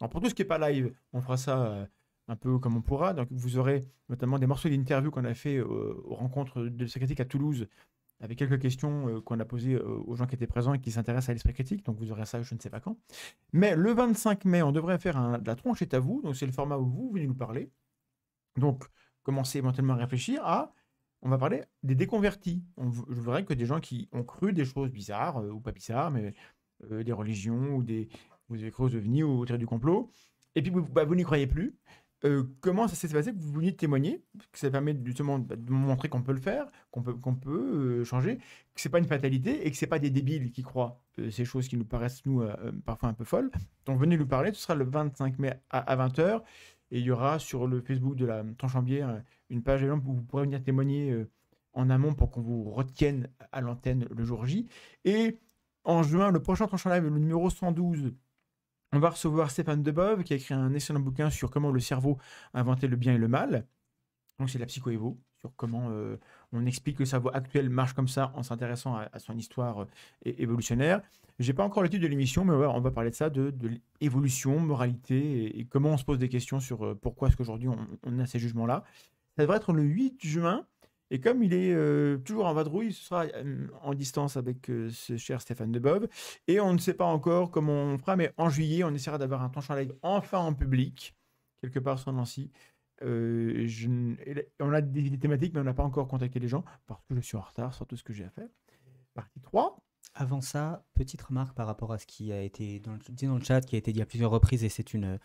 Alors, pour tout ce qui n'est pas live, on fera ça un peu comme on pourra. Donc, vous aurez notamment des morceaux d'interview qu'on a fait aux rencontres de Sacrétique à Toulouse avec quelques questions euh, qu'on a posées euh, aux gens qui étaient présents et qui s'intéressent à l'esprit critique. Donc vous aurez ça, je ne sais pas quand. Mais le 25 mai, on devrait faire un, la tronche est à vous. Donc c'est le format où vous venez nous parler. Donc commencez éventuellement à réfléchir à. On va parler des déconvertis. On, je voudrais que des gens qui ont cru des choses bizarres euh, ou pas bizarres, mais des religions ou des, vous avez cru de ou au trait du complot. Et puis vous, bah, vous n'y croyez plus. Euh, comment ça s'est passé que vous vouliez témoigner que ça permet justement bah, de montrer qu'on peut le faire, qu'on peut, qu'on peut euh, changer, que c'est pas une fatalité et que c'est pas des débiles qui croient euh, ces choses qui nous paraissent nous parfois un peu folles. Donc venez nous parler, ce sera le 25 mai à, 20h et il y aura sur le Facebook de la Tanchambière une page où vous pourrez venir témoigner en amont pour qu'on vous retienne à l'antenne le jour J. Et en juin, le prochain Tranchambier, Live, le numéro 112, on va recevoir Stéphane Deboeuf qui a écrit un excellent bouquin sur comment le cerveau a inventé le bien et le mal. Donc c'est la psychoévo sur comment euh, on explique que le cerveau actuel marche comme ça en s'intéressant à, son histoire euh, évolutionnaire. évolutionnaire. J'ai pas encore l'étude de l'émission, mais on va, parler de ça, de, l'évolution, moralité et, comment on se pose des questions sur euh, pourquoi est-ce qu'aujourd'hui on, a ces jugements-là. Ça devrait être le 8 juin. Et comme il est euh, toujours en vadrouille, ce sera en distance avec ce cher Stéphane Debove. Et on ne sait pas encore comment on fera, mais en juillet, on essaiera d'avoir un tranchant live enfin en public, quelque part sur Nancy. on a des, des thématiques, mais on n'a pas encore contacté les gens parce que je suis en retard sur tout ce que j'ai à faire. Partie 3. Avant ça, petite remarque par rapport à ce qui a été dit dans le chat, qui a été dit à plusieurs reprises, et c'est une,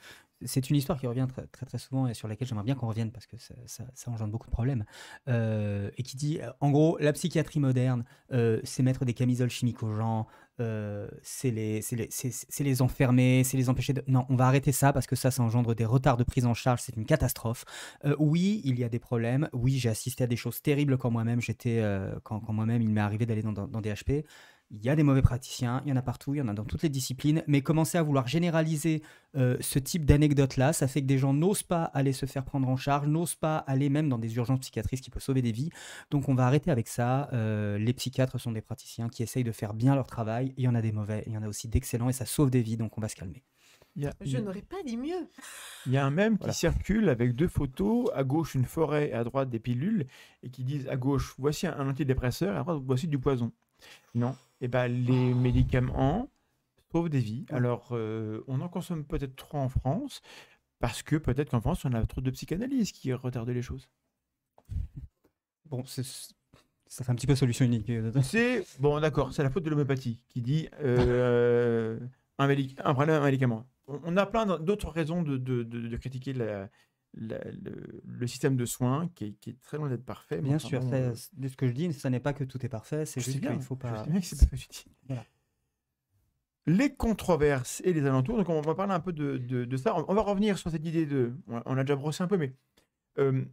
c'est une histoire qui revient très très, souvent et sur laquelle j'aimerais bien qu'on revienne parce que ça, ça, engendre beaucoup de problèmes. Euh, et qui dit, euh, en gros, la psychiatrie moderne, euh, c'est mettre des camisoles chimiques aux gens, c'est les, les, enfermer, c'est les empêcher de... Non, on va arrêter ça parce que ça, ça engendre des retards de prise en charge, c'est une catastrophe. oui, il y a des problèmes, oui, j'ai assisté à des choses terribles quand moi-même, j'étais, quand, moi-même, il m'est arrivé d'aller dans, dans, dans des HP. Il y a des mauvais praticiens, il y en a partout, il y en a dans toutes les disciplines, mais commencer à vouloir généraliser euh, ce type d'anecdote-là, ça fait que des gens n'osent pas aller se faire prendre en charge, n'osent pas aller même dans des urgences psychiatriques qui peuvent sauver des vies. Donc on va arrêter avec ça. Euh, les psychiatres sont des praticiens qui essayent de faire bien leur travail. Il y en a des mauvais, il y en a aussi d'excellents et ça sauve des vies, donc on va se calmer. je n'aurais pas dit mieux. Il y a un même qui circule avec deux photos, à gauche une forêt et à droite des pilules, et qui disent à gauche voici un antidépresseur, et à droite voici du poison. Non. Et eh ben, les médicaments sauvent des vies. Alors, euh, on en consomme peut-être trop en France, parce que peut-être qu'en France, on a trop de psychanalyse qui retarde les choses. Bon, c'est ça fait un petit peu solution unique. Euh, c'est bon, d'accord, c'est la faute de l'homéopathie qui dit euh, un, un, un médicament. On a plein d'autres raisons de critiquer la, le, système de soins qui est, très loin d'être parfait. Bien sûr, euh, de ce que je dis, ce n'est pas que tout est parfait, c'est juste qu'il ne faut pas. Les controverses et les alentours, donc on va parler un peu de, ça. On va revenir sur cette idée de. On a déjà brossé un peu, mais. Euh,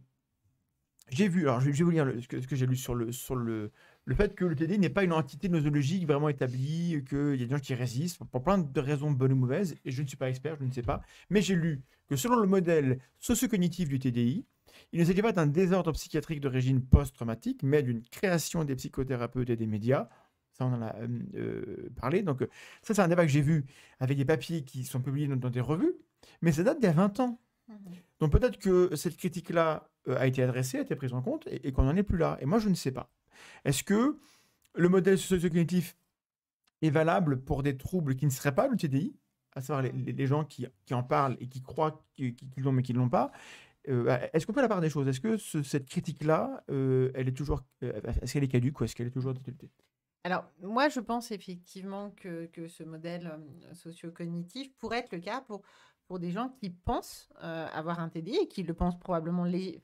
j'ai vu, alors je, vais vous lire ce que, que j'ai lu sur le, sur le, le fait que le TDI n'est pas une entité nosologique vraiment établie, qu'il y a des gens qui résistent, pour plein de raisons bonnes ou mauvaises, et je ne suis pas expert, je ne sais pas, mais j'ai lu que selon le modèle socio-cognitif du TDI, il ne s'agit pas d'un désordre psychiatrique d'origine post-traumatique, mais d'une création des psychothérapeutes et des médias. Ça, on en a euh, euh, parlé. Donc, euh, ça, c'est un débat que j'ai vu avec des papiers qui sont publiés dans, des revues, mais ça date d'il y a 20 ans. Mhm. Donc, peut-être que cette critique-là a été adressée, a été prise en compte, et qu'on n'en est plus là. Et moi, je ne sais pas. Est-ce que le modèle socio-cognitif est valable pour des troubles qui ne seraient pas le TDI, à savoir les, gens qui, en parlent et qui croient qu'ils l'ont mais qui ne l'ont pas euh, bah, est-ce qu'on fait la part des choses Est-ce que cette critique-là, euh, elle est toujours, euh, est-ce qu'elle est caduque ou est-ce qu'elle est toujours Alors moi, je pense effectivement que, ce modèle socio-cognitif pourrait être le cas pour pour des gens qui pensent avoir un TDI et qui le pensent probablement, les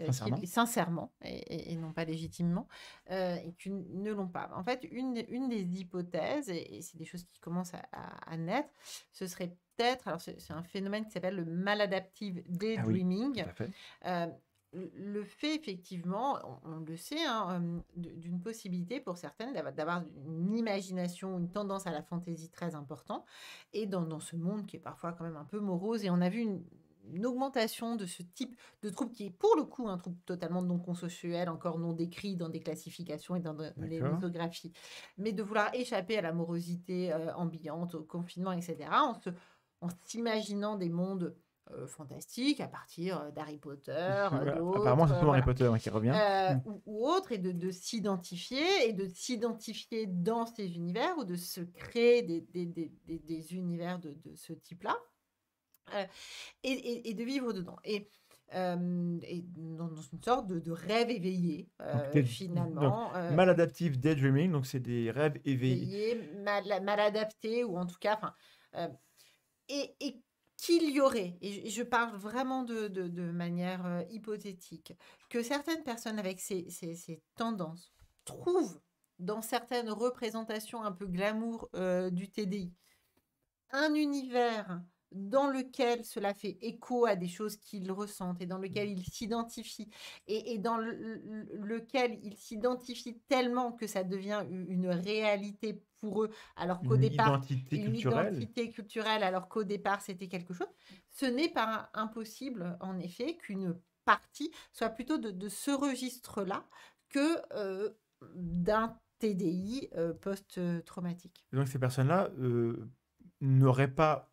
euh, sincèrement, et, non pas légitimement, euh, et qui ne l'ont pas. En fait, une, une des hypothèses, et, c'est des choses qui commencent à, naître, ce serait peut-être, alors c'est un phénomène qui s'appelle le maladaptive ah daydreaming. Euh, le fait effectivement, on, le sait, hein, d'une possibilité pour certaines d'avoir une imagination, une tendance à la fantaisie très importante, et dans, dans, ce monde qui est parfois quand même un peu morose, et on a vu une, une augmentation de ce type de trouble qui est pour le coup un trouble totalement non consensuel, encore non décrit dans des classifications et dans des lithographies. Mais de vouloir échapper à la euh, ambiante, au confinement, etc., en s'imaginant des mondes euh, fantastiques à partir euh, d'Harry Potter, apparemment c'est Harry Potter hein, qui revient, mm. ou, autre, et de, s'identifier et de s'identifier dans ces univers ou de se créer des, univers de ce type-là. Euh, et, de vivre dedans. Et, euh, dans, une sorte de, rêve éveillé, euh, finalement. maladaptif maladaptive daydreaming, donc c'est des rêves éveillés. mal, ou en tout cas. et, et qu'il y aurait, et je parle vraiment de, de, manière hypothétique, que certaines personnes avec ces, ces, tendances trouvent dans certaines représentations un peu glamour du TDI un univers dans lequel cela fait écho à des choses qu'ils ressentent et dans lequel mmh. ils s'identifient et, et, dans lequel ils s'identifient tellement que ça devient une réalité pour eux, alors qu'au départ, une identité culturelle, alors qu'au départ c'était quelque chose, ce n'est pas impossible en effet qu'une partie soit plutôt de, ce registre-là que euh, d'un TDI euh, post-traumatique. Donc ces personnes-là euh, n'auraient pas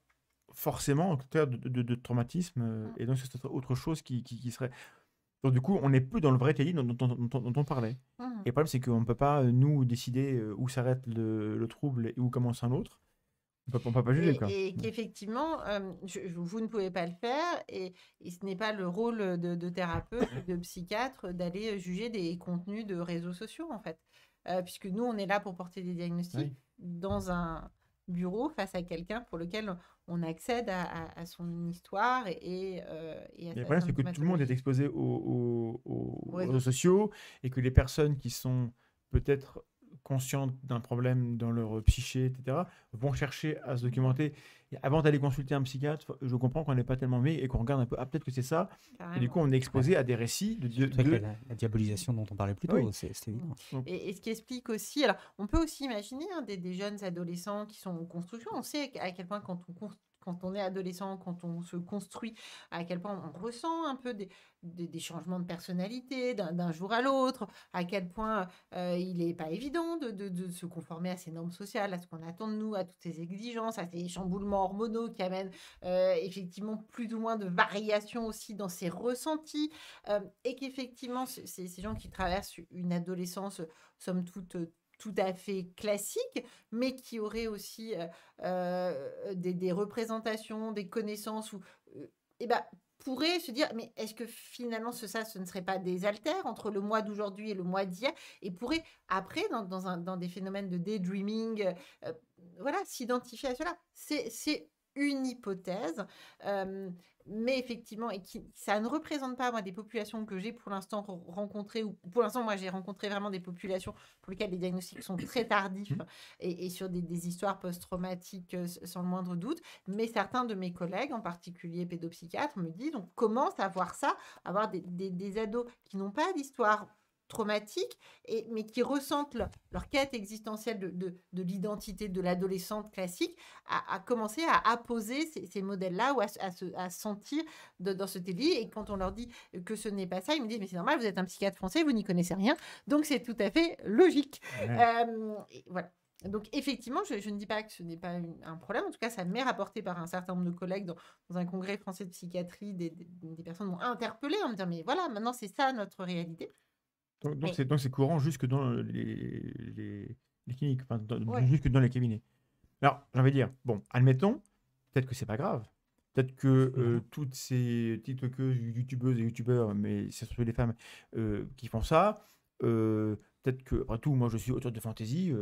forcément en tout de, de, traumatisme, euh, mm. et donc c'est autre chose qui, qui, serait. Donc du coup, on n'est plus dans le vrai TI dont, dont, on parlait. Mm. Et le problème, c'est qu'on ne peut pas, euh, nous, décider euh, où s'arrête le, trouble et où commence un autre. On ne peut pas juger. Et, et qu'effectivement, vous ne pouvez pas le faire. Et, ce n'est pas le rôle de, thérapeute, de psychiatre, d'aller juger des contenus de réseaux sociaux, en fait. puisque nous, on est là pour porter des diagnostics dans un bureau face à quelqu'un pour lequel on accède à, son histoire et, euh, à Le problème, c'est que tout le monde est exposé aux réseaux sociaux et que les personnes qui sont peut-être conscientes d'un problème dans leur psyché, etc., vont chercher à se documenter. avant d'aller consulter un psychiatre, je comprends qu'on n'est pas tellement mis et qu'on regarde un peu, ah peut-être que c'est ça. Et du coup, on est exposé à des récits de, La, diabolisation dont on parlait plus tôt, c'est évident. Et, ce qui explique aussi, alors on peut aussi imaginer hein, des, des, jeunes adolescents qui sont en construction, on sait à quel point quand on construit quand on est adolescent, quand on se construit, à quel point on ressent un peu des, des, changements de personnalité d'un jour à l'autre, à quel point euh, il n'est pas évident de, se conformer à ces normes sociales, à ce qu'on attend de nous, à toutes ces exigences, à ces chamboulements hormonaux qui amènent euh, effectivement plus ou moins de variations aussi dans ses ressentis, euh, et qu'effectivement, ces gens qui traversent une adolescence, somme toute, tout à fait classique, mais qui aurait aussi euh, euh, des, représentations, des connaissances, ou, euh, eh ben, pourrait se dire, mais est-ce que finalement ce, ça, ce ne serait pas des altères entre le mois d'aujourd'hui et le mois d'hier Et pourrait après, dans, des phénomènes de daydreaming, voilà, s'identifier à cela. C'est une hypothèse, mais effectivement, et qui, ça ne représente pas moi des populations que j'ai pour l'instant rencontrées, ou pour l'instant, moi j'ai rencontré vraiment des populations pour lesquelles les diagnostics sont très tardifs mmh. et, sur des, histoires post-traumatiques euh, sans le moindre doute. Mais certains de mes collègues, en particulier pédopsychiatres, me disent donc commence à voir ça, avoir des, des ados qui n'ont pas d'histoire traumatique et, mais qui ressentent leur, quête existentielle de, l'identité de l'adolescente classique, à, à, commencer à apposer ces, modèles-là ou à, se, sentir dans ce délit. Et quand on leur dit que ce n'est pas ça, ils me disent, mais c'est normal, vous êtes un psychiatre français, vous n'y connaissez rien, donc c'est tout à fait logique. Euh, voilà. Donc effectivement, je, ne dis pas que ce n'est pas un problème. En tout cas, ça m'est rapporté par un certain nombre de collègues dans, un congrès français de psychiatrie. des personnes m'ont interpellé en me disant mais voilà, maintenant c'est ça notre réalité. Donc, donc c'est courant jusque dans les, les, cliniques, enfin, jusque dans les cabinets. Alors, j'ai envie de dire, bon, admettons, peut-être que c'est pas grave. Peut-être que euh, toutes ces que YouTubeuses et YouTubeurs, mais surtout les femmes euh, qui font ça, euh, peut-être que, après tout, moi je suis auteur de fantasy.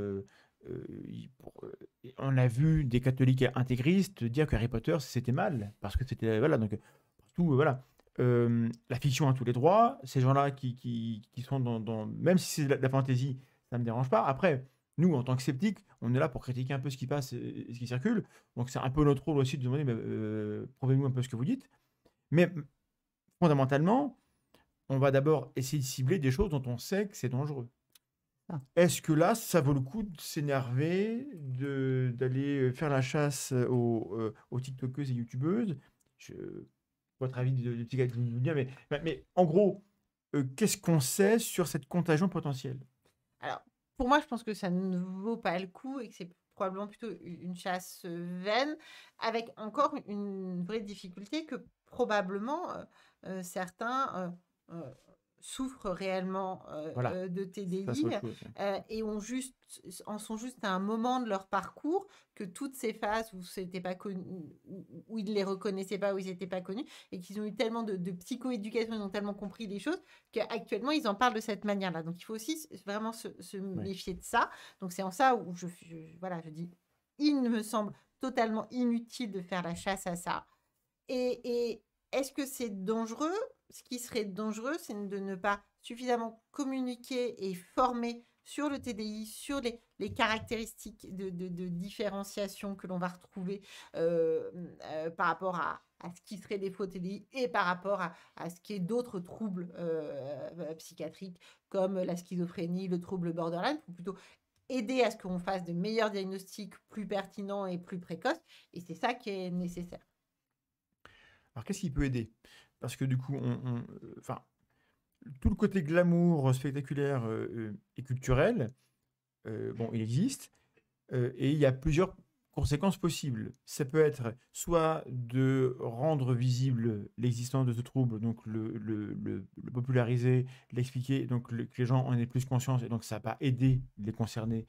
on a vu des catholiques intégristes dire que Harry Potter c'était mal parce que c'était voilà donc tout, voilà euh, la fiction à tous les droits. Ces gens-là qui, qui, qui, sont dans, Même si c'est de la, fantaisie, ça ne me dérange pas. Après, nous, en tant que sceptiques, on est là pour critiquer un peu ce qui passe et ce qui circule. Donc, c'est un peu notre rôle aussi de demander, bah, euh, prouvez-nous un peu ce que vous dites. Mais fondamentalement, on va d'abord essayer de cibler des choses dont on sait que c'est dangereux. Ah. Est-ce que là, ça vaut le coup de s'énerver, d'aller euh, faire la chasse aux, aux TikTokeuses et YouTubeuses je, votre avis de petit gars mais, mais en gros, euh, qu'est-ce qu'on sait sur cette contagion potentielle Alors, pour moi, je pense que ça ne vaut pas le coup et que c'est probablement plutôt une chasse euh, vaine, avec encore une vraie difficulté que probablement euh, certains souffrent réellement euh, euh, de TDI euh, et ont juste, en sont juste à un moment de leur parcours que toutes ces phases où c'était pas connu, où ils ne les reconnaissaient pas, où ils n'étaient pas connus, et qu'ils ont eu tellement de, psychoéducation, ils ont tellement compris les choses qu'actuellement ils en parlent de cette manière-là. Donc il faut aussi vraiment se, méfier de ça. Donc c'est en ça où je, voilà, je dis, il me semble totalement inutile de faire la chasse à ça. Et, et est-ce que c'est dangereux ce qui serait dangereux, c'est de ne pas suffisamment communiquer et former sur le TDI, sur les, caractéristiques de, différenciation que l'on va retrouver euh, euh, par rapport à, ce qui serait des faux TDI et par rapport à, ce qui est d'autres troubles euh, psychiatriques comme la schizophrénie, le trouble borderline, pour plutôt aider à ce qu'on fasse de meilleurs diagnostics plus pertinents et plus précoces. Et c'est ça qui est nécessaire. Alors qu'est-ce qui peut aider parce que du coup, on, euh, enfin, tout le côté glamour, euh, spectaculaire euh, et culturel, bon, il existe, et il y a plusieurs conséquences possibles. Ça peut être soit de rendre visible l'existence de ce trouble, donc le, populariser, l'expliquer, donc que les gens en aient plus conscience, et donc ça va aider les concernés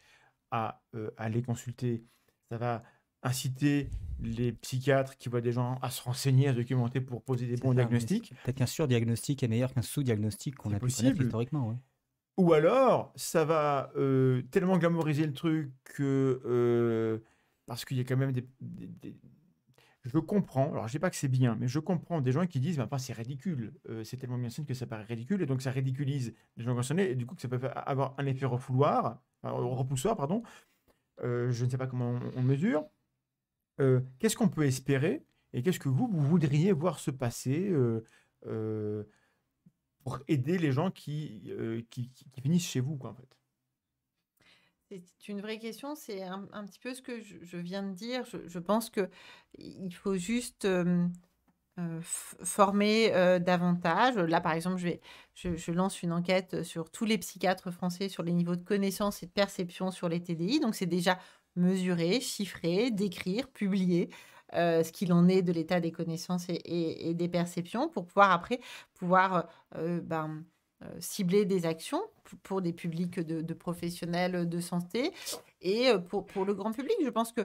à, aller à les consulter, ça va inciter les psychiatres qui voient des gens à se renseigner, à documenter pour poser des bons diagnostics. Peut-être qu'un surdiagnostic est meilleur qu'un sous-diagnostic qu'on a possible. historiquement. Ouais. Ou alors, ça va euh, tellement glamouriser le truc que. Euh, parce qu'il y a quand même des, je comprends, alors je dis pas que c'est bien, mais je comprends des gens qui disent, bah, c'est ridicule, euh, c'est tellement bien que ça paraît ridicule, et donc ça ridiculise les gens concernés, et du coup que ça peut avoir un effet refouloir, repoussoir, pardon, je ne sais pas comment on mesure, euh, qu'est-ce qu'on peut espérer et qu'est-ce que vous, vous voudriez voir se passer euh, euh, pour aider les gens qui, qui, finissent chez vous, quoi, en fait c'est une vraie question, c'est un, petit peu ce que je, viens de dire. Je, pense que il faut juste former davantage. Là, par exemple, je, vais, je, lance une enquête sur tous les psychiatres français sur les niveaux de connaissance et de perception sur les TDI. Donc, c'est déjà mesurer, chiffrer, décrire, publier. Euh, ce qu'il en est de l'état des connaissances et, des perceptions pour pouvoir après pouvoir euh, euh, ben, cibler des actions pour des publics de, professionnels de santé et pour, le grand public. Je pense que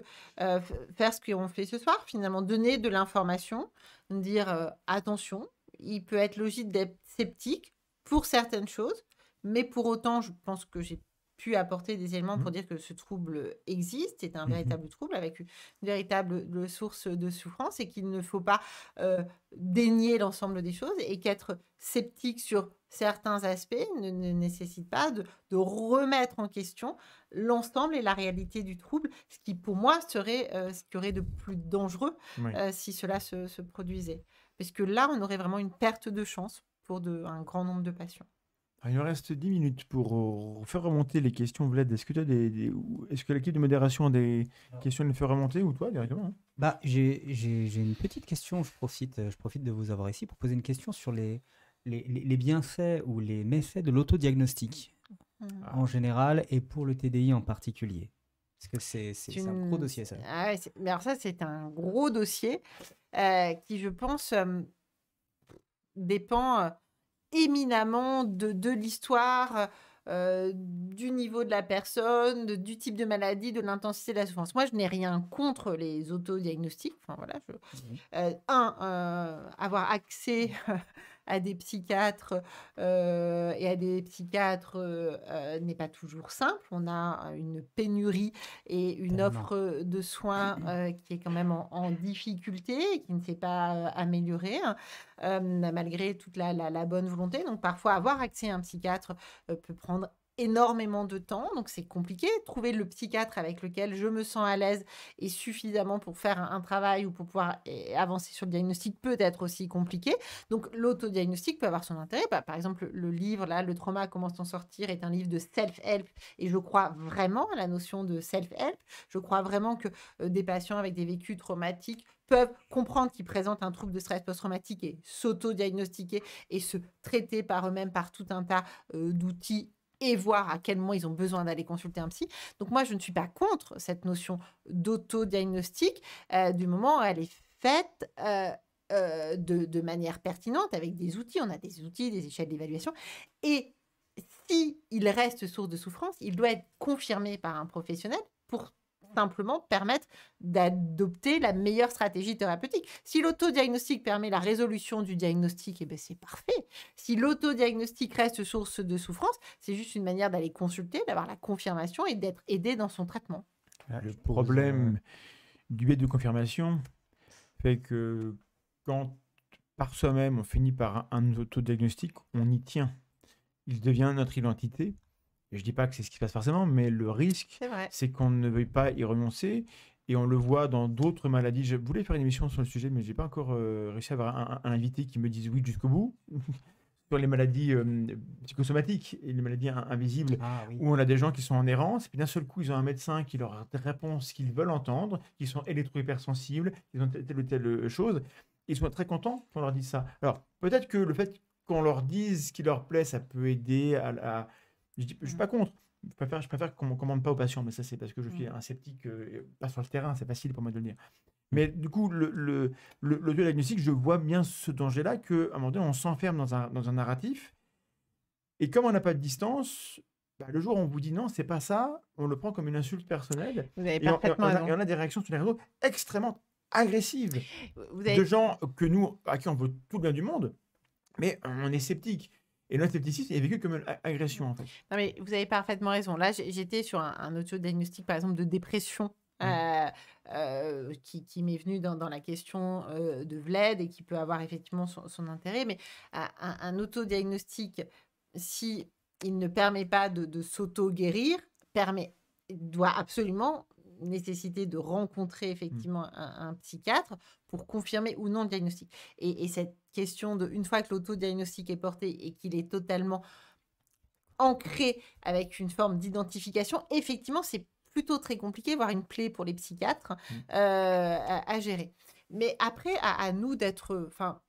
faire ce qu'on fait ce soir, finalement, donner de l'information, dire attention, il peut être logique d'être sceptique pour certaines choses, mais pour autant, je pense que j'ai pu apporter des éléments pour mmh. dire que ce trouble existe, est un mmh véritable trouble avec une véritable euh, source de souffrance et qu'il ne faut pas euh, dénier l'ensemble des choses et qu'être sceptique sur certains aspects ne, nécessite pas de, remettre en question l'ensemble et la réalité du trouble, ce qui pour moi serait euh, ce qui aurait de plus dangereux si cela se, produisait. Parce que là, on aurait vraiment une perte de chance pour de, un grand nombre de patients. Ah, il nous reste 10 minutes pour euh, faire remonter les questions, Vlad. Est-ce que, des, est-ce que l'équipe de modération a des questions à nous faire remonter ou toi directement hein Bah, j'ai une petite question, je profite, je profite de vous avoir ici pour poser une question sur les, les, bienfaits ou les méfaits de l'autodiagnostic ah. en général et pour le TDI en particulier. Parce que c'est un gros dossier ça. Ah mais alors ça, c'est un gros dossier euh, qui, je pense, euh, dépend éminemment de, l'histoire, euh, du niveau de la personne, du type de maladie, de l'intensité de la souffrance. Moi, je n'ai rien contre les autodiagnostics. Enfin, voilà, mmh euh, un, euh, avoir accès à des psychiatres euh, et à des psychiatres euh, n'est pas toujours simple. On a euh, une pénurie et une offre de soins mm, mm. qui est quand même en, difficulté et qui ne s'est pas améliorée hein. malgré toute la, la, bonne volonté. Donc parfois avoir accès à un psychiatre peut prendre énormément de temps, donc c'est compliqué. Trouver le psychiatre avec lequel je me sens à l'aise et suffisamment pour faire un, travail ou pour pouvoir eh, avancer sur le diagnostic peut être aussi compliqué. Donc l'autodiagnostic peut avoir son intérêt. Bah, par exemple, le livre, là, Le trauma, comment s'en sortir, est un livre de self-help et je crois vraiment à la notion de self-help. Je crois vraiment que euh, des patients avec des vécus traumatiques peuvent comprendre qu'ils présentent un trouble de stress post-traumatique et s'autodiagnostiquer et se traiter par eux-mêmes par tout un tas euh, d'outils et voir à quel moment ils ont besoin d'aller consulter un psy. Donc moi, je ne suis pas contre cette notion d'auto-diagnostic euh, du moment où elle est faite. Euh, euh, de, manière pertinente avec des outils. On a des outils, des échelles d'évaluation. Et s'il il reste source de souffrance, il doit être confirmé par un professionnel pour simplement permettre d'adopter la meilleure stratégie thérapeutique. Si l'autodiagnostic permet la résolution du diagnostic, eh ben, c'est parfait. Si l'autodiagnostic reste source de souffrance, c'est juste une manière d'aller consulter, d'avoir la confirmation et d'être aidé dans son traitement. Le problème euh, du biais de confirmation fait que quand par soi-même on finit par un autodiagnostic, on y tient. Il devient notre identité je je dis pas que c'est ce qui se passe forcément, mais le risque, c'est qu'on ne veuille pas y renoncer. Et on le voit dans d'autres maladies. Je voulais faire une émission sur le sujet, mais j'ai pas encore euh, réussi à avoir un, invité qui me dise oui jusqu'au bout. sur les maladies euh, psychosomatiques et les maladies invisibles, ah où on a des gens qui sont en errance, et puis d'un seul coup, ils ont un médecin qui leur répond ce qu'ils veulent entendre, qui sont électro-hypersensibles, ils ont telle ou telle euh, chose. Ils sont très contents qu'on leur dise ça. Alors, peut-être que le fait qu'on leur dise ce qui leur plaît, ça peut aider à, à je ne suis mmh. pas contre. Je préfère, je préfère qu'on ne commande pas aux patients, mais ça, c'est parce que je suis mmh. un sceptique, euh, pas sur le terrain, c'est facile pour moi de le dire. Mmh. Mais du coup, le, le, le, diagnostic, je vois bien ce danger-là, qu'à un moment donné, on s'enferme dans un, dans un, narratif. Et comme on n'a pas de distance, bah, le jour où on vous dit non, c'est pas ça, on le prend comme une insulte personnelle. Vous avez et, on, a, des réactions sur les réseaux extrêmement agressives vous de gens que nous, à qui on veut tout le bien du monde, mais on est sceptique. Et notre scepticisme est vécu comme une agression, en fait. Non, mais vous avez parfaitement raison. Là, j'étais sur un, un par exemple, de dépression. Mmh. Euh, euh, qui, m'est venu dans, la question euh, de Vled et qui peut avoir effectivement son, intérêt. Mais un, un autodiagnostic, si il ne permet pas de, de s'auto-guérir, permet doit absolument nécessité de rencontrer mmh. effectivement un, psychiatre pour confirmer ou non le diagnostic. Et, cette question de, une fois que l'autodiagnostic est porté et qu'il est totalement ancré avec une forme d'identification, effectivement, c'est plutôt très compliqué, voire une plaie pour les psychiatres mmh. euh, à, gérer. Mais après, à, à nous d'être... Enfin,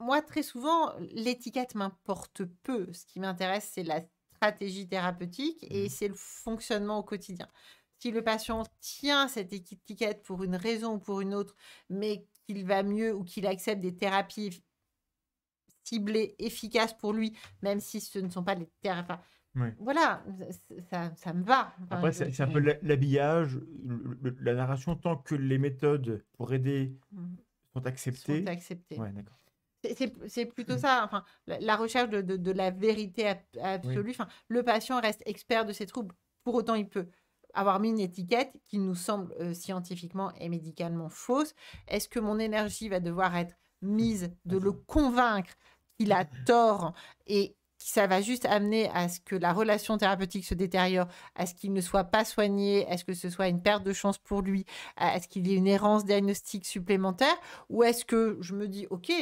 moi, très souvent, l'étiquette m'importe peu. Ce qui m'intéresse, c'est la stratégie thérapeutique et mmh. c'est le fonctionnement au quotidien si le patient tient cette étiquette pour une raison ou pour une autre, mais qu'il va mieux ou qu'il accepte des thérapies ciblées, efficaces pour lui, même si ce ne sont pas les thérapies. Voilà, ça, ça, me va. Après, c'est un peu l'habillage, la narration, tant que les méthodes pour aider mmh. sont acceptées. Sont acceptées. C'est plutôt mmh. ça, enfin, la, recherche de, la vérité absolue. Enfin, le patient reste expert de ses troubles, pour autant il peut avoir mis une étiquette qui nous semble euh, scientifiquement et médicalement fausse Est-ce que mon énergie va devoir être mise de le convaincre qu'il a tort et que ça va juste amener à ce que la relation thérapeutique se détériore, à ce qu'il ne soit pas soigné, à ce que ce soit une perte de chance pour lui, à ce qu'il y ait une errance diagnostique supplémentaire, ou est-ce que je me dis, OK,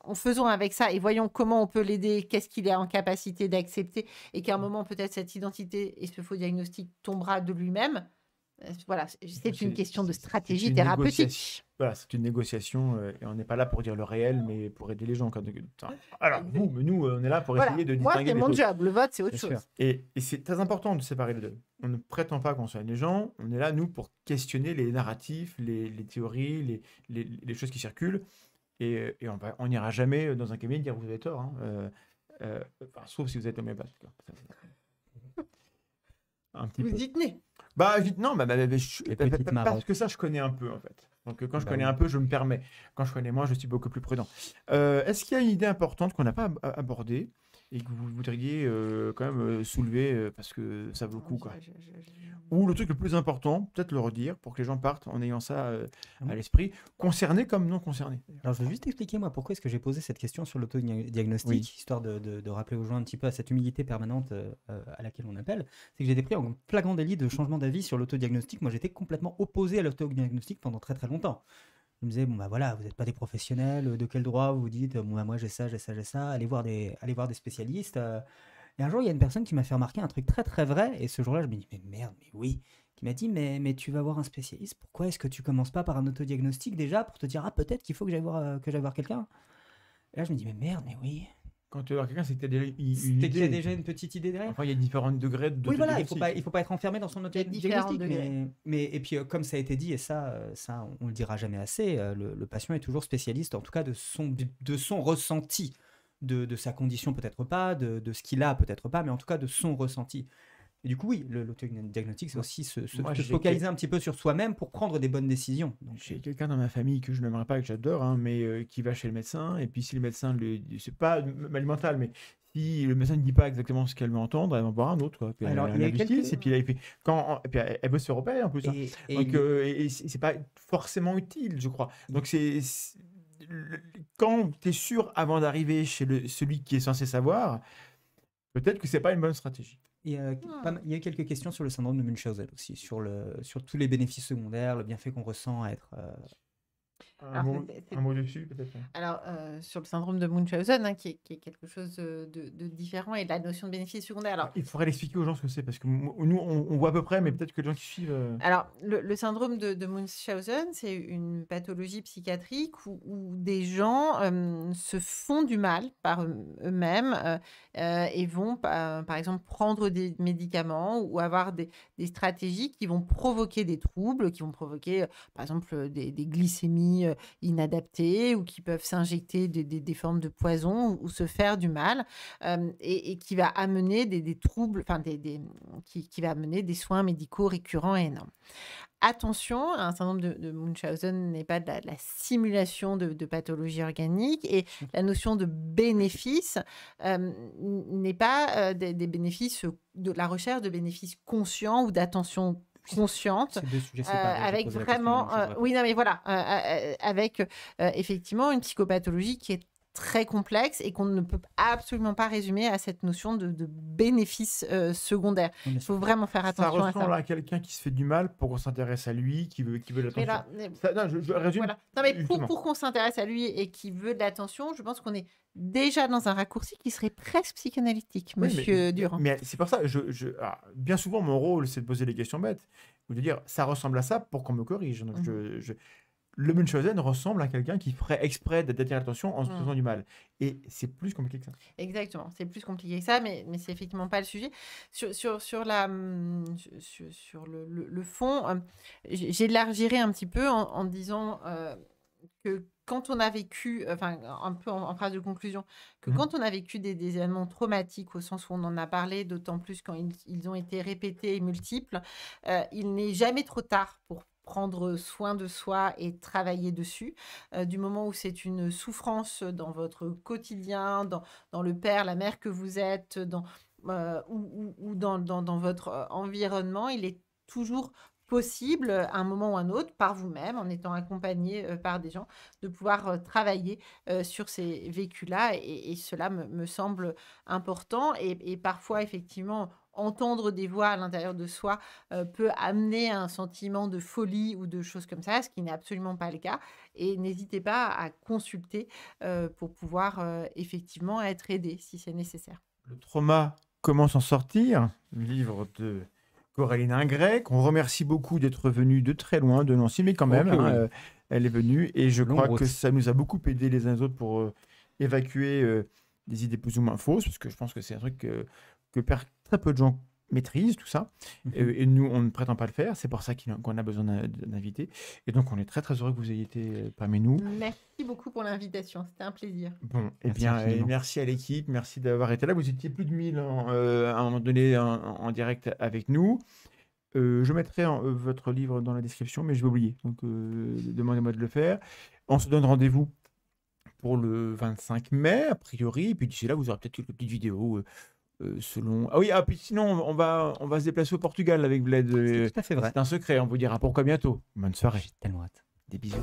en faisant avec ça et voyons comment on peut l'aider, qu'est-ce qu'il est en capacité d'accepter, et qu'à un mm. moment, peut-être, cette identité et ce faux diagnostic tombera de lui-même. Voilà, c'est une question de stratégie thérapeutique. c'est une négociation euh, et on n'est pas là pour dire le réel, mais pour aider les gens. Euh, alors, euh, nous, on est là pour essayer de Moi, c'est mon job, le vote, c'est autre chose. Et, c'est très important de séparer les deux. On ne prétend pas qu'on soigne les gens, on est là, nous, pour questionner les narratifs, les, théories, les, choses qui circulent et, euh, on n'ira jamais euh, dans un cabinet dire vous avez tort. Hein, euh, sauf si vous êtes homéopathe. Un petit vous dites Bah, vite, non, bah, bah, bah, parce que ça, je connais un peu, en fait. Donc, quand je connais un peu, je me permets. Quand je connais moins, je suis beaucoup plus prudent. Est-ce qu'il y a une idée importante qu'on n'a pas abordée et que vous voudriez euh, quand même euh, soulever euh, parce que ça vaut le coup. Ou le truc le plus important, peut-être le redire pour que les gens partent en ayant ça ah à l'esprit, concerné comme non concernés. Alors je vais juste expliquer moi pourquoi est-ce que j'ai posé cette question sur l'autodiagnostic, histoire de, rappeler aux gens un petit peu à cette humilité permanente à laquelle on appelle, c'est que j'ai été pris en flagrant délit de changement d'avis sur l'autodiagnostic. Moi j'étais complètement opposé à l'autodiagnostic pendant très très longtemps. Je me disais, bon, bah voilà, vous n'êtes pas des professionnels, euh, de quel droit vous dites, bon, bah, moi j'ai ça, j'ai ça, j'ai ça, allez voir des, voir des spécialistes. Euh. Et un jour, il y a une personne qui m'a fait remarquer un truc très très vrai, et ce jour-là, je me dis, mais merde, mais oui, qui m'a dit, mais, mais tu vas voir un spécialiste, pourquoi est-ce que tu commences pas par un autodiagnostic déjà pour te dire, ah, peut-être qu'il faut que j'aille voir, euh, que j'aille voir quelqu'un Et là, je me dis, mais merde, mais oui, quand tu euh, vas quelqu'un, c'est as déjà une, qu'il y déjà une petite idée derrière. Enfin, il y a différents degrés de. Oui, voilà, il ne faut, pas, être enfermé dans son autre Mais, et puis, euh, comme ça a été dit, et ça, euh, ça on ne le dira jamais assez, le, le, patient est toujours spécialiste, en tout cas, de son, de son ressenti. De, de sa condition, peut-être pas, de, de ce qu'il a, peut-être pas, mais en tout cas de son ressenti. Et du coup, oui, l'auto-diagnostic c'est aussi se, focaliser un petit peu sur soi-même pour prendre des bonnes décisions. J'ai euh, quelqu'un dans ma famille que je n'aimerais pas, que j'adore, hein, mais euh, qui va chez le médecin, et puis si le médecin, c'est pas mal mental, mais si le médecin ne dit pas exactement ce qu'elle veut entendre, elle va voir un autre. Alors, elle, il y a et puis, quand, et puis elle, bosse sur en plus. Hein. Et, ce et euh, c'est pas forcément utile, je crois. Donc, c'est quand tu es sûr avant d'arriver chez le, celui qui est censé savoir, peut-être que c'est pas une bonne stratégie. Euh, ah. il y a eu quelques questions sur le syndrome de Munchausen aussi, sur, le, sur tous les bénéfices secondaires, le bienfait qu'on ressent à être, euh, un, mot, dessus, peut-être hein. Alors, euh, sur le syndrome de Munchausen, hein, qui, est, quelque chose euh, de, différent, et la notion de bénéfice secondaire. Alors... Il faudrait l'expliquer aux gens ce que c'est, parce que nous, on, voit à peu près, mais mmh. peut-être que les gens qui suivent. Euh, Alors, le, syndrome de, Munchausen, c'est une pathologie psychiatrique où, des gens se font du mal par eux-mêmes et vont, par exemple, prendre des médicaments ou avoir des, stratégies qui vont provoquer des troubles, qui vont provoquer, par exemple, des, des glycémies euh, inadaptés ou qui peuvent s'injecter des, formes de poison ou, se faire du mal euh, et, qui va amener des, troubles, enfin des, qui, va amener des soins médicaux récurrents et énormes. Attention, un certain de, de Munchausen n'est pas de la, simulation de, pathologie organique et mmh. la notion de bénéfice euh, n'est pas des bénéfices de la recherche de bénéfices conscients ou d'attention consciente, euh, avec vraiment, euh, oui, non, mais voilà, euh, avec effectivement une psychopathologie qui est très complexe et qu'on ne peut absolument pas résumer à cette notion de, bénéfice euh, secondaire. Il faut vraiment faire attention ça à ressemble à quelqu'un qui se fait du mal pour qu'on s'intéresse à lui, qui veut, qui veut l'attention. non, je, résume. mais pour, qu'on s'intéresse à lui et qui veut de l'attention, je pense qu'on est déjà dans un raccourci qui serait presque psychanalytique, monsieur Durand. Mais c'est pour ça, je, ah, bien souvent, mon rôle, c'est de poser des questions bêtes ou de dire ça ressemble à ça pour qu'on me corrige. Mhm le Munchausen ressemble à quelqu'un qui ferait exprès d'attirer l'attention en se mm. faisant du mal. Et c'est plus compliqué que ça. Exactement, c'est plus compliqué que ça, mais, mais c'est effectivement pas le sujet. Sur, sur, la, hum, sur, le, fond, euh, j'élargirai un petit peu en, disant euh, que quand on a vécu, enfin un peu en, phrase de conclusion, que mm. quand on a vécu des, événements traumatiques au sens où on en a parlé, d'autant plus quand ils, ont été répétés et multiples, euh, il n'est jamais trop tard pour prendre soin de soi et travailler dessus. Euh, du moment où c'est une souffrance dans votre quotidien, dans, le père, la mère que vous êtes, dans, euh, ou, dans, votre euh, environnement, il est toujours possible, un moment ou un autre, par vous-même, en étant accompagné par des gens, de pouvoir travailler sur ces vécus-là. Et, cela me, semble important. et parfois, effectivement, entendre des voix à l'intérieur de soi euh, peut amener un sentiment de folie ou de choses comme ça, ce qui n'est absolument pas le cas. Et n'hésitez pas à consulter euh, pour pouvoir euh, effectivement être aidé si c'est nécessaire. Le trauma, comment s'en sortir Livre de Coraline Ingres, On remercie beaucoup d'être venue de très loin, de Nancy, mais quand même, hein, elle est venue et je crois que ça nous a beaucoup aidé les uns les autres pour évacuer des idées plus ou moins fausses, parce que je pense que c'est un truc que, que Très peu de gens maîtrisent tout ça. Mmh. Et, nous, on ne prétend pas le faire. C'est pour ça qu'on a besoin d'inviter. Et donc, on est très, très heureux que vous ayez été euh, parmi nous. Merci beaucoup pour l'invitation. C'était un plaisir. Bon, eh et bien, merci à l'équipe. Merci d'avoir été là. Vous étiez plus de 1000 euh, à un moment donné en, direct avec nous. Euh, je mettrai votre livre dans la description, mais je vais oublier. Donc, demandez-moi de le faire. On se donne rendez-vous pour le 25 mai, a priori. Et puis d'ici là, vous aurez peut-être une petite vidéo... Euh, selon. Ah oui, ah, puis sinon, on va, on va se déplacer au Portugal avec Bled. Ah, c'est euh, tout fait vrai. C'est un secret, on vous dira pourquoi bientôt. Bonne soirée. J'ai tellement hâte. Des bisous.